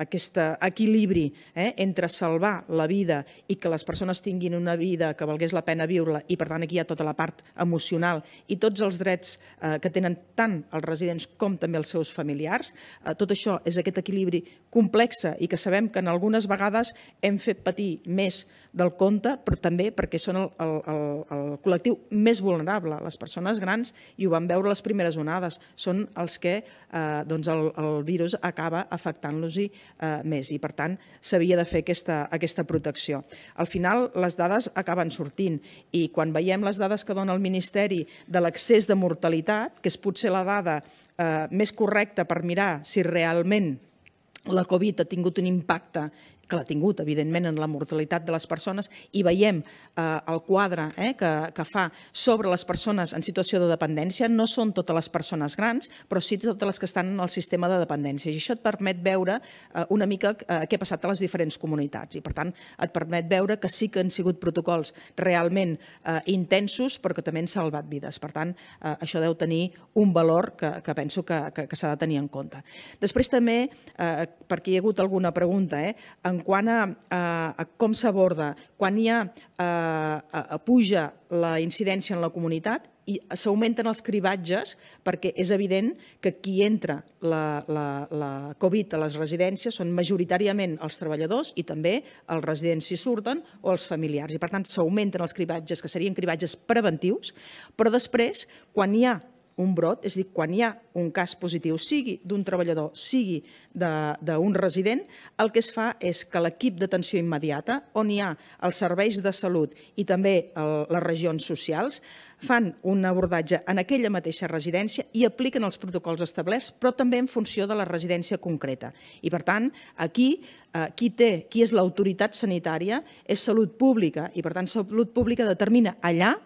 aquesta equilibri eh, entre salvar la vida i que les persones tinguin una vida que valgués la pena viure-la i per tant aquí hi ha tota la part emocional i tots els drets eh, que tenen tant els residents com també els seus familiars. Eh, tot això és aquest equilibri complex i que sabem que en algunes vegades hem fet patir més del compte, però també perquè són el, el, el, el col·lectiu més vulnerable, les persones grans, i ho van veure les primeres onades són els que eh, doncs el, el virus acaba afectant-los eh, més i, per tant, s'havia de fer aquesta, aquesta protecció. Al final, les dades acaben sortint i quan veiem les dades que dona el Ministeri de l'accés de mortalitat, que és potser la dada eh, més correcta per mirar si realment la Covid ha tingut un impacte que l'ha tingut, evidentment, en la mortalitat de les persones, i veiem eh, el quadre eh, que, que fa sobre les persones en situació de dependència. No són totes les persones grans, però sí totes les que estan en el sistema de dependència. I això et permet veure eh, una mica eh, què ha passat a les diferents comunitats. I, per tant, et permet veure que sí que han sigut protocols realment eh, intensos, però que també han salvat vides. Per tant, eh, això deu tenir un valor que, que penso que, que, s'ha de tenir en compte. Després també, eh, perquè hi ha hagut alguna pregunta, eh, en en quant a, a, a com s'aborda, quan hi ha, a, a, puja la incidència en la comunitat i s'augmenten els cribatges perquè és evident que qui entra la, la, la Covid a les residències són majoritàriament els treballadors i també els residents si surten o els familiars. I per tant s'augmenten els cribatges, que serien cribatges preventius, però després, quan hi ha un brot, és dir, quan hi ha un cas positiu, sigui d'un treballador, sigui d'un resident, el que es fa és que l'equip d'atenció immediata, on hi ha els serveis de salut i també el, les regions socials, fan un abordatge en aquella mateixa residència i apliquen els protocols establerts, però també en funció de la residència concreta. I, per tant, aquí eh, qui té, qui és l'autoritat sanitària, és salut pública, i, per tant, salut pública determina allà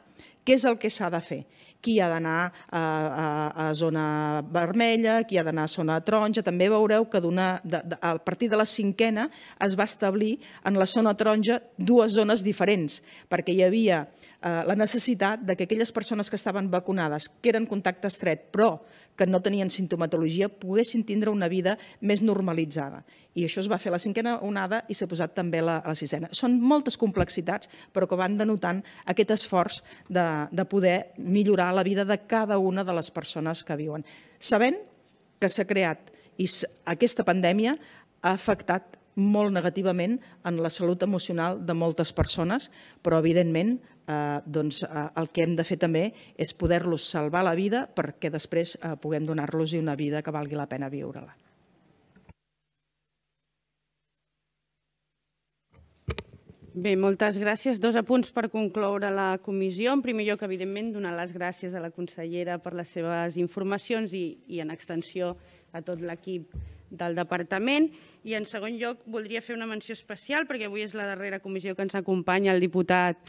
què és el que s'ha de fer qui ha d'anar a, a, a zona vermella, qui ha d'anar a zona taronja. També veureu que de, de, a partir de la cinquena es va establir en la zona taronja dues zones diferents, perquè hi havia Eh, la necessitat de que aquelles persones que estaven vacunades, que eren contacte estret, però que no tenien sintomatologia, poguessin tindre una vida més normalitzada. I això es va fer la cinquena onada i s'ha posat també la, a la sisena. Són moltes complexitats, però que van denotant aquest esforç de, de poder millorar la vida de cada una de les persones que viuen. Sabent que s'ha creat i aquesta pandèmia ha afectat molt negativament en la salut emocional de moltes persones, però evidentment Eh, doncs, eh, el que hem de fer també és poder-los salvar la vida perquè després eh, puguem donar-los una vida que valgui la pena viure-la. Bé, moltes gràcies. Dos apunts per concloure la comissió. En primer lloc, evidentment, donar les gràcies a la consellera per les seves informacions i, i en extensió a tot l'equip del departament. I en segon lloc, voldria fer una menció especial perquè avui és la darrera comissió que ens acompanya el diputat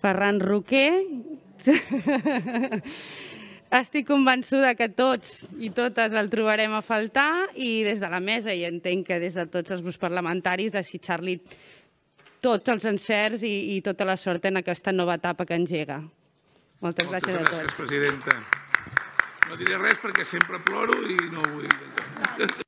Ferran Roquer. Estic convençuda que tots i totes el trobarem a faltar i des de la mesa, i entenc que des de tots els grups parlamentaris, desitjar-li tots els encerts i, i tota la sort en aquesta nova etapa que engega. Moltes, Moltes gràcies, gràcies a tots. Gràcies, presidenta. No diré res perquè sempre ploro i no vull...